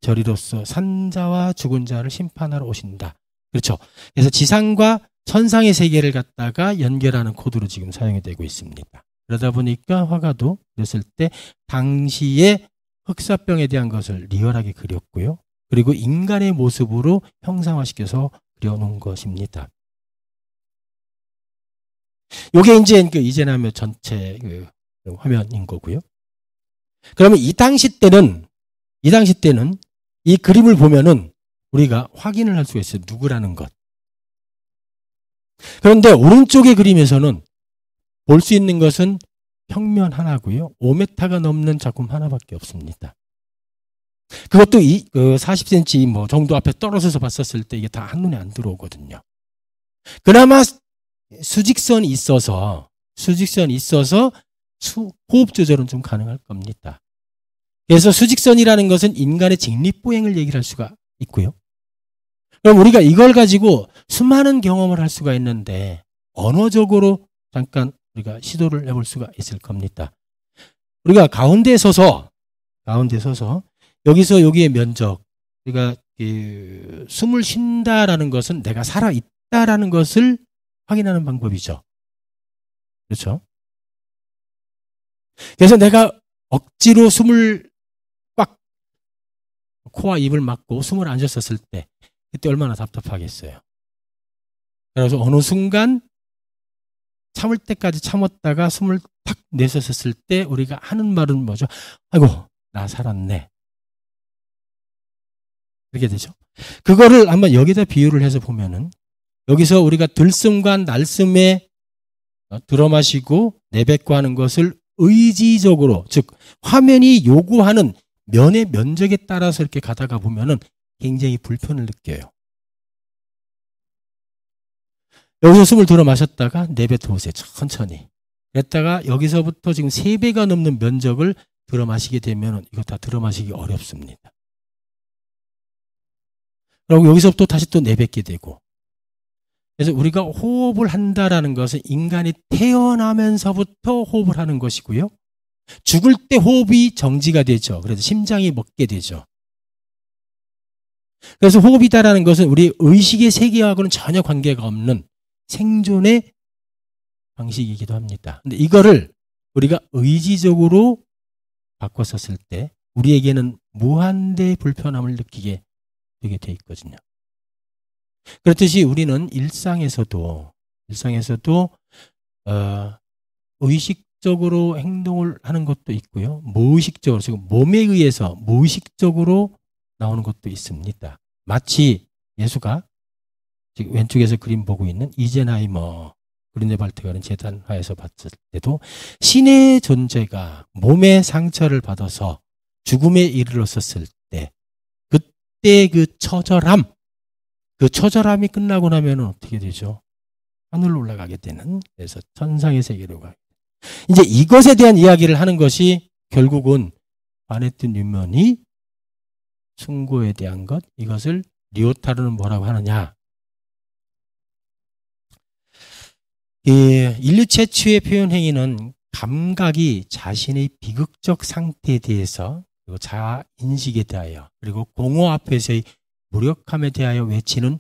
저리로서 산자와 죽은 자를 심판하러 오신다. 그렇죠. 그래서 지상과 천상의 세계를 갖다가 연결하는 코드로 지금 사용이 되고 있습니다. 그러다 보니까 화가도 그랬을 때 당시의 흑사병에 대한 것을 리얼하게 그렸고요. 그리고 인간의 모습으로 형상화시켜서 그려놓은 것입니다. 요게 이제 그 이재남의 전체 그 화면인 거고요. 그러면 이 당시 때는 이 당시 때는 이 그림을 보면은 우리가 확인을 할 수가 있어요. 누구라는 것. 그런데 오른쪽의 그림에서는 볼 수 있는 것은 평면 하나고요. 5m가 넘는 작품 하나밖에 없습니다. 그것도 이그 40cm 뭐 정도 앞에 떨어져서 봤었을 때 이게 다 한눈에 안 들어오거든요. 그나마 수직선이 있어서 수직선이 있어서 수, 호흡 조절은 좀 가능할 겁니다. 그래서 수직선이라는 것은 인간의 직립보행을 얘기를 할 수가 있고요. 그럼 우리가 이걸 가지고 수많은 경험을 할 수가 있는데 언어적으로 잠깐 우리가 시도를 해볼 수가 있을 겁니다. 우리가 가운데 서서 가운데 서서 여기서 여기의 면적 우리가 그 숨을 쉰다라는 것은 내가 살아 있다라는 것을 확인하는 방법이죠. 그렇죠? 그래서 내가 억지로 숨을 꽉 코와 입을 막고 숨을 안 쉬었을 때 그때 얼마나 답답하겠어요. 그래서 어느 순간 참을 때까지 참았다가 숨을 탁 내쉬었을 때 우리가 하는 말은 뭐죠? 아이고 나 살았네. 그렇게 되죠. 그거를 한번 여기다 비유를 해서 보면은 여기서 우리가 들숨과 날숨에 들어마시고 내뱉고 하는 것을 의지적으로 즉 화면이 요구하는 면의 면적에 따라서 이렇게 가다가 보면은 굉장히 불편을 느껴요. 여기서 숨을 들어 마셨다가 내뱉어 오세요. 천천히. 그랬다가 여기서부터 지금 3배가 넘는 면적을 들어 마시게 되면 이거 다 들어 마시기 어렵습니다. 그리고 여기서부터 다시 또 내뱉게 되고 그래서 우리가 호흡을 한다라는 것은 인간이 태어나면서부터 호흡을 하는 것이고요. 죽을 때 호흡이 정지가 되죠. 그래서 심장이 먹게 되죠. 그래서 호흡이다라는 것은 우리 의식의 세계하고는 전혀 관계가 없는 생존의 방식이기도 합니다. 근데 이거를 우리가 의지적으로 바꿔 썼을 때 우리에게는 무한대의 불편함을 느끼게 되게 돼 있거든요. 그렇듯이 우리는 일상에서도 일상에서도 어, 의식적으로 행동을 하는 것도 있고요. 무의식적으로 지금 몸에 의해서 무의식적으로 나오는 것도 있습니다. 마치 예수가 지금 왼쪽에서 그림 보고 있는 이제나이머 그린네발트가는 재단화에서 봤을 때도 신의 존재가 몸의 상처를 받아서 죽음에 이르렀었을 때 그때 그 처절함 그 처절함이 끝나고 나면 어떻게 되죠? 하늘로 올라가게 되는 그래서 천상의 세계로 가. 이제 이것에 대한 이야기를 하는 것이 결국은 바네트 뉴먼이 충고에 대한 것 이것을 리오타르는 뭐라고 하느냐? 예, 일류체취의 표현 행위는 감각이 자신의 비극적 상태에 대해서 그리고 자아 인식에 대하여 그리고 공허 앞에서의 무력함에 대하여 외치는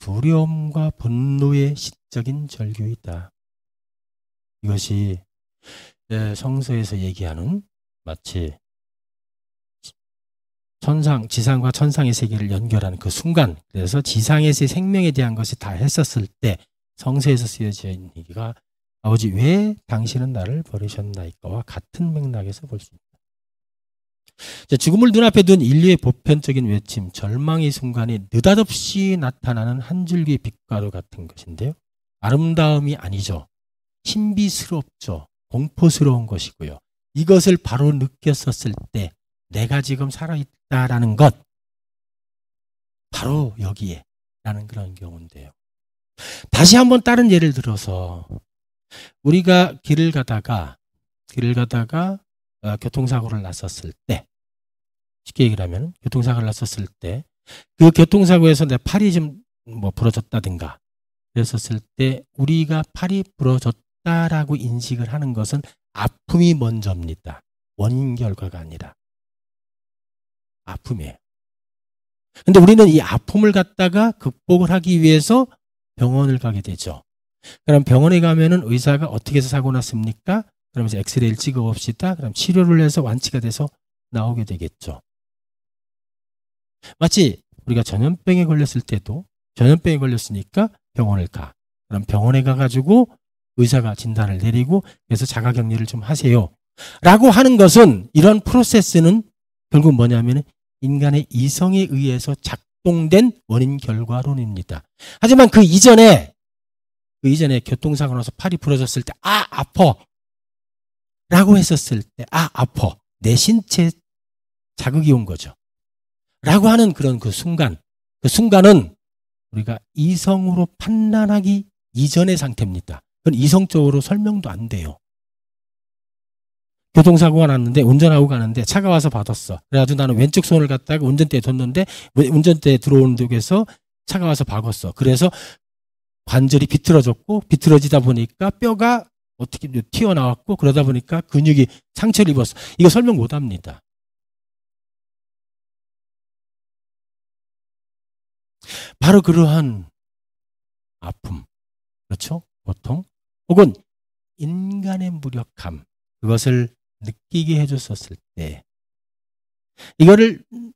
두려움과 분노의 시적인 절규이다. 이것이 예, 성서에서 얘기하는 마치 천상, 지상과 천상의 세계를 연결하는 그 순간, 그래서 지상에서의 생명에 대한 것이 다 했었을 때 성서에서 쓰여져 있는 얘기가 아버지 왜 당신은 나를 버리셨나이까와 같은 맥락에서 볼 수 있다. 죽음을 눈앞에 둔 인류의 보편적인 외침, 절망의 순간이 느닷없이 나타나는 한 줄기 빛가루 같은 것인데요. 아름다움이 아니죠. 신비스럽죠. 공포스러운 것이고요. 이것을 바로 느꼈었을 때 내가 지금 살아있다라는 것 바로 여기에 라는 그런 경우인데요. 다시 한번 다른 예를 들어서 우리가 길을 가다가 길을 가다가 어, 교통사고를 났었을 때 쉽게 얘기를 하면 교통사고를 났었을 때 그 교통사고에서 내 팔이 좀 뭐 부러졌다든가 그랬었을 때 우리가 팔이 부러졌다라고 인식을 하는 것은 아픔이 먼저입니다. 원인 결과가 아니라 아픔이에요. 근데 우리는 이 아픔을 갖다가 극복을 하기 위해서 병원을 가게 되죠. 그럼 병원에 가면은 의사가 어떻게 해서 사고 났습니까? 그러면서 엑스레이를 찍어봅시다. 그럼 치료를 해서 완치가 돼서 나오게 되겠죠. 마치 우리가 전염병에 걸렸을 때도 전염병에 걸렸으니까 병원을 가. 그럼 병원에 가가지고 의사가 진단을 내리고 그래서 자가 격리를 좀 하세요. 라고 하는 것은 이런 프로세스는 결국 뭐냐면 인간의 이성에 의해서 작동된 원인 결과론입니다. 하지만 그 이전에 그 이전에 교통사고 나서 팔이 부러졌을 때 아 아퍼 라고 했었을 때, 아, 아파. 내 신체 자극이 온 거죠. 라고 하는 그런 그 순간, 그 순간은 우리가 이성으로 판단하기 이전의 상태입니다. 그건 이성적으로 설명도 안 돼요. 교통사고가 났는데 운전하고 가는데 차가 와서 받았어. 그래가지고 나는 왼쪽 손을 갖다가 운전대에 뒀는데 운전대에 들어오는 쪽에서 차가 와서 박았어. 그래서 관절이 비틀어졌고 비틀어지다 보니까 뼈가 어떻게 튀어나왔고 그러다 보니까 근육이 상처를 입었어. 이거 설명 못 합니다. 바로 그러한 아픔, 그렇죠? 보통 혹은 인간의 무력함 그것을 느끼게 해줬었을 때 이거를 음,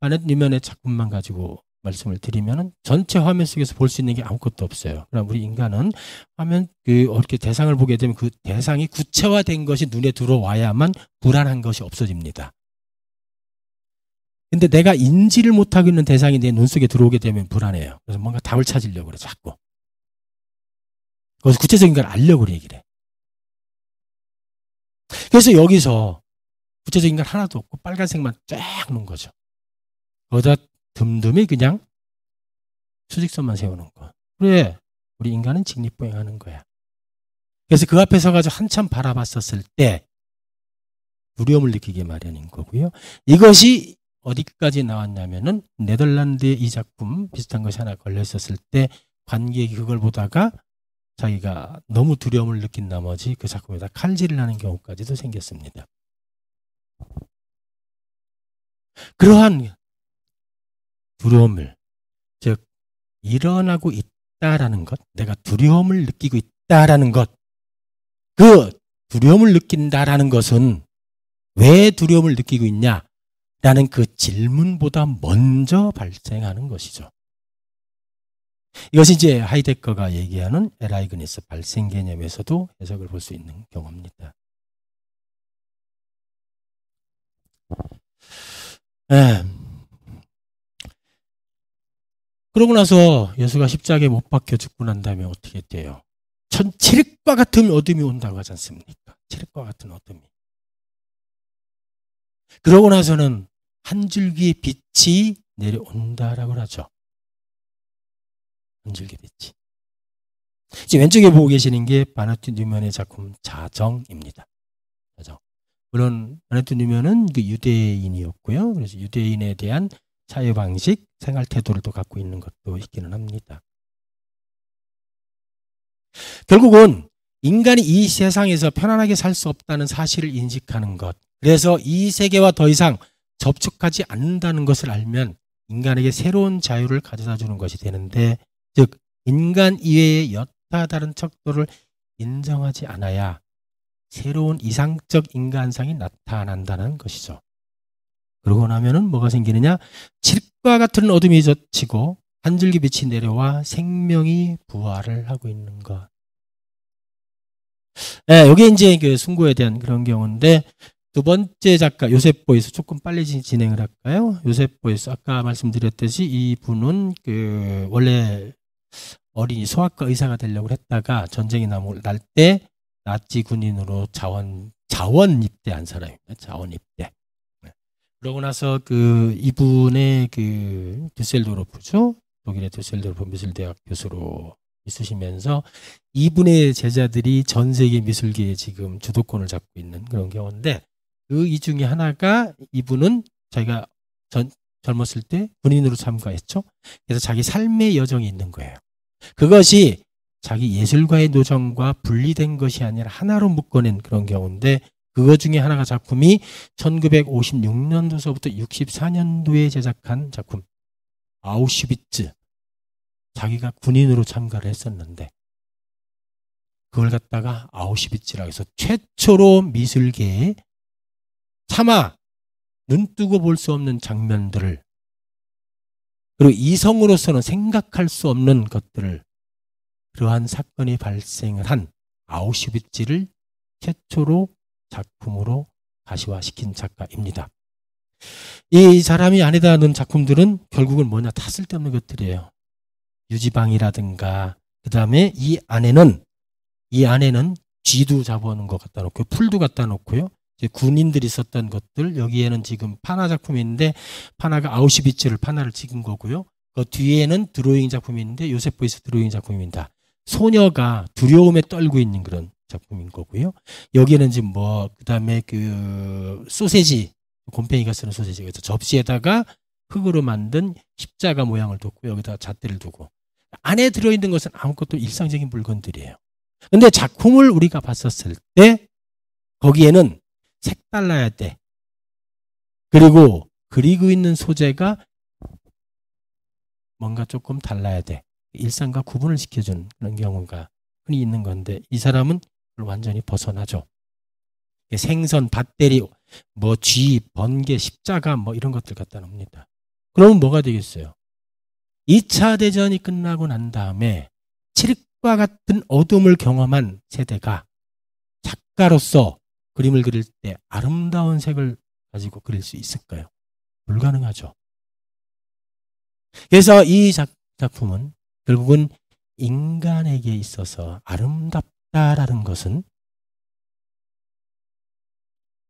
아랫 유면의 작품만 가지고 말씀을 드리면은 전체 화면 속에서 볼 수 있는 게 아무것도 없어요. 그럼 우리 인간은 화면 그 어떻게 대상을 보게 되면 그 대상이 구체화된 것이 눈에 들어와야만 불안한 것이 없어집니다. 근데 내가 인지를 못하고 있는 대상이 내 눈 속에 들어오게 되면 불안해요. 그래서 뭔가 답을 찾으려고 그래 자꾸. 그래서 구체적인 걸 알려고 얘기를 해. 그래서 여기서 구체적인 건 하나도 없고 빨간색만 쫙 놓은 거죠. 거기다 듬듬히 그냥 수직선만 세우는 거. 그래, 우리 인간은 직립보행하는 거야. 그래서 그 앞에 서가지고 한참 바라봤었을 때 두려움을 느끼게 마련인 거고요. 이것이 어디까지 나왔냐면은 네덜란드의 이 작품 비슷한 것이 하나 걸렸었을 때 관객이 그걸 보다가 자기가 너무 두려움을 느낀 나머지 그 작품에다 칼질을 하는 경우까지도 생겼습니다. 그러한 두려움을 즉 일어나고 있다라는 것, 내가 두려움을 느끼고 있다라는 것, 그 두려움을 느낀다라는 것은 왜 두려움을 느끼고 있냐? 라는 그 질문보다 먼저 발생하는 것이죠. 이것이 이제 하이데거가 얘기하는 에라이그니스 발생 개념에서도 해석을 볼 수 있는 경우입니다. 에. 예. 그러고 나서 예수가 십자가에 못 박혀 죽고 난 다음에 어떻게 돼요? 전 체력과 같은 어둠이 온다고 하지 않습니까? 체력과 같은 어둠이. 그러고 나서는 한 줄기의 빛이 내려온다라고 하죠. 한 줄기 빛이. 지금 왼쪽에 보고 계시는 게 바나트 뉴먼의 작품 자정입니다. 자정. 물론 바나트 뉴먼은 그 유대인이었고요. 그래서 유대인에 대한 자유 방식, 생활 태도를 또 갖고 있는 것도 있기는 합니다. 결국은 인간이 이 세상에서 편안하게 살 수 없다는 사실을 인식하는 것. 그래서 이 세계와 더 이상 접촉하지 않는다는 것을 알면 인간에게 새로운 자유를 가져다 주는 것이 되는데, 즉, 인간 이외의 여타 다른 척도를 인정하지 않아야 새로운 이상적 인간상이 나타난다는 것이죠. 그러고 나면은 뭐가 생기느냐? 집과 같은 어둠이 젖히고 한 줄기 빛이 내려와 생명이 부활을 하고 있는 것. 예, 요게 이제 그 순고에 대한 그런 경우인데 두 번째 작가 요셉보에서 조금 빨리 진행을 할까요? 요셉보에서 아까 말씀드렸듯이 이 분은 그 원래 어린이 소아과 의사가 되려고 했다가 전쟁이 날때 나치 군인으로 자원 자원 입대한 사람입니다. 자원 입대. 그러고 나서 그 이분의 그드셀도 s e l 죠 독일의 드셀도 s e 미술대학 교수로 있으시면서 이분의 제자들이 전 세계 미술계에 지금 주도권을 잡고 있는 그런 경우인데 그 이 중에 하나가 이분은 자기가 전, 젊었을 때 군인으로 참가했죠. 그래서 자기 삶의 여정이 있는 거예요. 그것이 자기 예술과의 노정과 분리된 것이 아니라 하나로 묶어낸 그런 경우인데 그거 중에 하나가 작품이 1956년도서부터 64년도에 제작한 작품 아우슈비츠 자기가 군인으로 참가를 했었는데 그걸 갖다가 아우슈비츠라고 해서 최초로 미술계에 차마 눈 뜨고 볼 수 없는 장면들을 그리고 이성으로서는 생각할 수 없는 것들을 그러한 사건이 발생을 한 아우슈비츠를 최초로 작품으로 가시화시킨 작가입니다. 이 사람이 안에다 넣은 작품들은 결국은 뭐냐 다 쓸데없는 것들이에요. 유지방이라든가 그 다음에 이 안에는 이 안에는 쥐도 잡아놓은것 갖다 놓고 풀도 갖다 놓고요. 군인들이 썼던 것들 여기에는 지금 파나 작품인데 파나가 아우시비츠를 파나를 찍은 거고요. 그 뒤에는 드로잉 작품인데 요셉 보이스 드로잉 작품입니다. 소녀가 두려움에 떨고 있는 그런 작품인 거고요. 여기는 지금 뭐 그다음에 그 소세지 곰팡이가 쓰는 소세지 그래서 접시에다가 흙으로 만든 십자가 모양을 뒀고 여기다 잣대를 두고 안에 들어있는 것은 아무것도 일상적인 물건들이에요. 근데 작품을 우리가 봤었을 때 거기에는 색달라야 돼. 그리고 그리고 있는 소재가 뭔가 조금 달라야 돼. 일상과 구분을 시켜주는 그런 경우가 흔히 있는 건데 이 사람은 완전히 벗어나죠. 생선, 밭대리, 뭐 쥐, 번개, 십자가 뭐 이런 것들 갖다 놉니다. 그러면 뭐가 되겠어요? 2차 대전이 끝나고 난 다음에 칠흑과 같은 어둠을 경험한 세대가 작가로서 그림을 그릴 때 아름다운 색을 가지고 그릴 수 있을까요? 불가능하죠. 그래서 이 작, 작품은 결국은 인간에게 있어서 아름답 있다라는 것은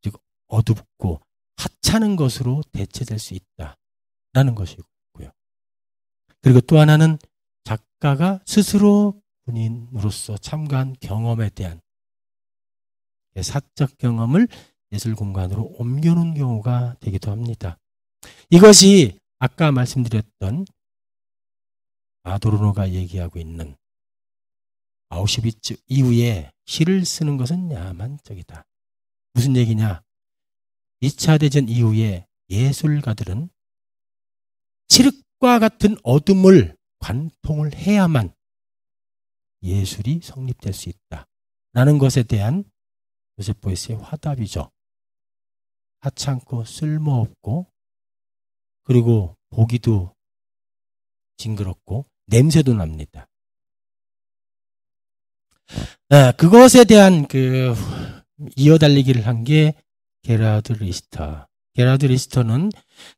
즉 어둡고 하찮은 것으로 대체될 수 있다라는 것이고요. 그리고 또 하나는 작가가 스스로 군인으로서 참가한 경험에 대한 예, 사적 경험을 예술 공간으로 옮겨놓은 경우가 되기도 합니다. 이것이 아까 말씀드렸던 아도르노가 얘기하고 있는 아우슈비츠 이후에 시를 쓰는 것은 야만적이다. 무슨 얘기냐? 2차 대전 이후에 예술가들은 칠흑과 같은 어둠을 관통을 해야만 예술이 성립될 수 있다. 라는 것에 대한 요셉 보이스의 화답이죠. 하찮고 쓸모없고 그리고 보기도 징그럽고 냄새도 납니다. 네, 그것에 대한 그 이어달리기를 한 게 게라드 리스터. 게라드 리스터는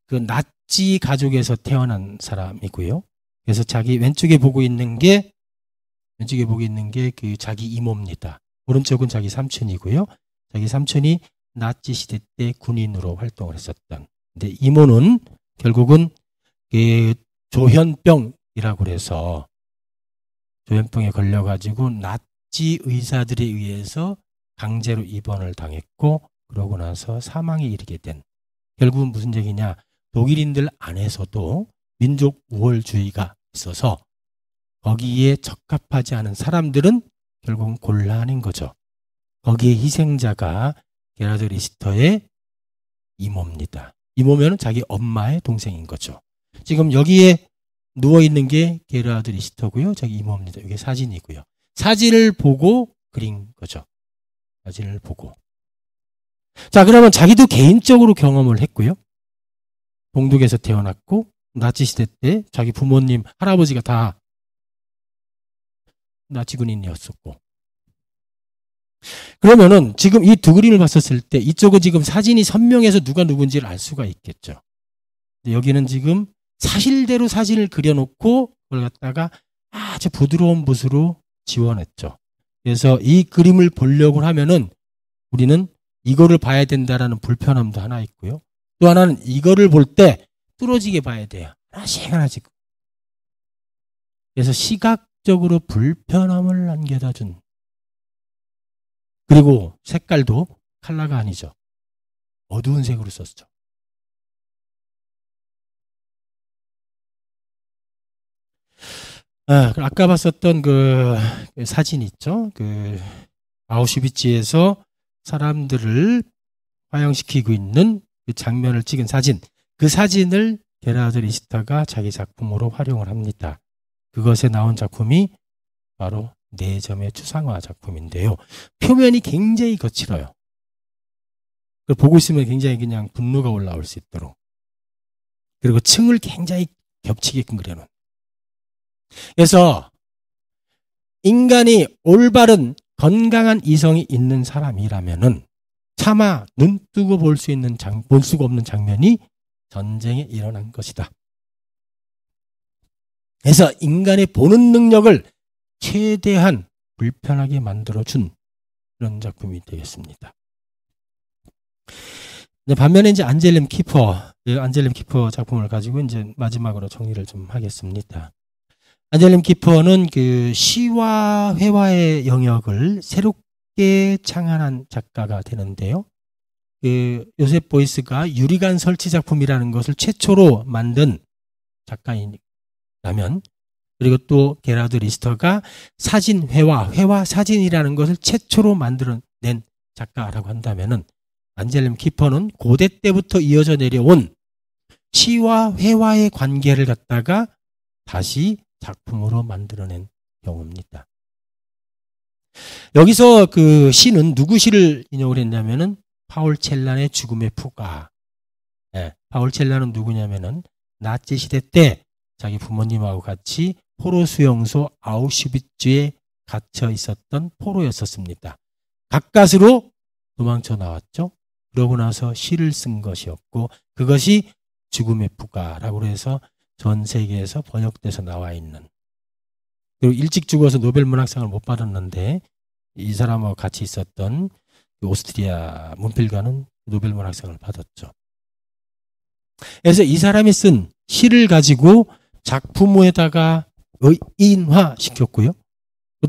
그 나치 가족에서 태어난 사람이고요. 그래서 자기 왼쪽에 보고 있는 게 왼쪽에 보고 있는 게 그 자기 이모입니다. 오른쪽은 자기 삼촌이고요. 자기 삼촌이 나치 시대 때 군인으로 활동을 했었던. 근데 이모는 결국은 그 조현병이라고 해서 조현병에 걸려가지고 나 백지 의사들에 의해서 강제로 입원을 당했고 그러고 나서 사망에 이르게 된 결국은 무슨 얘기냐 독일인들 안에서도 민족 우월주의가 있어서 거기에 적합하지 않은 사람들은 결국은 곤란인 거죠. 거기에 희생자가 게라드 리스터의 이모입니다. 이모면 자기 엄마의 동생인 거죠. 지금 여기에 누워 있는 게 게라드 리스터고요. 저기 이모입니다. 이게 사진이고요. 사진을 보고 그린 거죠. 사진을 보고. 자, 그러면 자기도 개인적으로 경험을 했고요. 동독에서 태어났고, 나치 시대 때 자기 부모님, 할아버지가 다 나치 군인이었었고. 그러면은 지금 이 두 그림을 봤었을 때 이쪽은 지금 사진이 선명해서 누가 누군지를 알 수가 있겠죠. 여기는 지금 사실대로 사진을 그려놓고 그걸 갖다가 아주 부드러운 붓으로 지원했죠. 그래서 이 그림을 보려고 하면은 우리는 이거를 봐야 된다라는 불편함도 하나 있고요. 또 하나는 이거를 볼 때 뚫어지게 봐야 돼요. 하나씩 하나씩. 그래서 시각적으로 불편함을 안겨다 준. 그리고 색깔도 칼라가 아니죠. 어두운 색으로 썼죠. 아, 아까 봤었던 그, 그 사진 있죠? 그아우슈비치에서 사람들을 화형시키고 있는 그 장면을 찍은 사진. 그 사진을 게라드 리시타가 자기 작품으로 활용을 합니다. 그것에 나온 작품이 바로 내점의 네 추상화 작품인데요. 표면이 굉장히 거칠어요. 그걸 보고 있으면 굉장히 그냥 분노가 올라올 수 있도록. 그리고 층을 굉장히 겹치게끔 그려놓은. 그래서 인간이 올바른 건강한 이성이 있는 사람이라면은 차마 눈 뜨고 볼 수 있는 장, 볼 수가 없는 장면이 전쟁에 일어난 것이다. 그래서 인간의 보는 능력을 최대한 불편하게 만들어준 그런 작품이 되겠습니다. 반면에 이제 안젤렘 키퍼, 예, 안젤렘 키퍼 작품을 가지고 이제 마지막으로 정리를 좀 하겠습니다. 안젤름 키퍼는 그 시와 회화의 영역을 새롭게 창안한 작가가 되는데요. 그 요셉 보이스가 유리관 설치 작품이라는 것을 최초로 만든 작가이라면 그리고 또 게라드 리스터가 사진 회화, 회화 사진이라는 것을 최초로 만들어낸 작가라고 한다면은 안젤름 키퍼는 고대 때부터 이어져 내려온 시와 회화의 관계를 갖다가 다시 작품으로 만들어낸 경우입니다. 여기서 그 시는 누구 시를 인용을 했냐면은 파울 첼란의 죽음의 푸가. 예, 파울 첼란은 누구냐면은 나치 시대 때 자기 부모님하고 같이 포로 수용소 아우슈비츠에 갇혀 있었던 포로였었습니다. 가까스로 도망쳐 나왔죠. 그러고 나서 시를 쓴 것이었고 그것이 죽음의 푸가라고 해서 전 세계에서 번역돼서 나와 있는 그리고 일찍 죽어서 노벨 문학상을 못 받았는데 이 사람하고 같이 있었던 그 오스트리아 문필가는 노벨 문학상을 받았죠. 그래서 이 사람이 쓴 시를 가지고 작품에다가 의 인화시켰고요.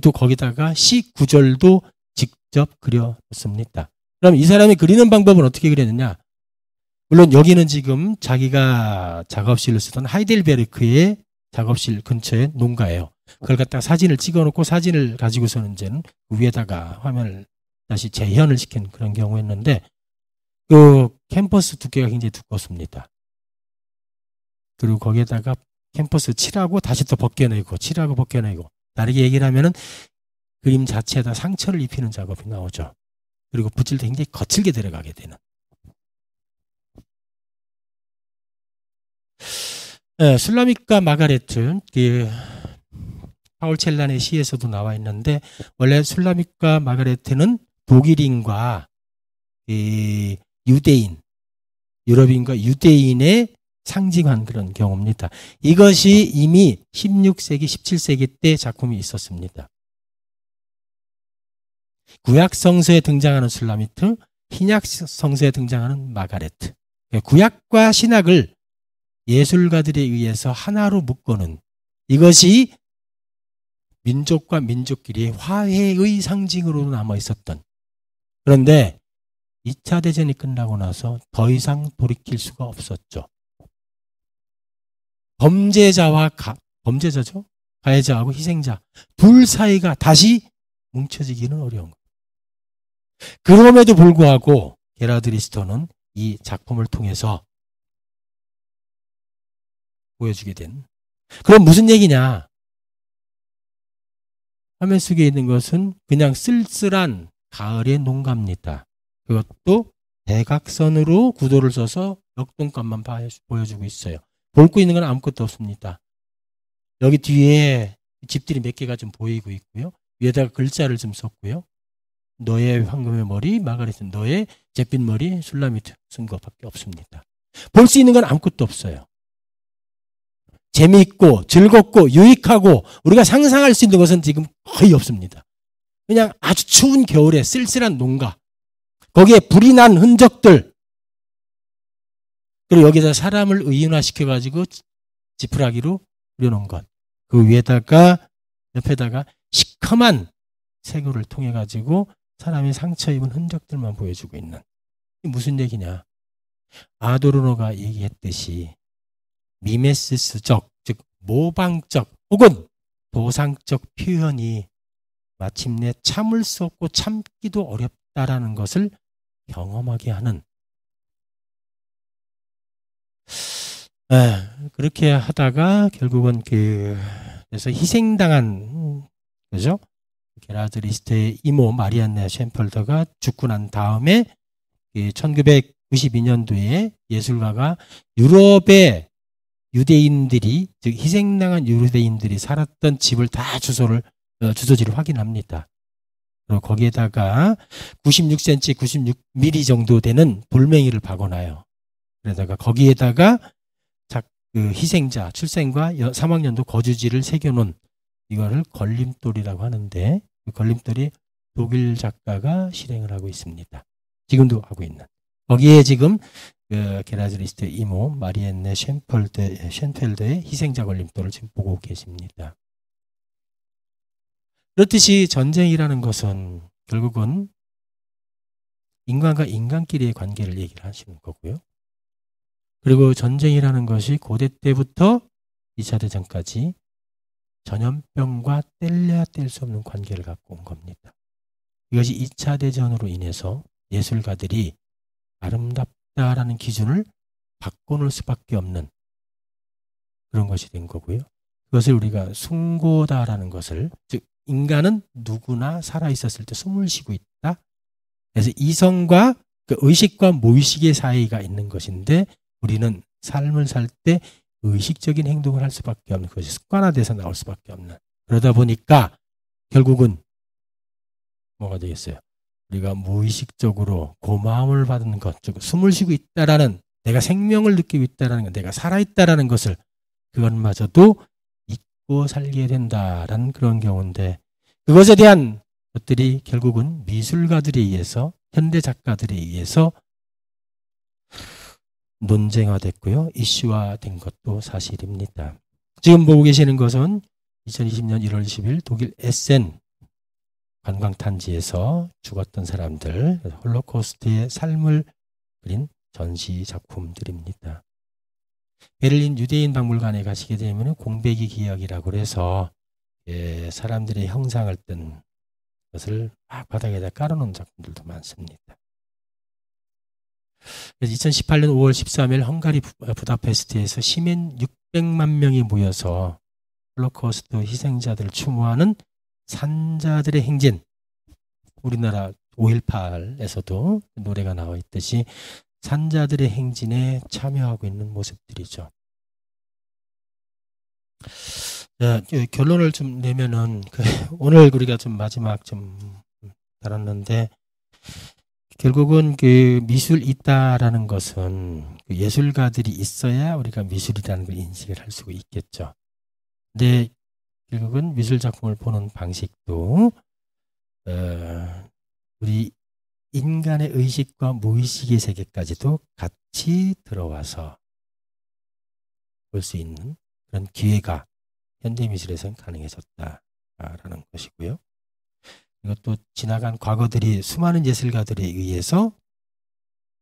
또 거기다가 시 구절도 직접 그렸습니다. 그럼 이 사람이 그리는 방법은 어떻게 그렸느냐? 물론 여기는 지금 자기가 작업실을 쓰던 하이델베르크의 작업실 근처의 농가예요. 그걸 갖다가 사진을 찍어놓고 사진을 가지고서는 이제는 위에다가 화면을 다시 재현을 시킨 그런 경우였는데 그 캠퍼스 두께가 굉장히 두껍습니다. 그리고 거기에다가 캠퍼스 칠하고 다시 또 벗겨내고 칠하고 벗겨내고 다르게 얘기를 하면은 그림 자체에다 상처를 입히는 작업이 나오죠. 그리고 붓일도 굉장히 거칠게 들어가게 되는 예, 슬라미카마가레트 그 파울 첼란의 시에서도 나와 있는데 원래 슬라미카마가레트는 독일인과 그 유대인, 유럽인과 유대인의 상징한 그런 경우입니다. 이것이 이미 16세기, 17세기 때 작품이 있었습니다. 구약 성서에 등장하는 슬라미트 신약 성서에 등장하는 마가레트. 그 구약과 신학을 예술가들에 의해서 하나로 묶어는 이것이 민족과 민족끼리의 화해의 상징으로 남아 있었던 그런데 2차 대전이 끝나고 나서 더 이상 돌이킬 수가 없었죠. 범죄자와 가, 범죄자죠? 가해자하고 희생자 둘 사이가 다시 뭉쳐지기는 어려운 거예요. 그럼에도 불구하고 게라드리스터는 이 작품을 통해서 보여주게 된. 그럼 무슨 얘기냐? 화면 속에 있는 것은 그냥 쓸쓸한 가을의 농가입니다. 그것도 대각선으로 구도를 써서 역동감만 보여주고 있어요. 볼고 있는 건 아무것도 없습니다. 여기 뒤에 집들이 몇 개가 좀 보이고 있고요. 위에다가 글자를 좀 썼고요. 너의 황금의 머리, 마가렛은 너의 잿빛 머리, 술라미트 쓴 것밖에 없습니다. 볼 수 있는 건 아무것도 없어요. 재미있고 즐겁고 유익하고 우리가 상상할 수 있는 것은 지금 거의 없습니다. 그냥 아주 추운 겨울에 쓸쓸한 농가. 거기에 불이 난 흔적들. 그리고 여기서 사람을 의인화시켜가지고 지푸라기로 그려놓은 것. 그 위에다가, 옆에다가 시커먼 세구를 통해가지고 사람이 상처 입은 흔적들만 보여주고 있는. 무슨 얘기냐. 아도르노가 얘기했듯이 미메시스적, 즉 모방적 혹은 도상적 표현이 마침내 참을 수 없고 참기도 어렵다라는 것을 경험하게 하는 에, 그렇게 하다가 결국은 그 그래서 희생당한 그죠? 게라드리스트의 이모 마리안나 쉔펄더가 죽고 난 다음에 그 1992년도에 예술가가 유럽의 유대인들이 즉 희생당한 유대인들이 살았던 집을 다 주소를 어, 주소지를 확인합니다. 그리고 거기에다가 96cm, 96mm 정도 되는 돌멩이를 박아놔요. 그러다가 거기에다가 자, 그 희생자 출생과 여, 사망년도 거주지를 새겨놓은 이거를 걸림돌이라고 하는데 그 걸림돌이 독일 작가가 실행을 하고 있습니다. 지금도 하고 있는. 거기에 지금 그게라즈리스트 이모 마리엔네 쉔펠드, 쉔펠드의 희생자 걸림돌을 지금 보고 계십니다. 그렇듯이 전쟁이라는 것은 결국은 인간과 인간끼리의 관계를 얘기를 하시는 거고요. 그리고 전쟁이라는 것이 고대 때부터 2차 대전까지 전염병과 뗄래야 뗄 수 없는 관계를 갖고 온 겁니다. 이것이 2차 대전으로 인해서 예술가들이 아름답 있다라는 기준을 바꿔놓을 수밖에 없는 그런 것이 된 거고요. 그것을 우리가 숭고다라는 것을 즉 인간은 누구나 살아 있었을 때 숨을 쉬고 있다. 그래서 이성과 그 의식과 무의식의 사이가 있는 것인데 우리는 삶을 살 때 의식적인 행동을 할 수밖에 없는 그것이 습관화돼서 나올 수밖에 없는 그러다 보니까 결국은 뭐가 되겠어요? 우리가 무의식적으로 고마움을 받은 것, 즉 숨을 쉬고 있다라는 내가 생명을 느끼고 있다라는 것, 내가 살아있다라는 것을 그것마저도 잊고 살게 된다라는 그런 경우인데 그것에 대한 것들이 결국은 미술가들에 의해서 현대 작가들에 의해서 논쟁화됐고요. 이슈화된 것도 사실입니다. 지금 보고 계시는 것은 2020년 1월 10일 독일 에센 관광탄지에서 죽었던 사람들, 홀로코스트의 삶을 그린 전시 작품들입니다. 베를린 유대인 박물관에 가시게 되면 공백이 기억이라고 해서 예, 사람들의 형상을 뜬 것을 막 바닥에다 깔아놓은 작품들도 많습니다. 그래서 2018년 5월 13일 헝가리 어, 부다페스트에서 시민 600만 명이 모여서 홀로코스트 희생자들을 추모하는 산자들의 행진 우리나라 5.18에서도 노래가 나와 있듯이 산자들의 행진에 참여하고 있는 모습들이죠. 자, 결론을 좀 내면은 그 오늘 우리가 좀 마지막 좀 달았는데 결국은 그 미술 있다라는 것은 그 예술가들이 있어야 우리가 미술이라는 걸 인식을 할 수 있겠죠. 근데 결국은 미술 작품을 보는 방식도 어, 우리 인간의 의식과 무의식의 세계까지도 같이 들어와서 볼 수 있는 그런 기회가 현대미술에서는 가능해졌다라는 것이고요. 이것도 지나간 과거들이 수많은 예술가들에 의해서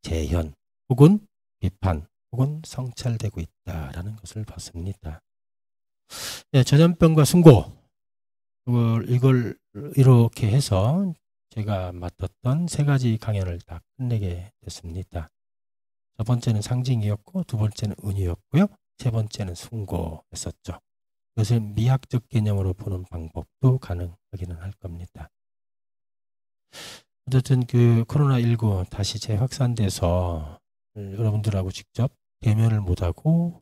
재현 혹은 비판 혹은 성찰되고 있다라는 것을 봤습니다. 예, 전염병과 승고 이걸, 이걸 이렇게 해서 제가 맡았던 세 가지 강연을 다 끝내게 됐습니다. 첫 번째는 상징이었고 두 번째는 운이었고요. 세 번째는 승고였었죠. 이것을 미학적 개념으로 보는 방법도 가능하기는 할 겁니다. 어쨌든 그 코로나19 다시 재확산돼서 음, 여러분들하고 직접 대면을 못하고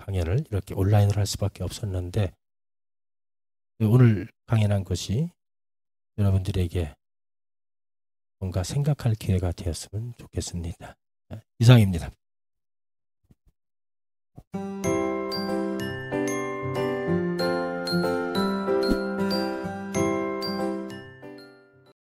강연을 이렇게 온라인으로 할 수밖에 없었는데 그 오늘 강연한 것이 여러분들에게 뭔가 생각할 기회가 되었으면 좋겠습니다. 예, 이상입니다.